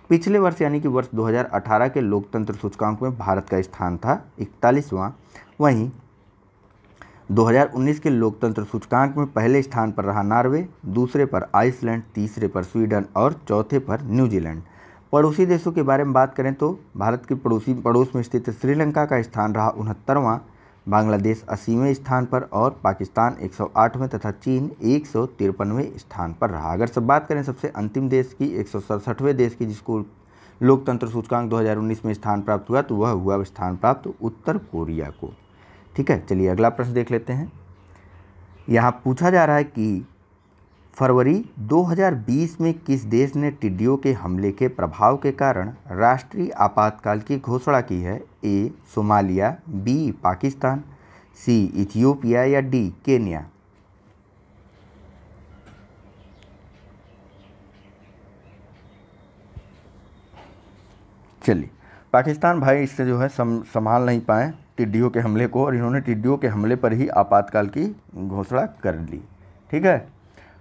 पिछले वर्ष यानी कि वर्ष 2018 के लोकतंत्र सूचकांक में भारत का स्थान था इकतालीसवां वहीं 2019 के लोकतंत्र सूचकांक में पहले स्थान पर रहा नॉर्वे दूसरे पर आइसलैंड तीसरे पर स्वीडन और चौथे पर न्यूजीलैंड पड़ोसी देशों के बारे में बात करें तो भारत के पड़ोसी पड़ोस में स्थित श्रीलंका का स्थान रहा उनहत्तरवां बांग्लादेश अस्सीवें स्थान पर और पाकिस्तान 108वें तथा चीन एक स्थान पर रहा अगर सब बात करें सबसे अंतिम देश की एक देश की जिसको लोकतंत्र सूचकांक 2019 में स्थान प्राप्त हुआ तो वह हुआ स्थान प्राप्त उत्तर कोरिया को ठीक है चलिए अगला प्रश्न देख लेते हैं यहाँ पूछा जा रहा है कि फरवरी 2020 में किस देश ने टिड्डियों के हमले के प्रभाव के कारण राष्ट्रीय आपातकाल की घोषणा की है A Somalia B Pakistan C Ethiopia या डी केन्या चलिए पाकिस्तान भाई इससे जो है सम, संभाल नहीं पाए टिड्डियों के हमले को और इन्होंने टिड्डियों के हमले पर ही आपातकाल की घोषणा कर ली ठीक है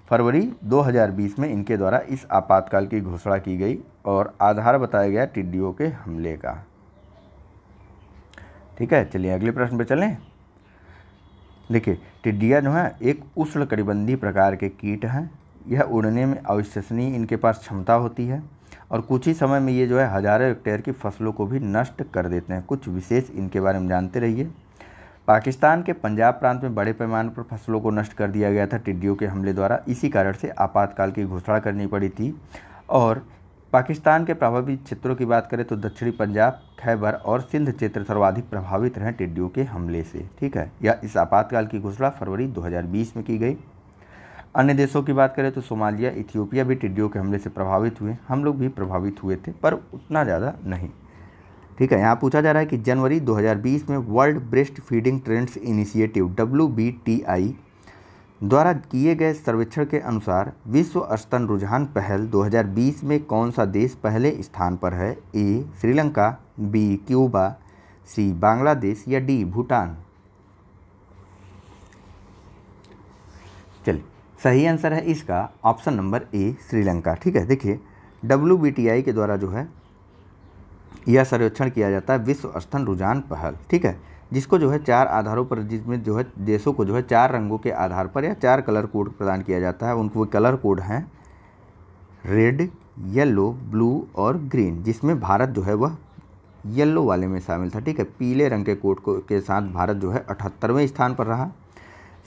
फरवरी 2020 में इनके द्वारा इस आपातकाल की घोषणा की गई और आधार बताया गया टिड्डियों के हमले का ठीक है चलिए अगले प्रश्न पे चलें देखिए टिड्डियाँ जो हैं एक उष्ण कटिबंधी प्रकार के कीट हैं यह उड़ने में अविश्वसनीय इनके पास क्षमता होती है और कुछ ही समय में ये जो है हज़ारों हेक्टेयर की फसलों को भी नष्ट कर देते हैं कुछ विशेष इनके बारे में जानते रहिए पाकिस्तान के पंजाब प्रांत में बड़े पैमाने पर फसलों को नष्ट कर दिया गया था टिड्डियों के हमले द्वारा इसी कारण से आपातकाल की घोषणा करनी पड़ी थी और पाकिस्तान के प्रभावित क्षेत्रों की बात करें तो दक्षिणी पंजाब खैबर और सिंध क्षेत्र सर्वाधिक प्रभावित रहे टिड्डियों के हमले से ठीक है या इस आपातकाल की घोषणा फरवरी 2020 में की गई अन्य देशों की बात करें तो सोमालिया इथियोपिया भी टिड्डियों के हमले से प्रभावित हुए हम लोग भी प्रभावित हुए थे पर उतना ज़्यादा नहीं ठीक है यहाँ पूछा जा रहा है कि जनवरी 2020 में World Breastfeeding Trends Initiative W द्वारा किए गए सर्वेक्षण के अनुसार विश्व स्तन रुझान पहल 2020 में कौन सा देश पहले स्थान पर है A Sri Lanka B Cuba C Bangladesh या डी भूटान चलिए सही आंसर है इसका ऑप्शन नंबर ए श्रीलंका ठीक है देखिए डब्ल्यू के द्वारा जो है यह सर्वेक्षण किया जाता है विश्व स्तन रुझान पहल ठीक है जिसको जो है चार आधारों पर जिसमें जो है देशों को जो है चार रंगों के आधार पर या चार कलर कोड प्रदान किया जाता है उनको कलर कोड हैं रेड येलो ब्लू और ग्रीन जिसमें भारत जो है वह येलो वाले में शामिल था ठीक है पीले रंग के कोड को के साथ भारत जो है अठहत्तरवें स्थान पर रहा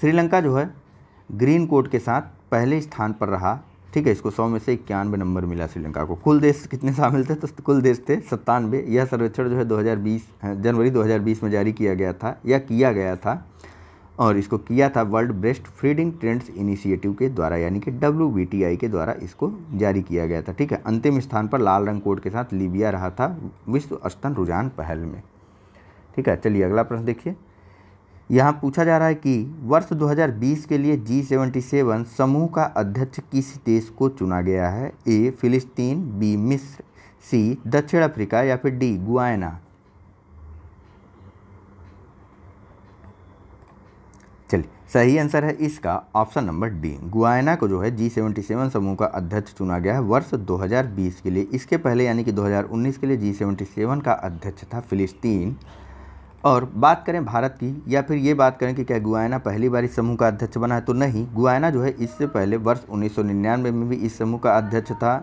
श्रीलंका जो है ग्रीन कोड के साथ पहले स्थान पर रहा ठीक है इसको सौ में से इक्यानवे नंबर मिला श्रीलंका को कुल देश कितने शामिल थे तो कुल देश थे सत्तानवे यह सर्वेक्षण जो है 2020 हाँ, जनवरी 2020 में जारी किया गया था या किया गया था और इसको किया था World Breastfeeding Trends Initiative के द्वारा यानी कि डब्ल्यू के द्वारा इसको जारी किया गया था ठीक है अंतिम स्थान पर लाल रंग कोड के साथ लीबिया रहा था विश्व स्तन रुझान पहल में ठीक है चलिए अगला प्रश्न देखिए यहाँ पूछा जा रहा है कि वर्ष 2020 के लिए जी सेवेंटी सेवन समूह का अध्यक्ष किस देश को चुना गया है ए फिलिस्तीन बी मिस्र सी दक्षिण अफ्रीका या फिर डी गुआना चलिए सही आंसर है इसका ऑप्शन नंबर डी गुआना को जो है जी सेवेंटी सेवन समूह का अध्यक्ष चुना गया है वर्ष 2020 के लिए इसके पहले यानी कि 2019 के लिए जी सेवेंटी सेवन का अध्यक्ष था फिलिस्तीन और बात करें भारत की या फिर ये बात करें कि क्या गुआना पहली बार इस समूह का अध्यक्ष बना है तो नहीं गुआना जो है इससे पहले वर्ष उन्नीस में भी इस समूह का अध्यक्ष था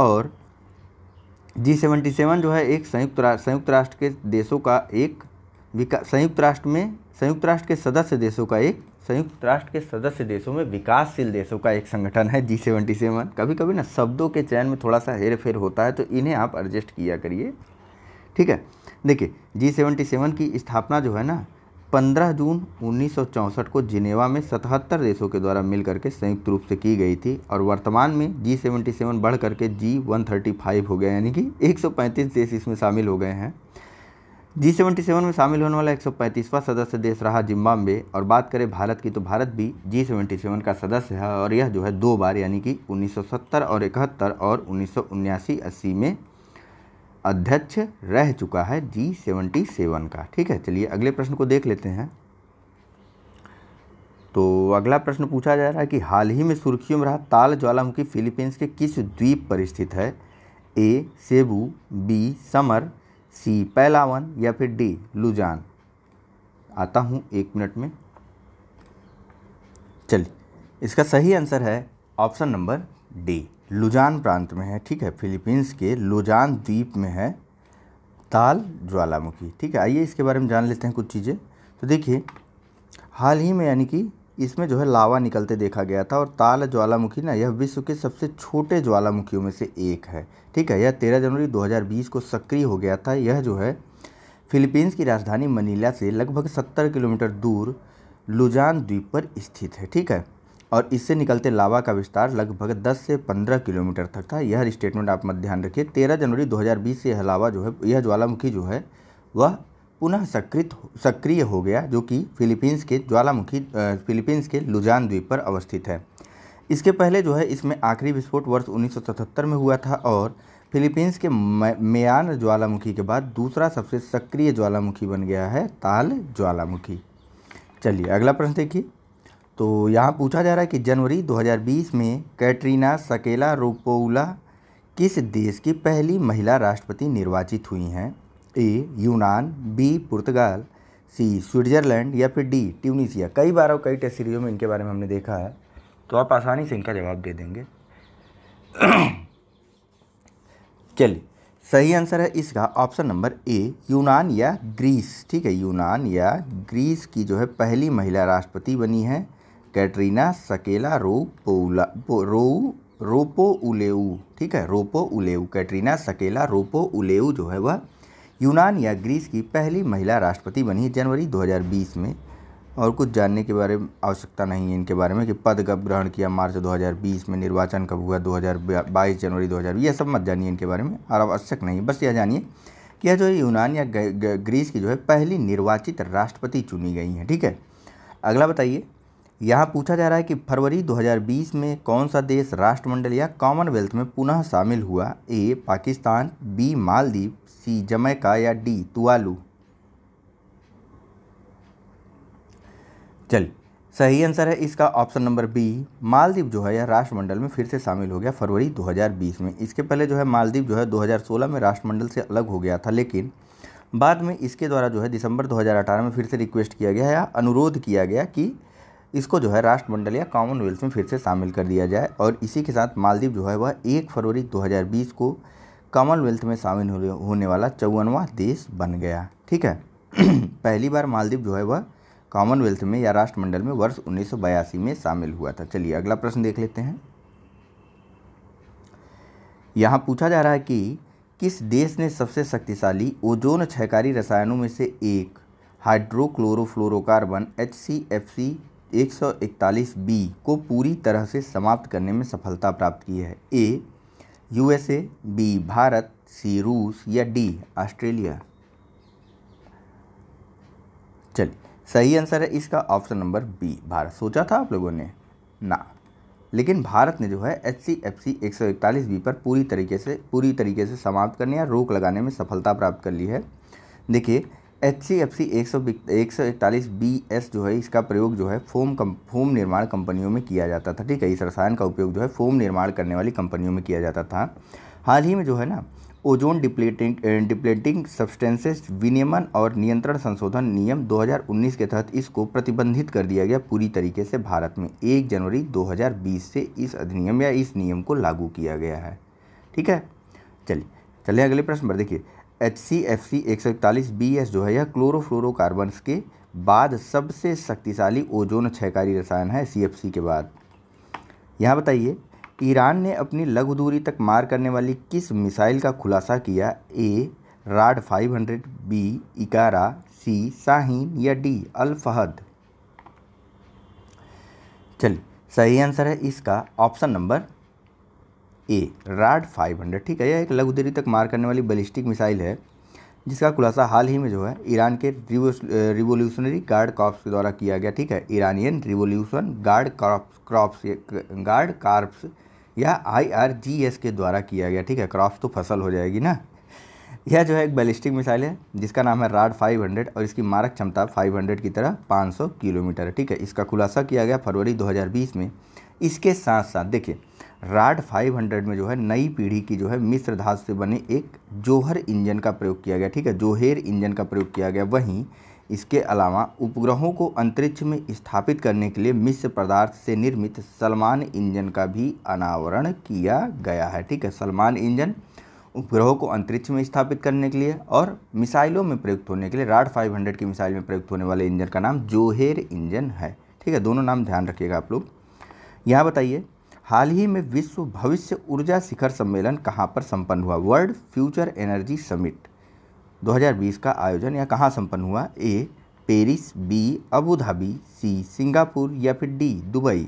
और जी सेवेंटी सेवन जो है एक संयुक्त राष्ट्र संयुक्त राष्ट्र के देशों का एक विकास संयुक्त राष्ट्र में संयुक्त राष्ट्र के सदस्य देशों का एक संयुक्त राष्ट्र के सदस्य देशों में विकासशील देशों का एक संगठन है जी सेवेंटी सेवन कभी कभी ना शब्दों के चयन में थोड़ा सा हेर फेर होता है तो इन्हें आप एडजस्ट किया करिए ठीक है देखिए जी सेवेंटी सेवन की स्थापना जो है ना 15 जून 1964 को जिनेवा में 77 देशों के द्वारा मिल करके संयुक्त रूप से की गई थी और वर्तमान में जी सेवेंटी सेवन बढ़ करके जी वन थर्टी फाइव हो गया यानी कि 135 देश इसमें शामिल हो गए हैं जी सेवेंटी सेवन में शामिल होने वाला पैंतीसवां सदस्य देश रहा जिम्बाब्वे और बात करें भारत की तो भारत भी जी सेवेंटी सेवन का सदस्य है और यह जो है दो बार यानी कि 1970 और इकहत्तर और उन्नीस सौ में अध्यक्ष रह चुका है जी सेवेंटी सेवन का ठीक है चलिए अगले प्रश्न को देख लेते हैं तो अगला प्रश्न पूछा जा रहा है कि हाल ही में सुर्खियों में रहा ताल ज्वालामुखी फिलीपींस के किस द्वीप पर स्थित है A Cebu B Samar C Palawan या फिर डी लुजान आता हूँ एक मिनट में चलिए इसका सही आंसर है ऑप्शन नंबर डी लुजान प्रांत में है ठीक है फिलीपींस के लुजान द्वीप में है ताल ज्वालामुखी ठीक है आइए इसके बारे में जान लेते हैं कुछ चीज़ें तो देखिए हाल ही में यानी कि इसमें जो है लावा निकलते देखा गया था और ताल ज्वालामुखी ना यह विश्व के सबसे छोटे ज्वालामुखियों में से एक है ठीक है यह तेरह जनवरी 2020 को सक्रिय हो गया था यह जो है फिलीपींस की राजधानी मनीला से लगभग सत्तर किलोमीटर दूर लुजान द्वीप पर स्थित है ठीक है और इससे निकलते लावा का विस्तार लगभग 10 से 15 किलोमीटर तक था यह स्टेटमेंट आप मत ध्यान रखिए 13 जनवरी 2020 से यह लावा जो है यह ज्वालामुखी जो है वह पुनः सक्रिय सक्रिय हो गया जो कि फिलीपींस के ज्वालामुखी फिलीपींस के लुजान द्वीप पर अवस्थित है इसके पहले जो है इसमें आखिरी विस्फोट वर्ष उन्नीस में हुआ था और फिलीपींस के मेयान ज्वालामुखी के बाद दूसरा सबसे सक्रिय ज्वालामुखी बन गया है ताल ज्वालामुखी चलिए अगला प्रश्न देखिए तो यहाँ पूछा जा रहा है कि जनवरी 2020 में कैटरीना सकेला रोपोला किस देश की पहली महिला राष्ट्रपति निर्वाचित हुई हैं ए यूनान बी पुर्तगाल सी स्विट्ज़रलैंड या फिर डी ट्यूनिशिया कई बार और कई टेस्ट सीरीजों में इनके बारे में हमने देखा है तो आप आसानी से इनका जवाब दे देंगे चलिए सही आंसर है इसका ऑप्शन नंबर ए यूनान या ग्रीस ठीक है यूनान या ग्रीस की जो है पहली महिला राष्ट्रपति बनी है कैटरीना सकेला रोपोउला रो रोपो उलेऊ ठीक है रोपो उलेऊ कैटरीना सकेला रोपो उलेऊ जो है वह यूनान या ग्रीस की पहली महिला राष्ट्रपति बनी है जनवरी 2020 में और कुछ जानने के बारे में आवश्यकता नहीं है इनके बारे में कि पद कब ग्रहण किया मार्च 2020 में निर्वाचन कब हुआ 2022 जनवरी 2020 यह सब मत जानिए इनके बारे में और आवश्यक नहीं बस यह जानिए कि यह जो है यूनान या ग्रीस की जो है पहली निर्वाचित राष्ट्रपति चुनी गई हैं ठीक है अगला बताइए यहाँ पूछा जा रहा है कि फरवरी 2020 में कौन सा देश राष्ट्रमंडल या कॉमनवेल्थ में पुनः शामिल हुआ A Pakistan B Maldives C Jamaica या डी तुआलू चल सही आंसर है इसका ऑप्शन नंबर बी मालदीव जो है यह राष्ट्रमंडल में फिर से शामिल हो गया फरवरी 2020 में इसके पहले जो है मालदीव जो है 2016 में राष्ट्रमंडल से अलग हो गया था लेकिन बाद में इसके द्वारा जो है दिसंबर 2018 में फिर से रिक्वेस्ट किया गया या अनुरोध किया गया कि इसको जो है राष्ट्रमंडल या कॉमनवेल्थ में फिर से शामिल कर दिया जाए और इसी के साथ मालदीव जो है वह एक फरवरी 2020 को कॉमनवेल्थ में शामिल होने वाला चौवनवा देश बन गया ठीक है पहली बार मालदीव जो है वह कॉमनवेल्थ में या राष्ट्रमंडल में वर्ष उन्नीस में शामिल हुआ था चलिए अगला प्रश्न देख लेते हैं यहाँ पूछा जा रहा है कि किस देश ने सबसे शक्तिशाली ओजोन क्षयकारी रसायनों में से एक hydrochlorofluorocarbon H C F C 141 B को पूरी तरह से समाप्त करने में सफलता प्राप्त की है A USA B Bharat C रूस या डी ऑस्ट्रेलिया चलिए सही आंसर है इसका ऑप्शन नंबर बी भारत सोचा था आप लोगों ने ना लेकिन भारत ने जो है एच सी एफ सी एक सौ इकतालीस बी पर पूरी तरीके से पूरी तरीके से समाप्त करने या रोक लगाने में सफलता प्राप्त कर ली है देखिए एच सी एफ सी एक सौ एक सौ इकतालीस बी एस जो है इसका प्रयोग जो है फोम कम फोम निर्माण कंपनियों में किया जाता था ठीक है इस रसायन का उपयोग जो है फोम निर्माण करने वाली कंपनियों में किया जाता था हाल ही में जो है ना ओजोन डिप्लेटिंग डिप्लेटिंग सब्सटेंसेस विनियमन और नियंत्रण संशोधन नियम 2019 के तहत इसको प्रतिबंधित कर दिया गया पूरी तरीके से भारत में एक जनवरी 2020 से इस अधिनियम या इस नियम को लागू किया गया है ठीक है चलिए चलिए अगले प्रश्न पर देखिए एच सी एफ सी एक सौ इकतालीस बी एस जो है यह क्लोरोफ्लोरोकार्बन्स के बाद सबसे शक्तिशाली ओजोन क्षयकारी रसायन है सी एफ सी के बाद यहाँ बताइए ईरान ने अपनी लघु दूरी तक मार करने वाली किस मिसाइल का खुलासा किया A Raad 500 B Ikara C Shaheen या डी अलफहद चलिए सही आंसर है इसका ऑप्शन नंबर ए राड 500 ठीक है यह एक लघु दूरी तक मार करने वाली बैलिस्टिक मिसाइल है जिसका खुलासा हाल ही में जो है ईरान के रिवोल्यूशनरी गार्ड कॉर्प्स के द्वारा किया गया ठीक है Iranian Revolution Guard Crops Crops Guard Corps या आईआरजीएस के द्वारा किया गया ठीक है क्रॉप्स तो फसल हो जाएगी ना यह जो है एक बैलिस्टिक मिसाइल है जिसका नाम है राड 500 और इसकी मारक क्षमता 500 की तरह 500 किलोमीटर है ठीक है इसका खुलासा किया गया फरवरी 2020 में इसके साथ साथ देखिए राड 500 में जो है नई पीढ़ी की जो है मिश्र धातु से बने एक जोहर इंजन का प्रयोग किया गया ठीक है जोहेर इंजन का प्रयोग किया गया वहीं इसके अलावा उपग्रहों को अंतरिक्ष में स्थापित करने के लिए मिश्र पदार्थ से निर्मित सलमान इंजन का भी अनावरण किया गया है ठीक है सलमान इंजन उपग्रहों को अंतरिक्ष में स्थापित करने के लिए और मिसाइलों में प्रयुक्त होने के लिए राड 500 की मिसाइल में प्रयुक्त होने वाले इंजन का नाम जोहेर इंजन है ठीक है दोनों नाम ध्यान रखिएगा आप लोग यहाँ बताइए हाल ही में विश्व भविष्य ऊर्जा शिखर सम्मेलन कहाँ पर संपन्न हुआ वर्ल्ड फ्यूचर एनर्जी समिट 2020 का आयोजन यह कहाँ संपन्न हुआ A Paris B Abu Dhabi C Singapore या फिर डी दुबई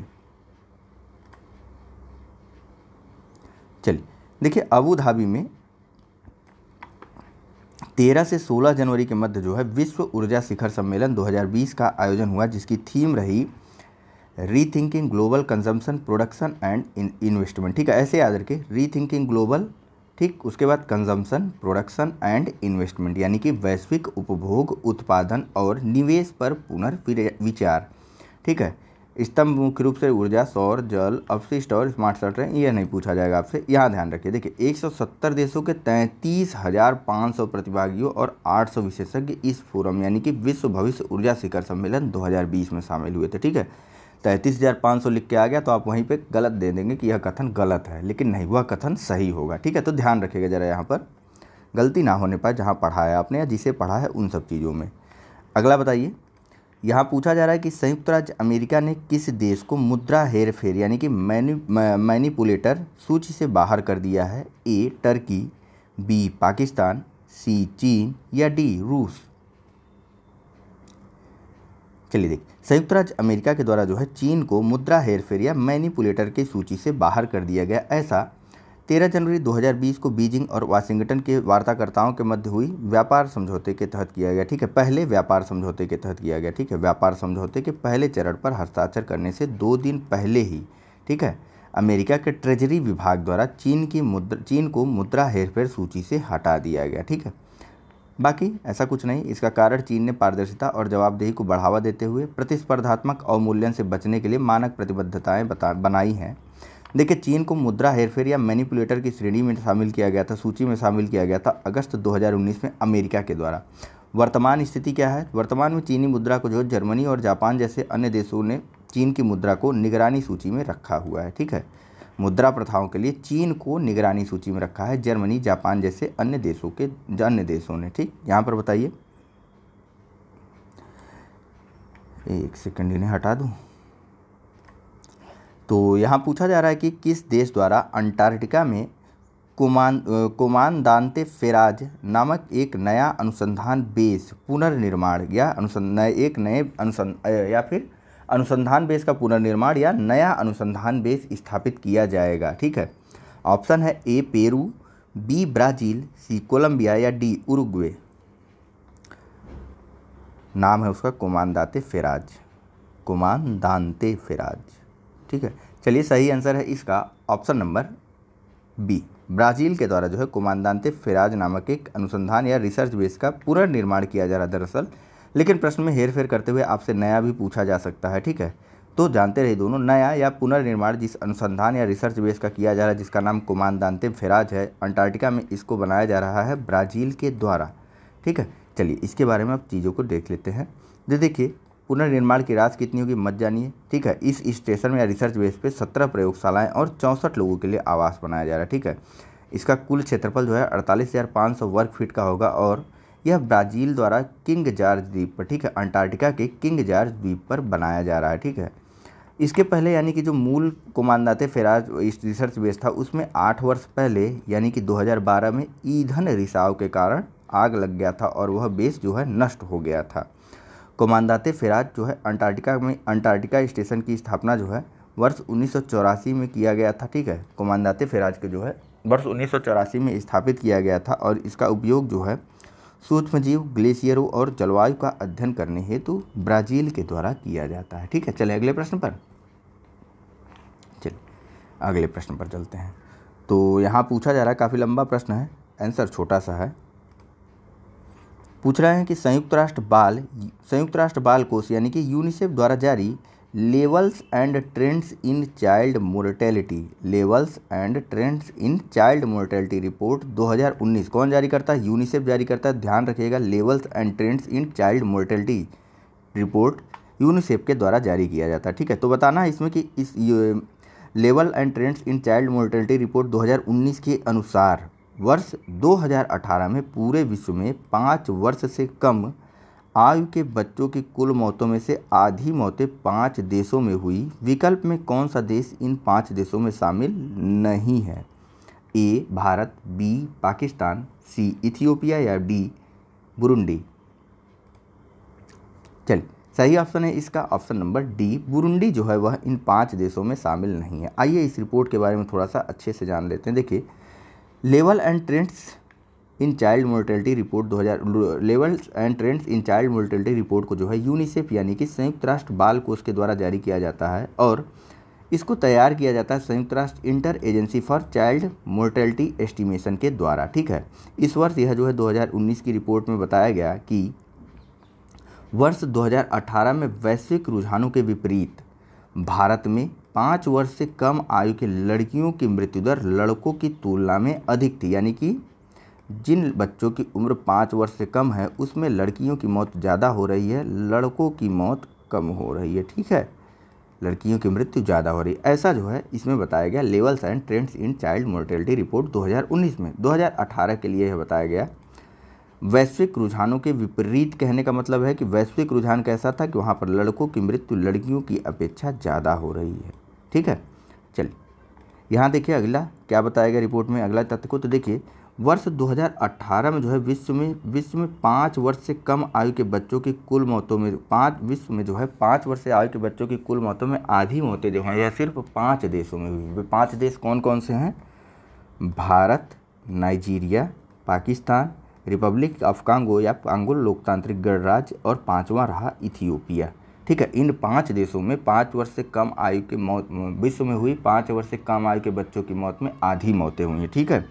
चलिए देखिए अबू धाबी में तेरह से सोलह जनवरी के मध्य जो है विश्व ऊर्जा शिखर सम्मेलन 2020 का आयोजन हुआ जिसकी थीम रही Rethinking Global Consumption Production and Investment ठीक है ऐसे याद रखिए रीथिंकिंग ग्लोबल ठीक उसके बाद कंजम्पशन प्रोडक्शन एंड इन्वेस्टमेंट यानी कि वैश्विक उपभोग उत्पादन और निवेश पर पुनर्विचार ठीक है स्तंभ मुख्य रूप से ऊर्जा सौर जल अपशिष्ट और स्मार्ट शटर यह नहीं पूछा जाएगा आपसे यहाँ ध्यान रखिए देखिए 170 देशों के तैंतीस हज़ार पाँच सौ प्रतिभागियों और 800 विशेषज्ञ इस फोरम यानी कि विश्व भविष्य ऊर्जा शिखर सम्मेलन 2020 में शामिल हुए थे ठीक है तैंतीस हज़ार पाँच सौ लिख के आ गया तो आप वहीं पे गलत दे देंगे कि यह कथन गलत है लेकिन नहीं वह कथन सही होगा ठीक है तो ध्यान रखिएगा ज़रा यहाँ पर गलती ना होने पर जहाँ पढ़ा है आपने या जिसे पढ़ा है उन सब चीज़ों में अगला बताइए यहाँ पूछा जा रहा है कि संयुक्त राज्य अमेरिका ने किस देश को मुद्रा हेर फेर यानी कि मैनिपुलेटर सूची से बाहर कर दिया है A Turkey B Pakistan C चीन या डी रूस चलिए देखिए संयुक्त राज्य अमेरिका के द्वारा जो है चीन को मुद्रा हेरफेर या मैनिपुलेटर की सूची से बाहर कर दिया गया ऐसा 13 जनवरी 2020 को बीजिंग और वाशिंगटन के वार्ताकर्ताओं के मध्य हुई व्यापार समझौते के तहत किया गया ठीक है पहले व्यापार समझौते के तहत किया गया ठीक है व्यापार समझौते के पहले चरण पर हस्ताक्षर करने से दो दिन पहले ही ठीक है अमेरिका के ट्रेजरी विभाग द्वारा चीन की मुद्रा चीन को मुद्रा हेरफेर सूची से हटा दिया गया ठीक है बाकी ऐसा कुछ नहीं इसका कारण चीन ने पारदर्शिता और जवाबदेही को बढ़ावा देते हुए प्रतिस्पर्धात्मक अवमूल्यन से बचने के लिए मानक प्रतिबद्धताएं बता बनाई हैं देखिए चीन को मुद्रा हेरफेर या मैनिपुलेटर की श्रेणी में शामिल किया गया था सूची में शामिल किया गया था अगस्त 2019 में अमेरिका के द्वारा वर्तमान स्थिति क्या है वर्तमान में चीनी मुद्रा को जो जर्मनी और जापान जैसे अन्य देशों ने चीन की मुद्रा को निगरानी सूची में रखा हुआ है ठीक है मुद्रा प्रथाओं के लिए चीन को निगरानी सूची में रखा है जर्मनी जापान जैसे अन्य देशों के अन्य देशों ने ठीक यहाँ पर बताइए एक सेकंड इन्हें हटा दूँ तो यहाँ पूछा जा रहा है कि किस देश द्वारा अंटार्कटिका में कुमान कुमानदानते फेराज नामक एक नया अनुसंधान बेस पुनर्निर्माण या अनुसंधान एक नए अनुसंध या फिर अनुसंधान बेस का पुनर्निर्माण या नया अनुसंधान बेस स्थापित किया जाएगा ठीक है ऑप्शन है A Peru B Brazil C Colombia या डी उरुग्वे नाम है उसका कुमानदाते फिराज कुमानदानते दानते फिराज ठीक है चलिए सही आंसर है इसका ऑप्शन नंबर बी ब्राज़ील के द्वारा जो है कुमानदानते फिराज नामक एक अनुसंधान या रिसर्च बेस का पुनर्निर्माण किया जा रहा है दरअसल लेकिन प्रश्न में हेर फेर करते हुए आपसे नया भी पूछा जा सकता है ठीक है तो जानते रहे दोनों नया या पुनर्निर्माण जिस अनुसंधान या रिसर्च बेस का किया जा रहा है जिसका नाम दानते फेराज है अंटार्कटिका में इसको बनाया जा रहा है ब्राज़ील के द्वारा ठीक है चलिए इसके बारे में आप चीज़ों को देख लेते हैं जो देखिए पुनर्निर्माण की राशि कितनी होगी मत जानिए ठीक है इस स्टेशन में या रिसर्च बेस पर सत्रह प्रयोगशालाएँ और चौंसठ लोगों के लिए आवास बनाया जा रहा है ठीक है इसका कुल क्षेत्रफल जो है अड़तालीस हज़ार पाँच सौ वर्ग फीट का होगा और यह ब्राज़ील द्वारा किंग जार्ज द्वीप पर ठीक है अंटार्कटिका के किंग जार्ज द्वीप पर बनाया जा रहा है ठीक है इसके पहले यानी कि जो मूल कुमानदात फराज रिसर्च बेस था उसमें आठ वर्ष पहले यानी कि 2012 में ईंधन रिसाव के कारण आग लग गया था और वह बेस जो है नष्ट हो गया था कुमानदात फराज जो है अंटार्कटिका में अंटार्कटिका स्टेशन की स्थापना जो है वर्ष उन्नीस में किया गया था ठीक है कुमानदात फराज के जो है वर्ष उन्नीस में स्थापित किया गया था और इसका उपयोग जो है सूक्ष्मजीव ग्लेशियरों और जलवायु का अध्ययन करने हेतु ब्राज़ील के द्वारा किया जाता है ठीक है चले अगले प्रश्न पर चलिए अगले प्रश्न पर चलते हैं तो यहाँ पूछा जा रहा है काफ़ी लंबा प्रश्न है आंसर छोटा सा है पूछ रहे हैं कि संयुक्त राष्ट्र बाल संयुक्त राष्ट्र बाल कोष यानी कि यूनिसेफ द्वारा जारी Levels and Trends in Child Mortality Levels and Trends in Child Mortality Report 2019 कौन जारी करता है यूनिसेफ जारी करता है ध्यान रखिएगा Levels and Trends in Child Mortality Report UNICEF के द्वारा जारी किया जाता है ठीक है तो बताना है इसमें कि इस Level and Trends in Child Mortality Report 2019 के अनुसार वर्ष 2018 में पूरे विश्व में पाँच वर्ष से कम आयु के बच्चों की कुल मौतों में से आधी मौतें पाँच देशों में हुई विकल्प में कौन सा देश इन पाँच देशों में शामिल नहीं है A Bharat B Pakistan C Ethiopia या डी बुरुंडी चलिए सही ऑप्शन है इसका ऑप्शन नंबर डी बुरुंडी जो है वह इन पाँच देशों में शामिल नहीं है आइए इस रिपोर्ट के बारे में थोड़ा सा अच्छे से जान लेते हैं देखिए Level and Trends in Child Mortality Report 2000 Levels and Trends in Child Mortality Report को जो है यूनिसेफ यानी कि संयुक्त राष्ट्र बाल कोष के द्वारा जारी किया जाता है और इसको तैयार किया जाता है संयुक्त राष्ट्र Inter Agency for Child Mortality Estimation के द्वारा ठीक है इस वर्ष यह जो है 2019 की रिपोर्ट में बताया गया कि वर्ष 2018 में वैश्विक रुझानों के विपरीत भारत में पाँच वर्ष से कम आयु के लड़कियों की मृत्यु दर लड़कों की तुलना में अधिक थी यानी कि जिन बच्चों की उम्र पाँच वर्ष से कम है उसमें लड़कियों की मौत ज़्यादा हो रही है लड़कों की मौत कम हो रही है ठीक है लड़कियों की मृत्यु ज़्यादा हो रही है ऐसा जो है इसमें बताया गया Levels and Trends in Child Mortality Report 2019 में 2018 के लिए यह बताया गया वैश्विक रुझानों के विपरीत कहने का मतलब है कि वैश्विक रुझान कैसा था कि वहाँ पर लड़कों की मृत्यु लड़कियों की अपेक्षा ज़्यादा हो रही है ठीक है चलिए यहाँ देखिए अगला क्या बताया गया रिपोर्ट में अगला तथ्य को तो देखिए वर्ष 2018 में जो है विश्व में विश्व में पाँच वर्ष से कम आयु के बच्चों की कुल मौतों में पाँच विश्व में जो है पाँच वर्ष से आयु के बच्चों की कुल मौतों में आधी मौतें जो हैं यह सिर्फ पाँच देशों में हुई पाँच देश कौन कौन से हैं Bharat Nigeria Pakistan Republic of Congo या कांगो लोकतांत्रिक गणराज्य और पाँचवा रहा इथियोपिया ठीक है इन पाँच देशों में पाँच वर्ष से कम आयु के मौत विश्व में हुई पाँच वर्ष से कम आयु के बच्चों की मौत में आधी मौतें हुई हैं ठीक है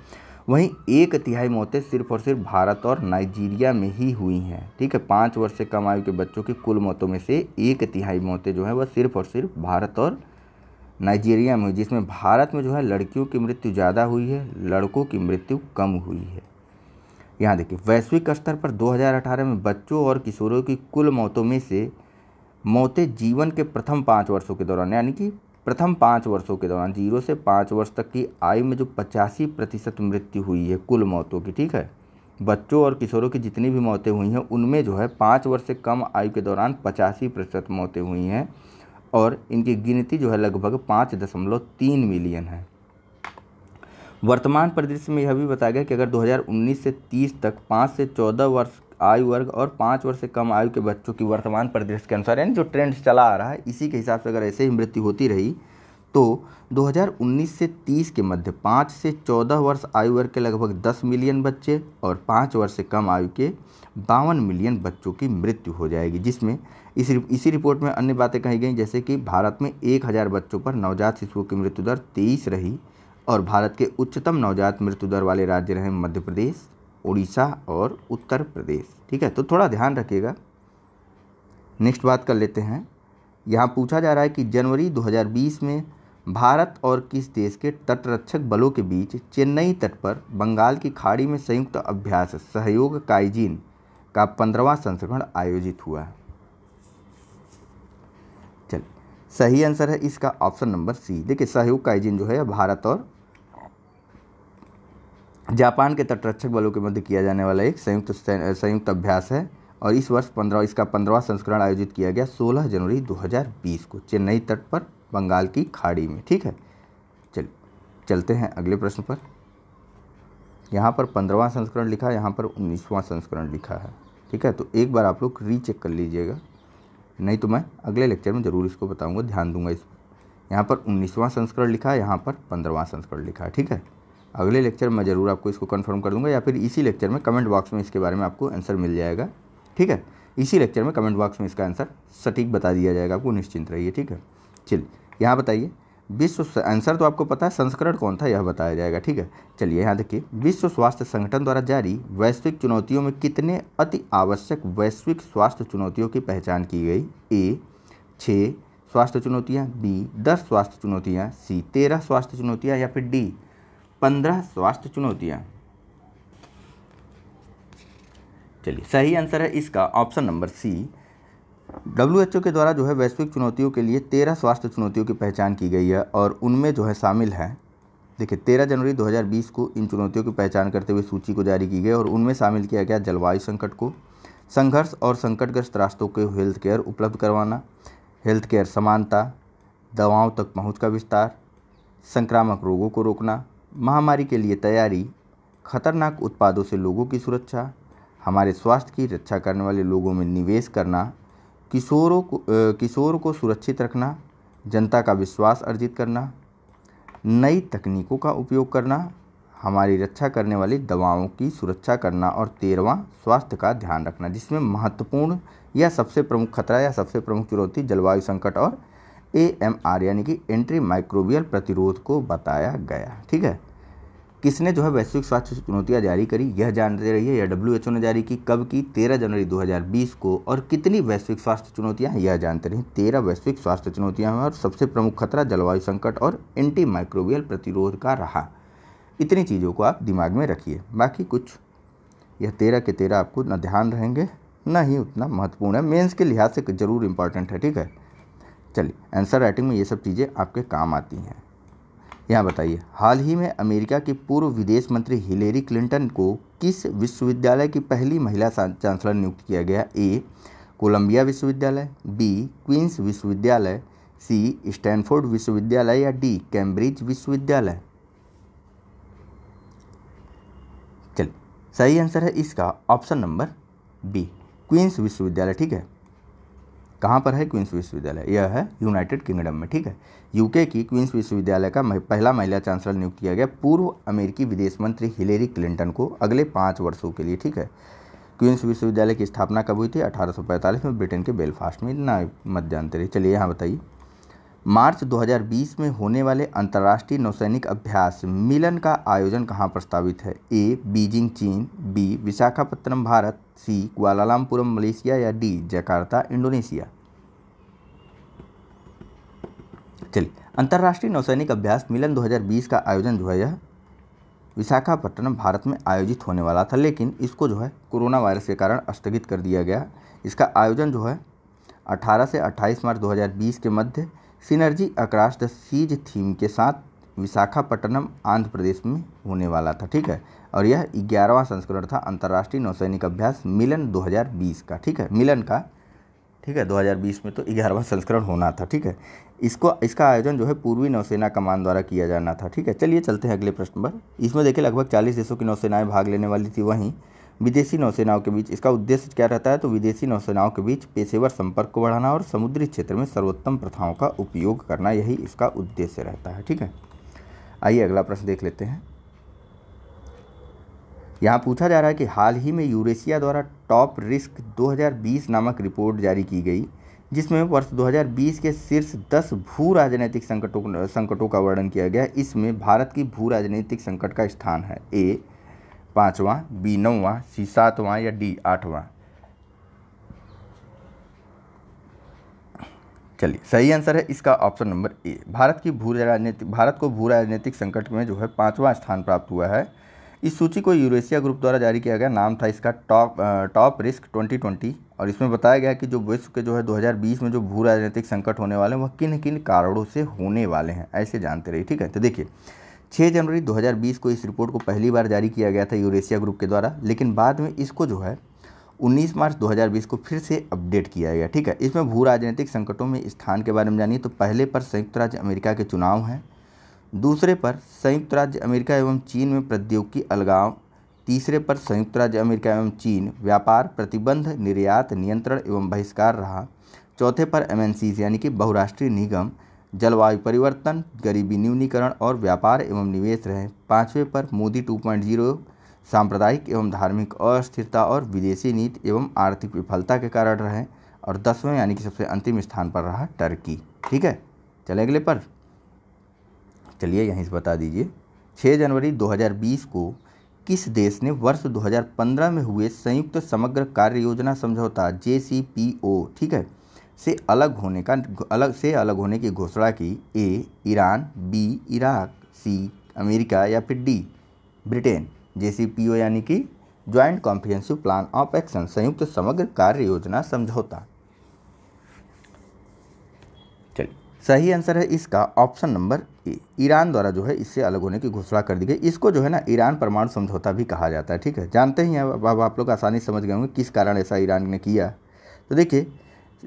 वहीं एक तिहाई मौतें सिर्फ और सिर्फ भारत और नाइजीरिया में ही हुई हैं ठीक है पाँच वर्ष से कम आयु के बच्चों की कुल मौतों में से एक तिहाई मौतें जो हैं वह सिर्फ और सिर्फ भारत और नाइजीरिया में हुई जिसमें भारत में जो है लड़कियों की मृत्यु ज़्यादा हुई है लड़कों की मृत्यु कम हुई है यहाँ देखिए वैश्विक स्तर पर 2018 में बच्चों और किशोरों की कुल मौतों में से मौतें जीवन के प्रथम पाँच वर्षों के दौरान यानी कि प्रथम पाँच वर्षों के दौरान जीरो से पाँच वर्ष तक की आयु में जो पचासी प्रतिशत मृत्यु हुई है कुल मौतों की ठीक है बच्चों और किशोरों की जितनी भी मौतें हुई हैं उनमें जो है पाँच वर्ष से कम आयु के दौरान पचासी प्रतिशत मौतें हुई हैं और इनकी गिनती जो है लगभग पाँच दशमलव तीन मिलियन है वर्तमान परिदृश्य में यह भी बताया गया कि अगर 2019 से 30 तक 5 से 14 वर्ष आयु वर्ग और पाँच वर्ष से कम आयु के बच्चों की वर्तमान परिदृश्य के अनुसार यानी जो ट्रेंड चला आ रहा है इसी के हिसाब से अगर ऐसे ही मृत्यु होती रही तो 2019 से 30 के मध्य पाँच से 14 वर्ष आयु वर्ग के लगभग 10 मिलियन बच्चे और पाँच वर्ष से कम आयु के बावन मिलियन बच्चों की मृत्यु हो जाएगी जिसमें इस इसी रिपोर्ट में अन्य बातें कही गई जैसे कि भारत में एक हज़ार बच्चों पर नवजात शिशुओं की मृत्यु दर तेईस रही और भारत के उच्चतम नवजात मृत्यु दर वाले राज्य रहे मध्य प्रदेश उड़ीसा और उत्तर प्रदेश ठीक है तो थोड़ा ध्यान रखिएगा नेक्स्ट बात कर लेते हैं यहाँ पूछा जा रहा है कि जनवरी 2020 में भारत और किस देश के तटरक्षक बलों के बीच चेन्नई तट पर बंगाल की खाड़ी में संयुक्त अभ्यास सहयोग काइजीन का पंद्रवा संस्करण आयोजित हुआ चल सही आंसर है इसका ऑप्शन नंबर सी देखिए सहयोग काइजीन जो है भारत और जापान के तटरक्षक बलों के मध्य किया जाने वाला एक संयुक्त संयुक्त अभ्यास है और इस वर्ष पंद्रह इसका पंद्रवा संस्करण आयोजित किया गया 16 जनवरी 2020 को चेन्नई तट पर बंगाल की खाड़ी में ठीक है चल चलते हैं अगले प्रश्न पर यहाँ पर पंद्रहवा संस्करण लिखा है यहाँ पर उन्नीसवां संस्करण लिखा है ठीक है तो एक बार आप लोग रीचेक कर लीजिएगा नहीं तो मैं अगले लेक्चर में ज़रूर इसको बताऊँगा ध्यान दूंगा इस पर यहाँ पर उन्नीसवां संस्करण लिखा है यहाँ पर पंद्रवा संस्करण लिखा है ठीक है अगले लेक्चर में ज़रूर आपको इसको कन्फर्म कर दूंगा या फिर इसी लेक्चर में कमेंट बॉक्स में इसके बारे में आपको आंसर मिल जाएगा ठीक है इसी लेक्चर में कमेंट बॉक्स में इसका आंसर सटीक बता दिया जाएगा आपको निश्चिंत रहिए ठीक है चलिए यहाँ बताइए विश्व आंसर तो आपको पता है संस्करण कौन था यह बताया जाएगा ठीक है चलिए यहाँ देखिए विश्व स्वास्थ्य संगठन द्वारा जारी वैश्विक चुनौतियों में कितने अति आवश्यक वैश्विक स्वास्थ्य चुनौतियों की पहचान की गई ए छः स्वास्थ्य चुनौतियाँ बी दस स्वास्थ्य चुनौतियाँ सी तेरह स्वास्थ्य चुनौतियाँ या फिर डी पंद्रह स्वास्थ्य चुनौतियाँ चलिए सही आंसर है इसका ऑप्शन नंबर सी डब्ल्यू के द्वारा जो है वैश्विक चुनौतियों के लिए तेरह स्वास्थ्य चुनौतियों की पहचान की गई है और उनमें जो है शामिल है देखिए तेरह जनवरी 2020 को इन चुनौतियों की पहचान करते हुए सूची को जारी की गई और उनमें शामिल किया गया जलवायु संकट को संघर्ष और संकटग्रस्त राष्ट्रों के हेल्थ केयर उपलब्ध करवाना हेल्थ केयर समानता दवाओं तक पहुँच का विस्तार संक्रामक रोगों को रोकना महामारी के लिए तैयारी खतरनाक उत्पादों से लोगों की सुरक्षा हमारे स्वास्थ्य की रक्षा करने वाले लोगों में निवेश करना किशोरों को किशोर को सुरक्षित रखना जनता का विश्वास अर्जित करना नई तकनीकों का उपयोग करना हमारी रक्षा करने वाली दवाओं की सुरक्षा करना और तेरवा स्वास्थ्य का ध्यान रखना जिसमें महत्वपूर्ण या सबसे प्रमुख खतरा या सबसे प्रमुख चुनौती जलवायु संकट और एएमआर यानी कि एंट्री माइक्रोबियल प्रतिरोध को बताया गया ठीक है किसने जो है वैश्विक स्वास्थ्य चुनौतियाँ जारी करी यह जानते रहिए यह डब्ल्यू ने जारी की कब की तेरह जनवरी 2020 को और कितनी वैश्विक स्वास्थ्य चुनौतियाँ यह जानते रहिए तेरह वैश्विक स्वास्थ्य चुनौतियाँ हैं और सबसे प्रमुख खतरा जलवायु संकट और एंटी माइक्रोबियल प्रतिरोध का रहा इतनी चीज़ों को आप दिमाग में रखिए बाकी कुछ यह तेरह के तेरह आपको न ध्यान रहेंगे न ही उतना महत्वपूर्ण है मेन्स के लिहाज से जरूर इंपॉर्टेंट है ठीक है चलिए आंसर राइटिंग में ये सब चीज़ें आपके काम आती हैं यहाँ बताइए हाल ही में अमेरिका की पूर्व विदेश मंत्री हिलेरी क्लिंटन को किस विश्वविद्यालय की पहली महिला चांसलर नियुक्त किया गया ए कोलंबिया विश्वविद्यालय बी क्वींस विश्वविद्यालय सी स्टैनफोर्ड विश्वविद्यालय या डी कैम्ब्रिज विश्वविद्यालय चलिए सही आंसर है इसका ऑप्शन नंबर बी क्वींस विश्वविद्यालय ठीक है कहाँ पर है क्वींस विश्वविद्यालय यह है यूनाइटेड किंगडम में ठीक है यूके की क्वींस विश्वविद्यालय का पहला महिला चांसलर नियुक्त किया गया पूर्व अमेरिकी विदेश मंत्री हिलेरी क्लिंटन को अगले पाँच वर्षों के लिए ठीक है क्वींस विश्वविद्यालय की स्थापना कब हुई थी 1845 में ब्रिटेन के बेलफास्ट में ना मत चलिए यहाँ बताइए मार्च 2020 में होने वाले अंतर्राष्ट्रीय नौसैनिक अभ्यास मिलन का आयोजन कहाँ प्रस्तावित है ए बीजिंग चीन B Visakhapatnam Bharat C Kuala Lumpur Malaysia या डी जकार्ता इंडोनेशिया चलिए अंतर्राष्ट्रीय नौसैनिक अभ्यास मिलन 2020 का आयोजन जो है यह विशाखापट्टनम भारत में आयोजित होने वाला था लेकिन इसको जो है कोरोना वायरस के कारण स्थगित कर दिया गया इसका आयोजन जो है 18 से 28 मार्च 2020 के मध्य Synergy Across the Seas theme के साथ विशाखापट्टनम आंध्र प्रदेश में होने वाला था ठीक है और यह ग्यारहवा संस्करण था अंतर्राष्ट्रीय नौसैनिक अभ्यास मिलन 2020 का ठीक है मिलन का ठीक है 2020 में तो ग्यारहवा संस्करण होना था ठीक है इसको इसका आयोजन जो है पूर्वी नौसेना कमान द्वारा किया जाना था ठीक है चलिए चलते हैं अगले प्रश्न पर इसमें देखिए लगभग चालीस देशों की नौसेनाएं भाग लेने वाली थी वहीं विदेशी नौसेनाओं के बीच इसका उद्देश्य क्या रहता है तो विदेशी नौसेनाओं के बीच पेशेवर संपर्क को बढ़ाना और समुद्री क्षेत्र में सर्वोत्तम प्रथाओं का उपयोग करना यही इसका उद्देश्य रहता है ठीक है आइए अगला प्रश्न देख लेते हैं यहाँ पूछा जा रहा है कि हाल ही में यूरेशिया द्वारा टॉप रिस्क 2020 नामक रिपोर्ट जारी की गई जिसमें वर्ष 2020 के शीर्ष 10 भू राजनीतिक संकटों संकटों का वर्णन किया गया इसमें भारत की भू राजनीतिक संकट का स्थान है ए पाँचवा बी नौवा सी सातवां या डी आठवां चलिए सही आंसर है इसका ऑप्शन नंबर ए भारत की भू राजनीतिक भारत को भू राजनीतिक संकट में जो है पाँचवा स्थान प्राप्त हुआ है इस सूची को यूरेशिया ग्रुप द्वारा जारी किया गया नाम था इसका टॉप टॉप रिस्क 2020 और इसमें बताया गया कि जो विश्व के जो है 2020 में जो भू राजनीतिक संकट होने वाले हैं वह किन किन कारणों से होने वाले हैं ऐसे जानते रहिए ठीक है तो देखिए 6 जनवरी 2020 को इस रिपोर्ट को पहली बार जारी किया गया था यूरेशिया ग्रुप के द्वारा लेकिन बाद में इसको जो है 19 मार्च 2020 को फिर से अपडेट किया गया ठीक है इसमें भू राजनीतिक संकटों में स्थान के बारे में जानिए तो पहले पर संयुक्त राज्य अमेरिका के चुनाव हैं दूसरे पर संयुक्त राज्य अमेरिका एवं चीन में प्रौद्योगिकी अलगाव तीसरे पर संयुक्त राज्य अमेरिका एवं चीन व्यापार प्रतिबंध निर्यात नियंत्रण एवं बहिष्कार रहा चौथे पर एम यानी कि बहुराष्ट्रीय निगम जलवायु परिवर्तन गरीबी न्यूनीकरण और व्यापार एवं निवेश रहे पाँचवें पर मोदी 2.0 सांप्रदायिक एवं धार्मिक अस्थिरता और विदेशी नीति एवं आर्थिक विफलता के कारण रहे और दसवें यानी कि सबसे अंतिम स्थान पर रहा टर्की ठीक है चले अगले पर चलिए यहीं से बता दीजिए 6 जनवरी 2020 को किस देश ने वर्ष 2015 में हुए संयुक्त समग्र कार्य योजना समझौता जे ठीक है से अलग होने का अलग से अलग होने की घोषणा की A Iran B Iraq C America या फिर डी ब्रिटेन जे यानी कि Joint Comprehensive Plan of Action संयुक्त समग्र कार्य योजना समझौता सही आंसर है इसका ऑप्शन नंबर ए ईरान द्वारा जो है इससे अलग होने की घोषणा कर दी गई इसको जो है ना ईरान परमाणु समझौता भी कहा जाता है ठीक है जानते ही हैं अब आप लोग आसानी समझ गए होंगे किस कारण ऐसा ईरान ने किया तो देखिए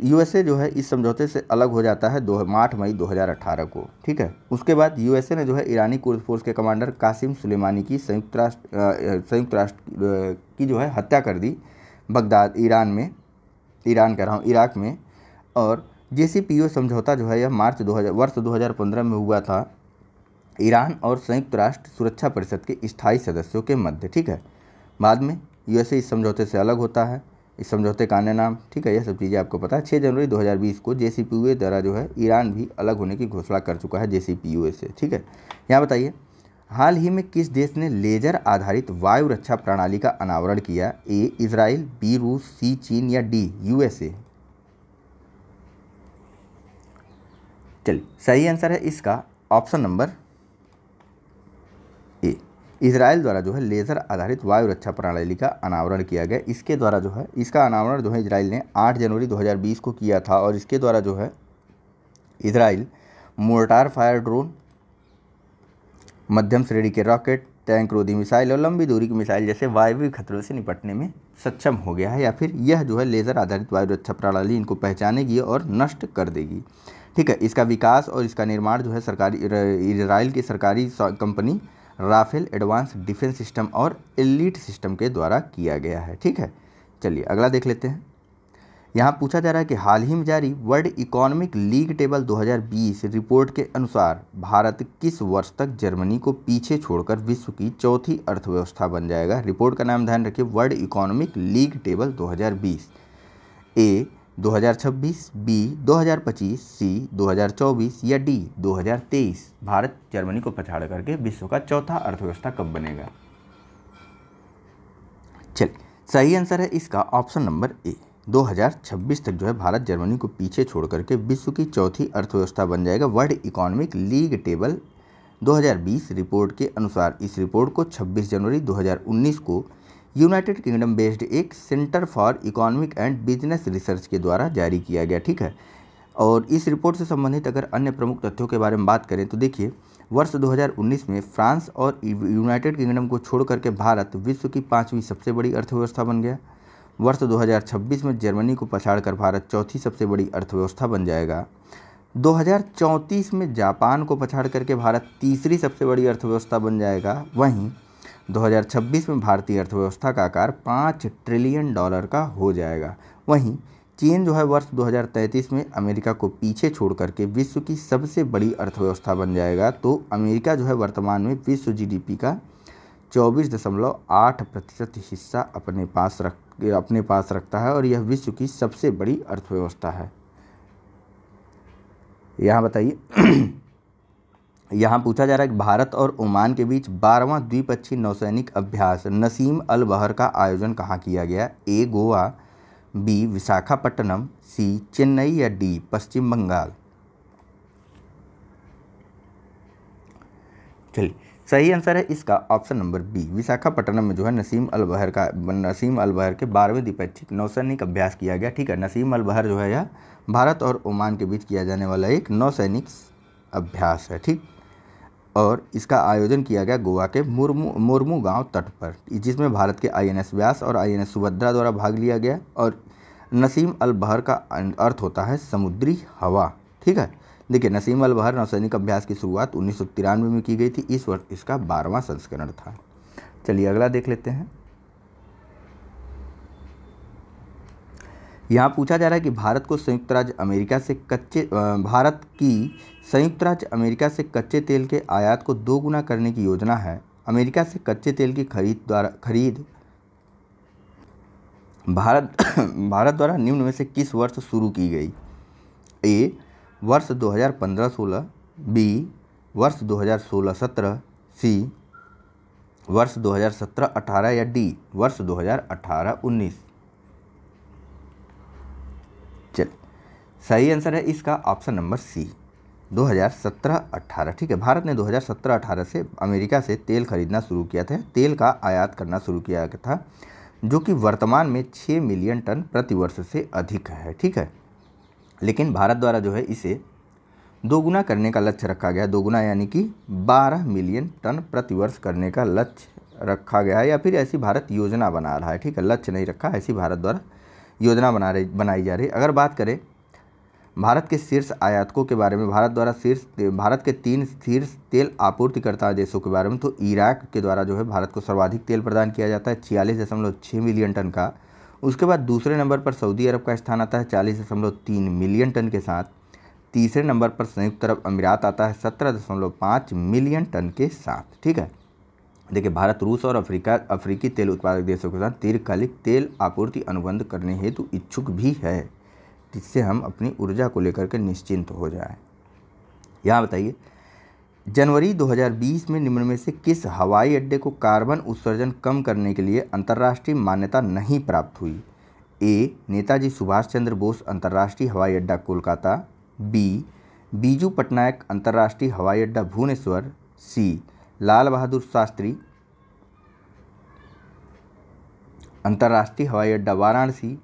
यूएसए जो है इस समझौते से अलग हो जाता है दो आठ मई 2018 को ठीक है उसके बाद यूएसए ने जो है ईरानी कुर्द फोर्स के कमांडर कासिम सुलेमानी की संयुक्त राष्ट्र संयुक्त राष्ट्र की जो है हत्या कर दी बगदाद ईरान में ईरान कह रहा हूँ इराक में और जे समझौता जो है यह मार्च 2000 वर्ष 2015 में हुआ था ईरान और संयुक्त राष्ट्र सुरक्षा परिषद के स्थायी सदस्यों के मध्य ठीक है बाद में यूएसए इस समझौते से अलग होता है इस समझौते का अन्य नाम ठीक है यह सब चीज़ें आपको पता है छः जनवरी 2020 को जे द्वारा जो है ईरान भी अलग होने की घोषणा कर चुका है जे से ठीक है यहाँ बताइए हाल ही में किस देश ने लेजर आधारित वायु रक्षा प्रणाली का अनावरण किया ए इसराइल बी रूस सी चीन या डी यूएसए चलिए सही आंसर है इसका ऑप्शन नंबर ए इसराइल द्वारा जो है लेज़र आधारित वायु रक्षा प्रणाली का अनावरण किया गया इसके द्वारा जो है इसका अनावरण जो है इसराइल ने 8 जनवरी 2020 को किया था और इसके द्वारा जो है इसराइल मोर्टार फायर ड्रोन मध्यम श्रेणी के रॉकेट टैंक रोधी मिसाइल और लंबी दूरी की मिसाइल जैसे वायवीय खतरों से निपटने में सक्षम हो गया है या फिर यह जो है लेज़र आधारित वायु रक्षा प्रणाली इनको पहचानेगी और नष्ट कर देगी ठीक है इसका विकास और इसका निर्माण जो है सरकारी इसराइल की सरकारी company Rafael Advance Defence System और एलिट सिस्टम के द्वारा किया गया है ठीक है चलिए अगला देख लेते हैं यहाँ पूछा जा रहा है कि हाल ही में जारी World Economic League Table 2020 report के अनुसार भारत किस वर्ष तक जर्मनी को पीछे छोड़कर विश्व की चौथी अर्थव्यवस्था बन जाएगा रिपोर्ट का नाम ध्यान रखिए World Economic League Table 2020 A 2026 B 2025 C 2024 या डी 2023 भारत जर्मनी को पछाड़ करके विश्व का चौथा अर्थव्यवस्था कब बनेगा चलिए सही आंसर है इसका ऑप्शन नंबर ए 2026 तक जो है भारत जर्मनी को पीछे छोड़ करके विश्व की चौथी अर्थव्यवस्था बन जाएगा World Economic League Table 2020 report के अनुसार इस रिपोर्ट को 26 जनवरी 2019 को यूनाइटेड किंगडम बेस्ड एक Centre for Economic and Business Research के द्वारा जारी किया गया ठीक है और इस रिपोर्ट से संबंधित अगर अन्य प्रमुख तथ्यों के बारे में बात करें तो देखिए वर्ष 2019 में फ्रांस और यूनाइटेड किंगडम को छोड़ करके भारत विश्व की पाँचवीं सबसे बड़ी अर्थव्यवस्था बन गया वर्ष 2026 में जर्मनी को पछाड़कर भारत चौथी सबसे बड़ी अर्थव्यवस्था बन जाएगा 2034 में जापान को पछाड़ करके भारत तीसरी सबसे बड़ी अर्थव्यवस्था बन जाएगा वहीं 2026 में भारतीय अर्थव्यवस्था का आकार पाँच ट्रिलियन डॉलर का हो जाएगा वहीं चीन जो है वर्ष 2033 में अमेरिका को पीछे छोड़ करके विश्व की सबसे बड़ी अर्थव्यवस्था बन जाएगा तो अमेरिका जो है वर्तमान में विश्व जीडीपी का चौबीस दशमलव आठ प्रतिशत हिस्सा अपने पास रख अपने पास रखता है और यह विश्व की सबसे बड़ी अर्थव्यवस्था है यहाँ बताइए यहाँ पूछा जा रहा है कि भारत और ओमान के बीच बारहवां द्विपक्षीय नौसैनिक अभ्यास नसीम अल बहर का आयोजन कहाँ किया गया A Goa B Visakhapatnam C Chennai या डी पश्चिम बंगाल चलिए सही आंसर है इसका ऑप्शन नंबर बी विशाखापट्टनम में जो है नसीम अल बहर का नसीम अल बहर के बारहवें द्विपक्षीय नौसैनिक अभ्यास किया गया ठीक है नसीम अल बहर जो है यह भारत और ओमान के बीच किया जाने वाला एक नौसैनिक अभ्यास है ठीक और इसका आयोजन किया गया गोवा के मुरमू मुरमू गांव तट पर जिसमें भारत के आईएनएस व्यास और आईएनएस सुभद्रा द्वारा भाग लिया गया और नसीम अल बहर का अर्थ होता है समुद्री हवा ठीक है देखिए नसीम अल बहर नौसैनिक अभ्यास की शुरुआत उन्नीस में की गई थी इस वर्ष इसका बारहवां संस्करण था चलिए अगला देख लेते हैं यहाँ पूछा जा रहा है कि भारत को संयुक्त राज्य अमेरिका से कच्चे भारत की संयुक्त राज्य अमेरिका से कच्चे तेल के आयात को दो गुना करने की योजना है अमेरिका से कच्चे तेल की खरीद द्वारा खरीद भारत भारत द्वारा निम्न में से किस वर्ष शुरू की गई ए वर्ष 2015-16 बी वर्ष 2016-17 सी वर्ष 2017-18 या डी वर्ष 2018-19 चल सही आंसर है इसका ऑप्शन नंबर सी 2017-18 ठीक है भारत ने 2017-18 से अमेरिका से तेल खरीदना शुरू किया था तेल का आयात करना शुरू किया था जो कि वर्तमान में 6 मिलियन टन प्रतिवर्ष से अधिक है ठीक है लेकिन भारत द्वारा जो है इसे दोगुना करने का लक्ष्य रखा गया दोगुना यानी कि 12 मिलियन टन प्रतिवर्ष करने का लक्ष्य रखा गया है या फिर ऐसी भारत योजना बना रहा है ठीक है लक्ष्य नहीं रखा ऐसी भारत द्वारा योजना बना रही बनाई जा रही अगर बात करें भारत के शीर्ष आयातकों के बारे में भारत द्वारा शीर्ष भारत के तीन शीर्ष तेल आपूर्तिकर्ता देशों के बारे में तो इराक के द्वारा जो है भारत को सर्वाधिक तेल प्रदान किया जाता है छियालीस दशमलव छः मिलियन टन का उसके बाद दूसरे नंबर पर सऊदी अरब का स्थान आता है चालीस दशमलव तीन मिलियन टन के साथ तीसरे नंबर पर संयुक्त अरब अमीरात आता है सत्रह दशमलव पाँच मिलियन टन के साथ ठीक है देखिए भारत रूस और अफ्रीका अफ्रीकी तेल उत्पादक देशों के साथ दीर्घकालिक तेल आपूर्ति अनुबंध करने हेतु इच्छुक भी है जिससे हम अपनी ऊर्जा को लेकर के निश्चिंत हो जाए यहाँ बताइए जनवरी 2020 में निम्न में से किस हवाई अड्डे को कार्बन उत्सर्जन कम करने के लिए अंतर्राष्ट्रीय मान्यता नहीं प्राप्त हुई ए नेताजी सुभाष चंद्र बोस अंतर्राष्ट्रीय हवाई अड्डा कोलकाता बी बीजू पटनायक अंतर्राष्ट्रीय हवाई अड्डा भुवनेश्वर सी लाल बहादुर शास्त्री अंतर्राष्ट्रीय हवाई अड्डा वाराणसी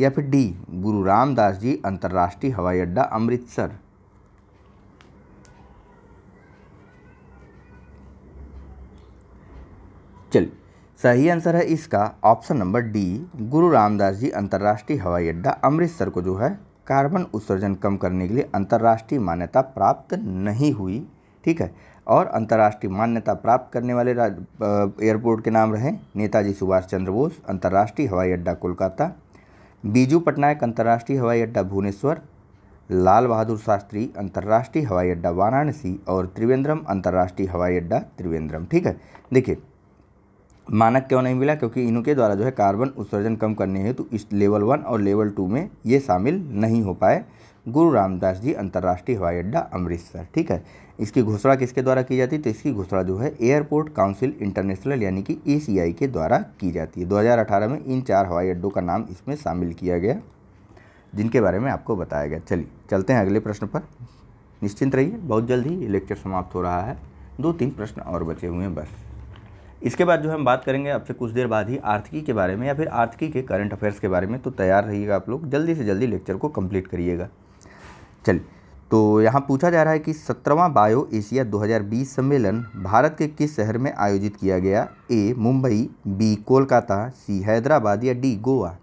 या फिर डी गुरु रामदास जी अंतर्राष्ट्रीय हवाई अड्डा अमृतसर चलिए सही आंसर है इसका ऑप्शन नंबर डी गुरु रामदास जी अंतर्राष्ट्रीय हवाई अड्डा अमृतसर को जो है कार्बन उत्सर्जन कम करने के लिए अंतर्राष्ट्रीय मान्यता प्राप्त नहीं हुई ठीक है और अंतर्राष्ट्रीय मान्यता प्राप्त करने वाले एयरपोर्ट के नाम रहे नेताजी सुभाष चंद्र बोस अंतर्राष्ट्रीय हवाई अड्डा कोलकाता बीजू पटनायक अंतर्राष्ट्रीय हवाई अड्डा भुवनेश्वर लाल बहादुर शास्त्री अंतर्राष्ट्रीय हवाई अड्डा वाराणसी और त्रिवेंद्रम अंतर्राष्ट्रीय हवाई अड्डा त्रिवेंद्रम ठीक है देखिए मानक क्यों नहीं मिला क्योंकि इनके द्वारा जो है कार्बन उत्सर्जन कम करने हेतु तो इस लेवल वन और लेवल टू में ये शामिल नहीं हो पाए गुरु रामदास जी अंतर्राष्ट्रीय हवाई अड्डा अमृतसर ठीक है इसकी घोषणा किसके द्वारा की जाती है तो इसकी घोषणा जो है एयरपोर्ट काउंसिल इंटरनेशनल यानी कि ए के द्वारा की जाती है 2018 में इन चार हवाई अड्डों का नाम इसमें शामिल किया गया जिनके बारे में आपको बताया गया चलिए चलते हैं अगले प्रश्न पर निश्चिंत रहिए बहुत जल्द ही लेक्चर समाप्त हो रहा है दो तीन प्रश्न और बचे हुए हैं बस इसके बाद जो हम बात करेंगे आपसे कुछ देर बाद ही आर्थिकी के बारे में या फिर आर्थिकी के करंट अफेयर्स के बारे में तो तैयार रहिएगा आप लोग जल्दी से जल्दी लेक्चर को कंप्लीट करिएगा चल तो यहाँ पूछा जा रहा है कि सत्रहवा बायो एशिया 2020 सम्मेलन भारत के किस शहर में आयोजित किया गया A Mumbai B Kolkata C Hyderabad या डी गोवा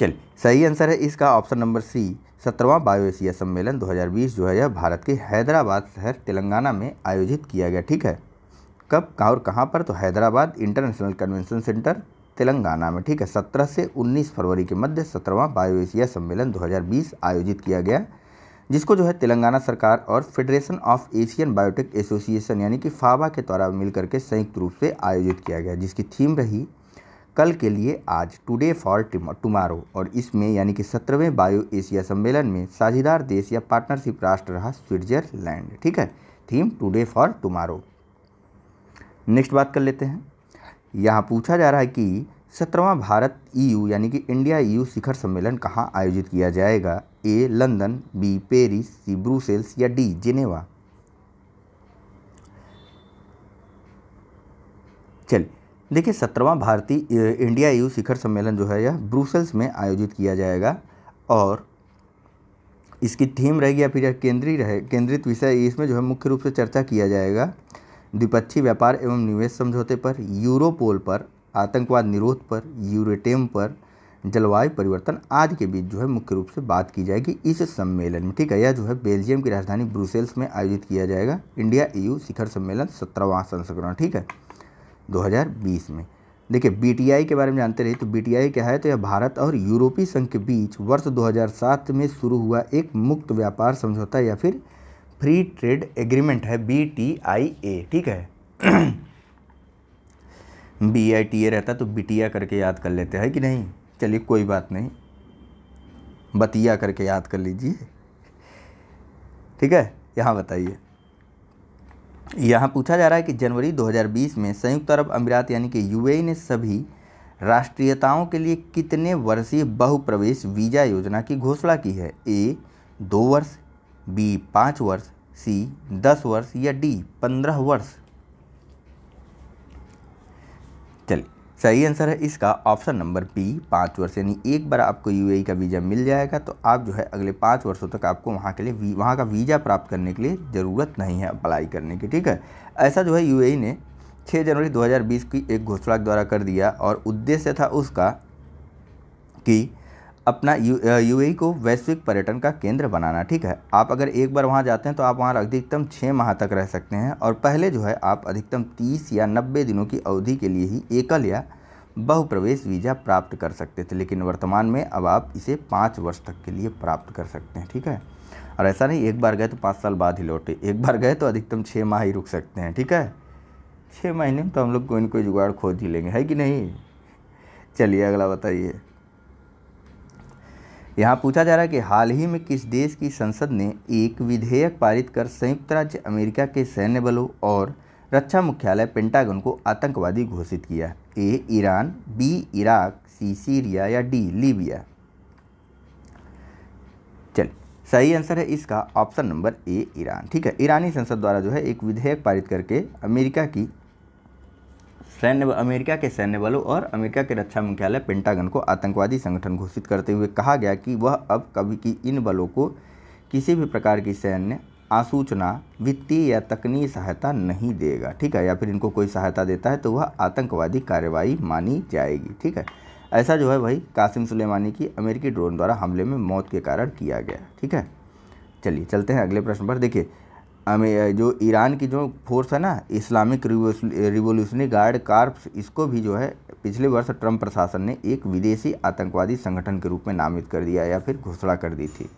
चल सही आंसर है इसका ऑप्शन नंबर सी सत्रहवां बायो एशिया सम्मेलन 2020 जो है यह भारत के हैदराबाद शहर तेलंगाना में आयोजित किया गया ठीक है कब कहाँ और कहाँ पर तो Hyderabad International Convention Centre Telangana में ठीक है 17 से 19 फरवरी के मध्य सत्रहवां बायो एशिया सम्मेलन 2020 आयोजित किया गया जिसको जो है तेलंगाना सरकार और Federation of Asian Biotech Association यानी कि फावा के द्वारा मिलकर के संयुक्त रूप से आयोजित किया गया जिसकी थीम रही कल के लिए आज टुडे फॉर टुमारो और इसमें यानी कि सत्रहवें बायो एशिया सम्मेलन में साझेदार देश या पार्टनरशिप राष्ट्र रहा स्विट्जरलैंड ठीक है theme Today for Tomorrow next बात कर लेते हैं यहाँ पूछा जा रहा है कि सत्रवा भारत ईयू e यानी कि इंडिया ईयू e शिखर सम्मेलन कहाँ आयोजित किया जाएगा A London B Paris C Brussels या डी जिनेवा चल देखिए सत्रहवा भारतीय इंडिया ईयू e शिखर सम्मेलन जो है यह ब्रूसेल्स में आयोजित किया जाएगा और इसकी थीम रहेगी या फिर केंद्रीय रहे केंद्रित विषय इसमें जो है मुख्य रूप से चर्चा किया जाएगा द्विपक्षीय व्यापार एवं निवेश समझौते पर यूरोपोल पर आतंकवाद निरोध पर यूरेटेम पर जलवायु परिवर्तन आदि के बीच जो है मुख्य रूप से बात की जाएगी इस सम्मेलन में ठीक है यह जो है बेल्जियम की राजधानी ब्रुसेल्स में आयोजित किया जाएगा इंडिया ईयू शिखर सम्मेलन सत्रहवां संस्करण ठीक है 2020 में देखिए बीटीआई के बारे में जानते रहिए तो बीटीआई क्या है तो यह भारत और यूरोपीय संघ के बीच वर्ष 2007 में शुरू हुआ एक मुक्त व्यापार समझौता या फिर फ्री ट्रेड एग्रीमेंट है बी टी आई ए ठीक है बी आई टी ए रहता तो बिटिया करके याद कर लेते हैं कि नहीं चलिए कोई बात नहीं बतिया करके याद कर लीजिए ठीक है यहाँ बताइए यहाँ पूछा जा रहा है कि जनवरी 2020 में संयुक्त अरब अमीरात यानी कि यूएई ने सभी राष्ट्रीयताओं के लिए कितने वर्षीय बहुप्रवेश वीज़ा योजना की घोषणा की है ए दो वर्ष बी पाँच वर्ष सी दस वर्ष या डी पंद्रह वर्ष चलिए सही आंसर है इसका ऑप्शन नंबर बी पाँच वर्ष यानी एक बार आपको यूएई e का वीज़ा मिल जाएगा तो आप जो है अगले पाँच वर्षों तक आपको वहाँ के लिए वहाँ का वीज़ा प्राप्त करने के लिए ज़रूरत नहीं है अप्लाई करने की ठीक है ऐसा जो है यूएई e ने 6 जनवरी 2020 की एक घोषणा द्वारा कर दिया और उद्देश्य था उसका कि अपना यू यू को वैश्विक पर्यटन का केंद्र बनाना ठीक है आप अगर एक बार वहाँ जाते हैं तो आप वहाँ अधिकतम छः माह तक रह सकते हैं और पहले जो है आप अधिकतम तीस या नब्बे दिनों की अवधि के लिए ही एकल या बहुप्रवेश वीज़ा प्राप्त कर सकते थे लेकिन वर्तमान में अब आप इसे पाँच वर्ष तक के लिए प्राप्त कर सकते हैं ठीक है और ऐसा नहीं एक बार गए तो पाँच साल बाद ही लौटे एक बार गए तो अधिकतम छः माह ही रुक सकते हैं ठीक है छः महीने में तो हम लोग कोई ना कोई जुगाड़ खोज ही लेंगे है कि नहीं चलिए अगला बताइए यहाँ पूछा जा रहा है कि हाल ही में किस देश की संसद ने एक विधेयक पारित कर संयुक्त राज्य अमेरिका के सैन्य बलों और रक्षा मुख्यालय पेंटागन को आतंकवादी घोषित किया A Iran B Iraq C Syria या डी लीबिया चल सही आंसर है इसका ऑप्शन नंबर ए ईरान ठीक है ईरानी संसद द्वारा जो है एक विधेयक पारित करके अमेरिका की सैन्य अमेरिका के सैन्य बलों और अमेरिका के रक्षा मुख्यालय पेंटागन को आतंकवादी संगठन घोषित करते हुए कहा गया कि वह अब कभी की इन बलों को किसी भी प्रकार की सैन्य आसूचना वित्तीय या तकनीकी सहायता नहीं देगा ठीक है या फिर इनको कोई सहायता देता है तो वह आतंकवादी कार्रवाई मानी जाएगी ठीक है ऐसा जो है भाई कासिम सुलेमानी की अमेरिकी ड्रोन द्वारा हमले में मौत के कारण किया गया ठीक है चलिए चलते हैं अगले प्रश्न पर देखिए जो ईरान की जो फोर्स है ना इस्लामिक रिवोल्यूशनरी गार्ड कार्प्स इसको भी जो है पिछले वर्ष ट्रंप प्रशासन ने एक विदेशी आतंकवादी संगठन के रूप में नामित कर दिया या फिर घोषणा कर दी थी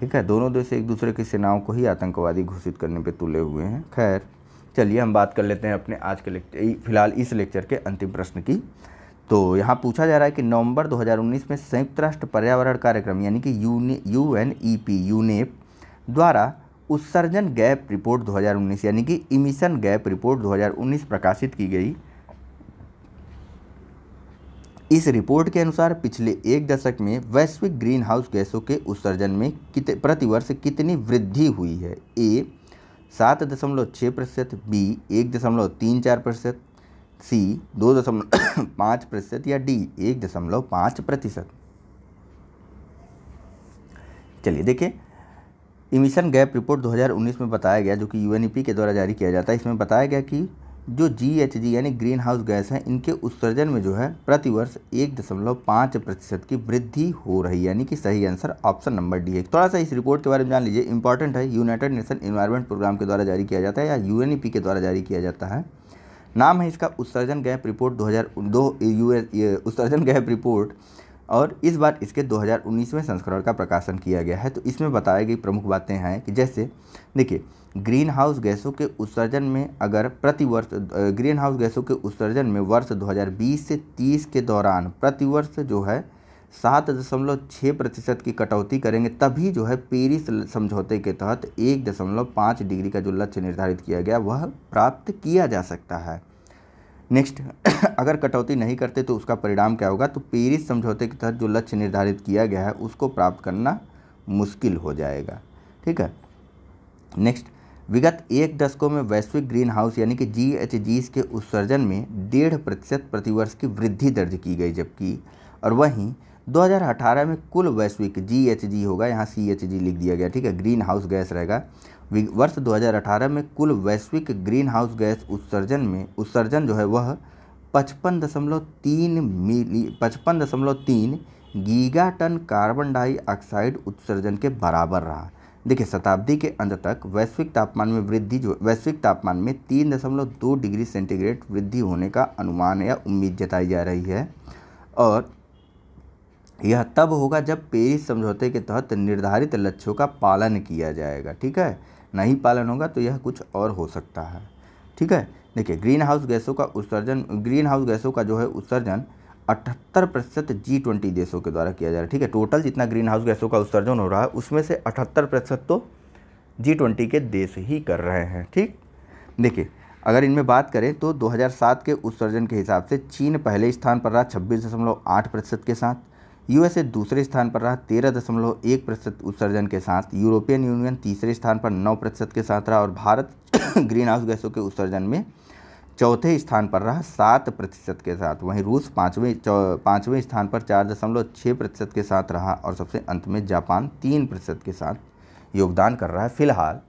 ठीक है दोनों देश एक दूसरे की सेनाओं को ही आतंकवादी घोषित करने पर तुले हुए हैं खैर चलिए हम बात कर लेते हैं अपने आज के लेक्चर फिलहाल इस लेक्चर के अंतिम प्रश्न की तो यहाँ पूछा जा रहा है कि नवंबर 2019 में संयुक्त राष्ट्र पर्यावरण कार्यक्रम यानी कि U N E P UNEP द्वारा उत्सर्जन गैप रिपोर्ट 2019 यानी कि इमिशन गैप रिपोर्ट 2019 प्रकाशित की गई इस रिपोर्ट के अनुसार पिछले एक दशक में वैश्विक ग्रीन हाउस गैसों के उत्सर्जन में कित प्रतिवर्ष कितनी वृद्धि हुई है ए सात दशमलव छः प्रतिशत बी एक दशमलव तीन चार प्रतिशत सी दो दशमलव पाँच प्रतिशत या डी एक दशमलव पाँच प्रतिशत चलिए देखें इमिशन गैप रिपोर्ट 2019 में बताया गया जो कि यूएनईपी के द्वारा जारी किया जाता है इसमें बताया गया कि जो जी यानी ग्रीन हाउस गैस है इनके उत्सर्जन में जो है प्रतिवर्ष एक दशमलव पाँच प्रतिशत की वृद्धि हो रही है यानी कि सही आंसर ऑप्शन नंबर डी है थोड़ा सा इस रिपोर्ट के बारे में जान लीजिए इंपॉर्टेंट है यूनाइटेड नेशन इन्वायरमेंट प्रोग्राम के द्वारा जारी किया जाता है या यू के द्वारा जारी किया जाता है नाम है इसका उत्सर्जन गैप रिपोर्ट दो हज़ार दो उत्सर्जन गैप रिपोर्ट और इस बार इसके 2019 में संस्करण का प्रकाशन किया गया है तो इसमें बताई गई प्रमुख बातें हैं कि जैसे देखिए ग्रीन हाउस गैसों के उत्सर्जन में अगर प्रतिवर्ष ग्रीन हाउस गैसों के उत्सर्जन में वर्ष 2020 से 30 के दौरान प्रतिवर्ष जो है सात दशमलव छः प्रतिशत की कटौती करेंगे तभी जो है पेरिस समझौते के तहत एक दशमलव पाँच डिग्री का जो लक्ष्य निर्धारित किया गया वह प्राप्त किया जा सकता है नेक्स्ट अगर कटौती नहीं करते तो उसका परिणाम क्या होगा तो पेरिस समझौते के तहत जो लक्ष्य निर्धारित किया गया है उसको प्राप्त करना मुश्किल हो जाएगा ठीक है नेक्स्ट विगत एक दशकों में वैश्विक ग्रीन हाउस यानी कि जी एच के उत्सर्जन में डेढ़ प्रतिशत प्रतिवर्ष की वृद्धि दर्ज की गई जबकि और वहीं 2018 में कुल वैश्विक जी एच जी होगा यहाँ सी एच जी लिख दिया गया ठीक है ग्रीन हाउस गैस रहेगा वर्ष 2018 में कुल वैश्विक ग्रीन हाउस गैस उत्सर्जन में उत्सर्जन जो है वह पचपन दशमलव तीन मिली पचपन दशमलव तीन गीगा टन कार्बन डाइऑक्साइड उत्सर्जन के बराबर रहा देखिए शताब्दी के अंत तक वैश्विक तापमान में वृद्धि जो वैश्विक तापमान में तीन दशमलव दो डिग्री सेंटीग्रेड वृद्धि होने का अनुमान या उम्मीद जताई जा रही है और यह तब होगा जब पेरिस समझौते के तहत निर्धारित लक्ष्यों का पालन किया जाएगा ठीक है नहीं पालन होगा तो यह कुछ और हो सकता है ठीक है देखिए ग्रीन हाउस गैसों का उत्सर्जन ग्रीन हाउस गैसों का जो है उत्सर्जन अठहत्तर प्रतिशत जी ट्वेंटी देशों के द्वारा किया जा रहा है ठीक है टोटल जितना ग्रीन हाउस गैसों का उत्सर्जन हो रहा है उसमें से अठहत्तर प्रतिशत तो जी ट्वेंटी के देश ही कर रहे हैं ठीक देखिए अगर इनमें बात करें तो 2007 के उत्सर्जन के हिसाब से चीन पहले स्थान पर रहा छब्बीस दशमलव आठ प्रतिशत के साथ यूएसए दूसरे स्थान पर रहा तेरह दशमलव एक प्रतिशत उत्सर्जन के साथ यूरोपियन यूनियन तीसरे स्थान पर नौ प्रतिशत के साथ रहा और भारत ग्रीन हाउस गैसों के उत्सर्जन में चौथे स्थान पर रहा सात प्रतिशत के साथ वहीं रूस पाँचवें पाँचवें स्थान पर चार दशमलव छः प्रतिशत के साथ रहा और सबसे अंत में जापान तीन प्रतिशत के साथ योगदान कर रहा है फिलहाल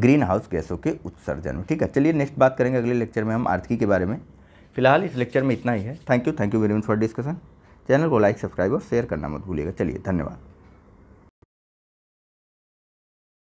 ग्रीन हाउस गैसों के उत्सर्जन में ठीक है चलिए नेक्स्ट बात करेंगे अगले लेक्चर में हम आर्थिकी के बारे में फिलहाल इस लेक्चर में इतना ही है thank you thank you very much for discussion channel को लाइक सब्सक्राइब और शेयर करना मत भूलिएगा चलिए धन्यवाद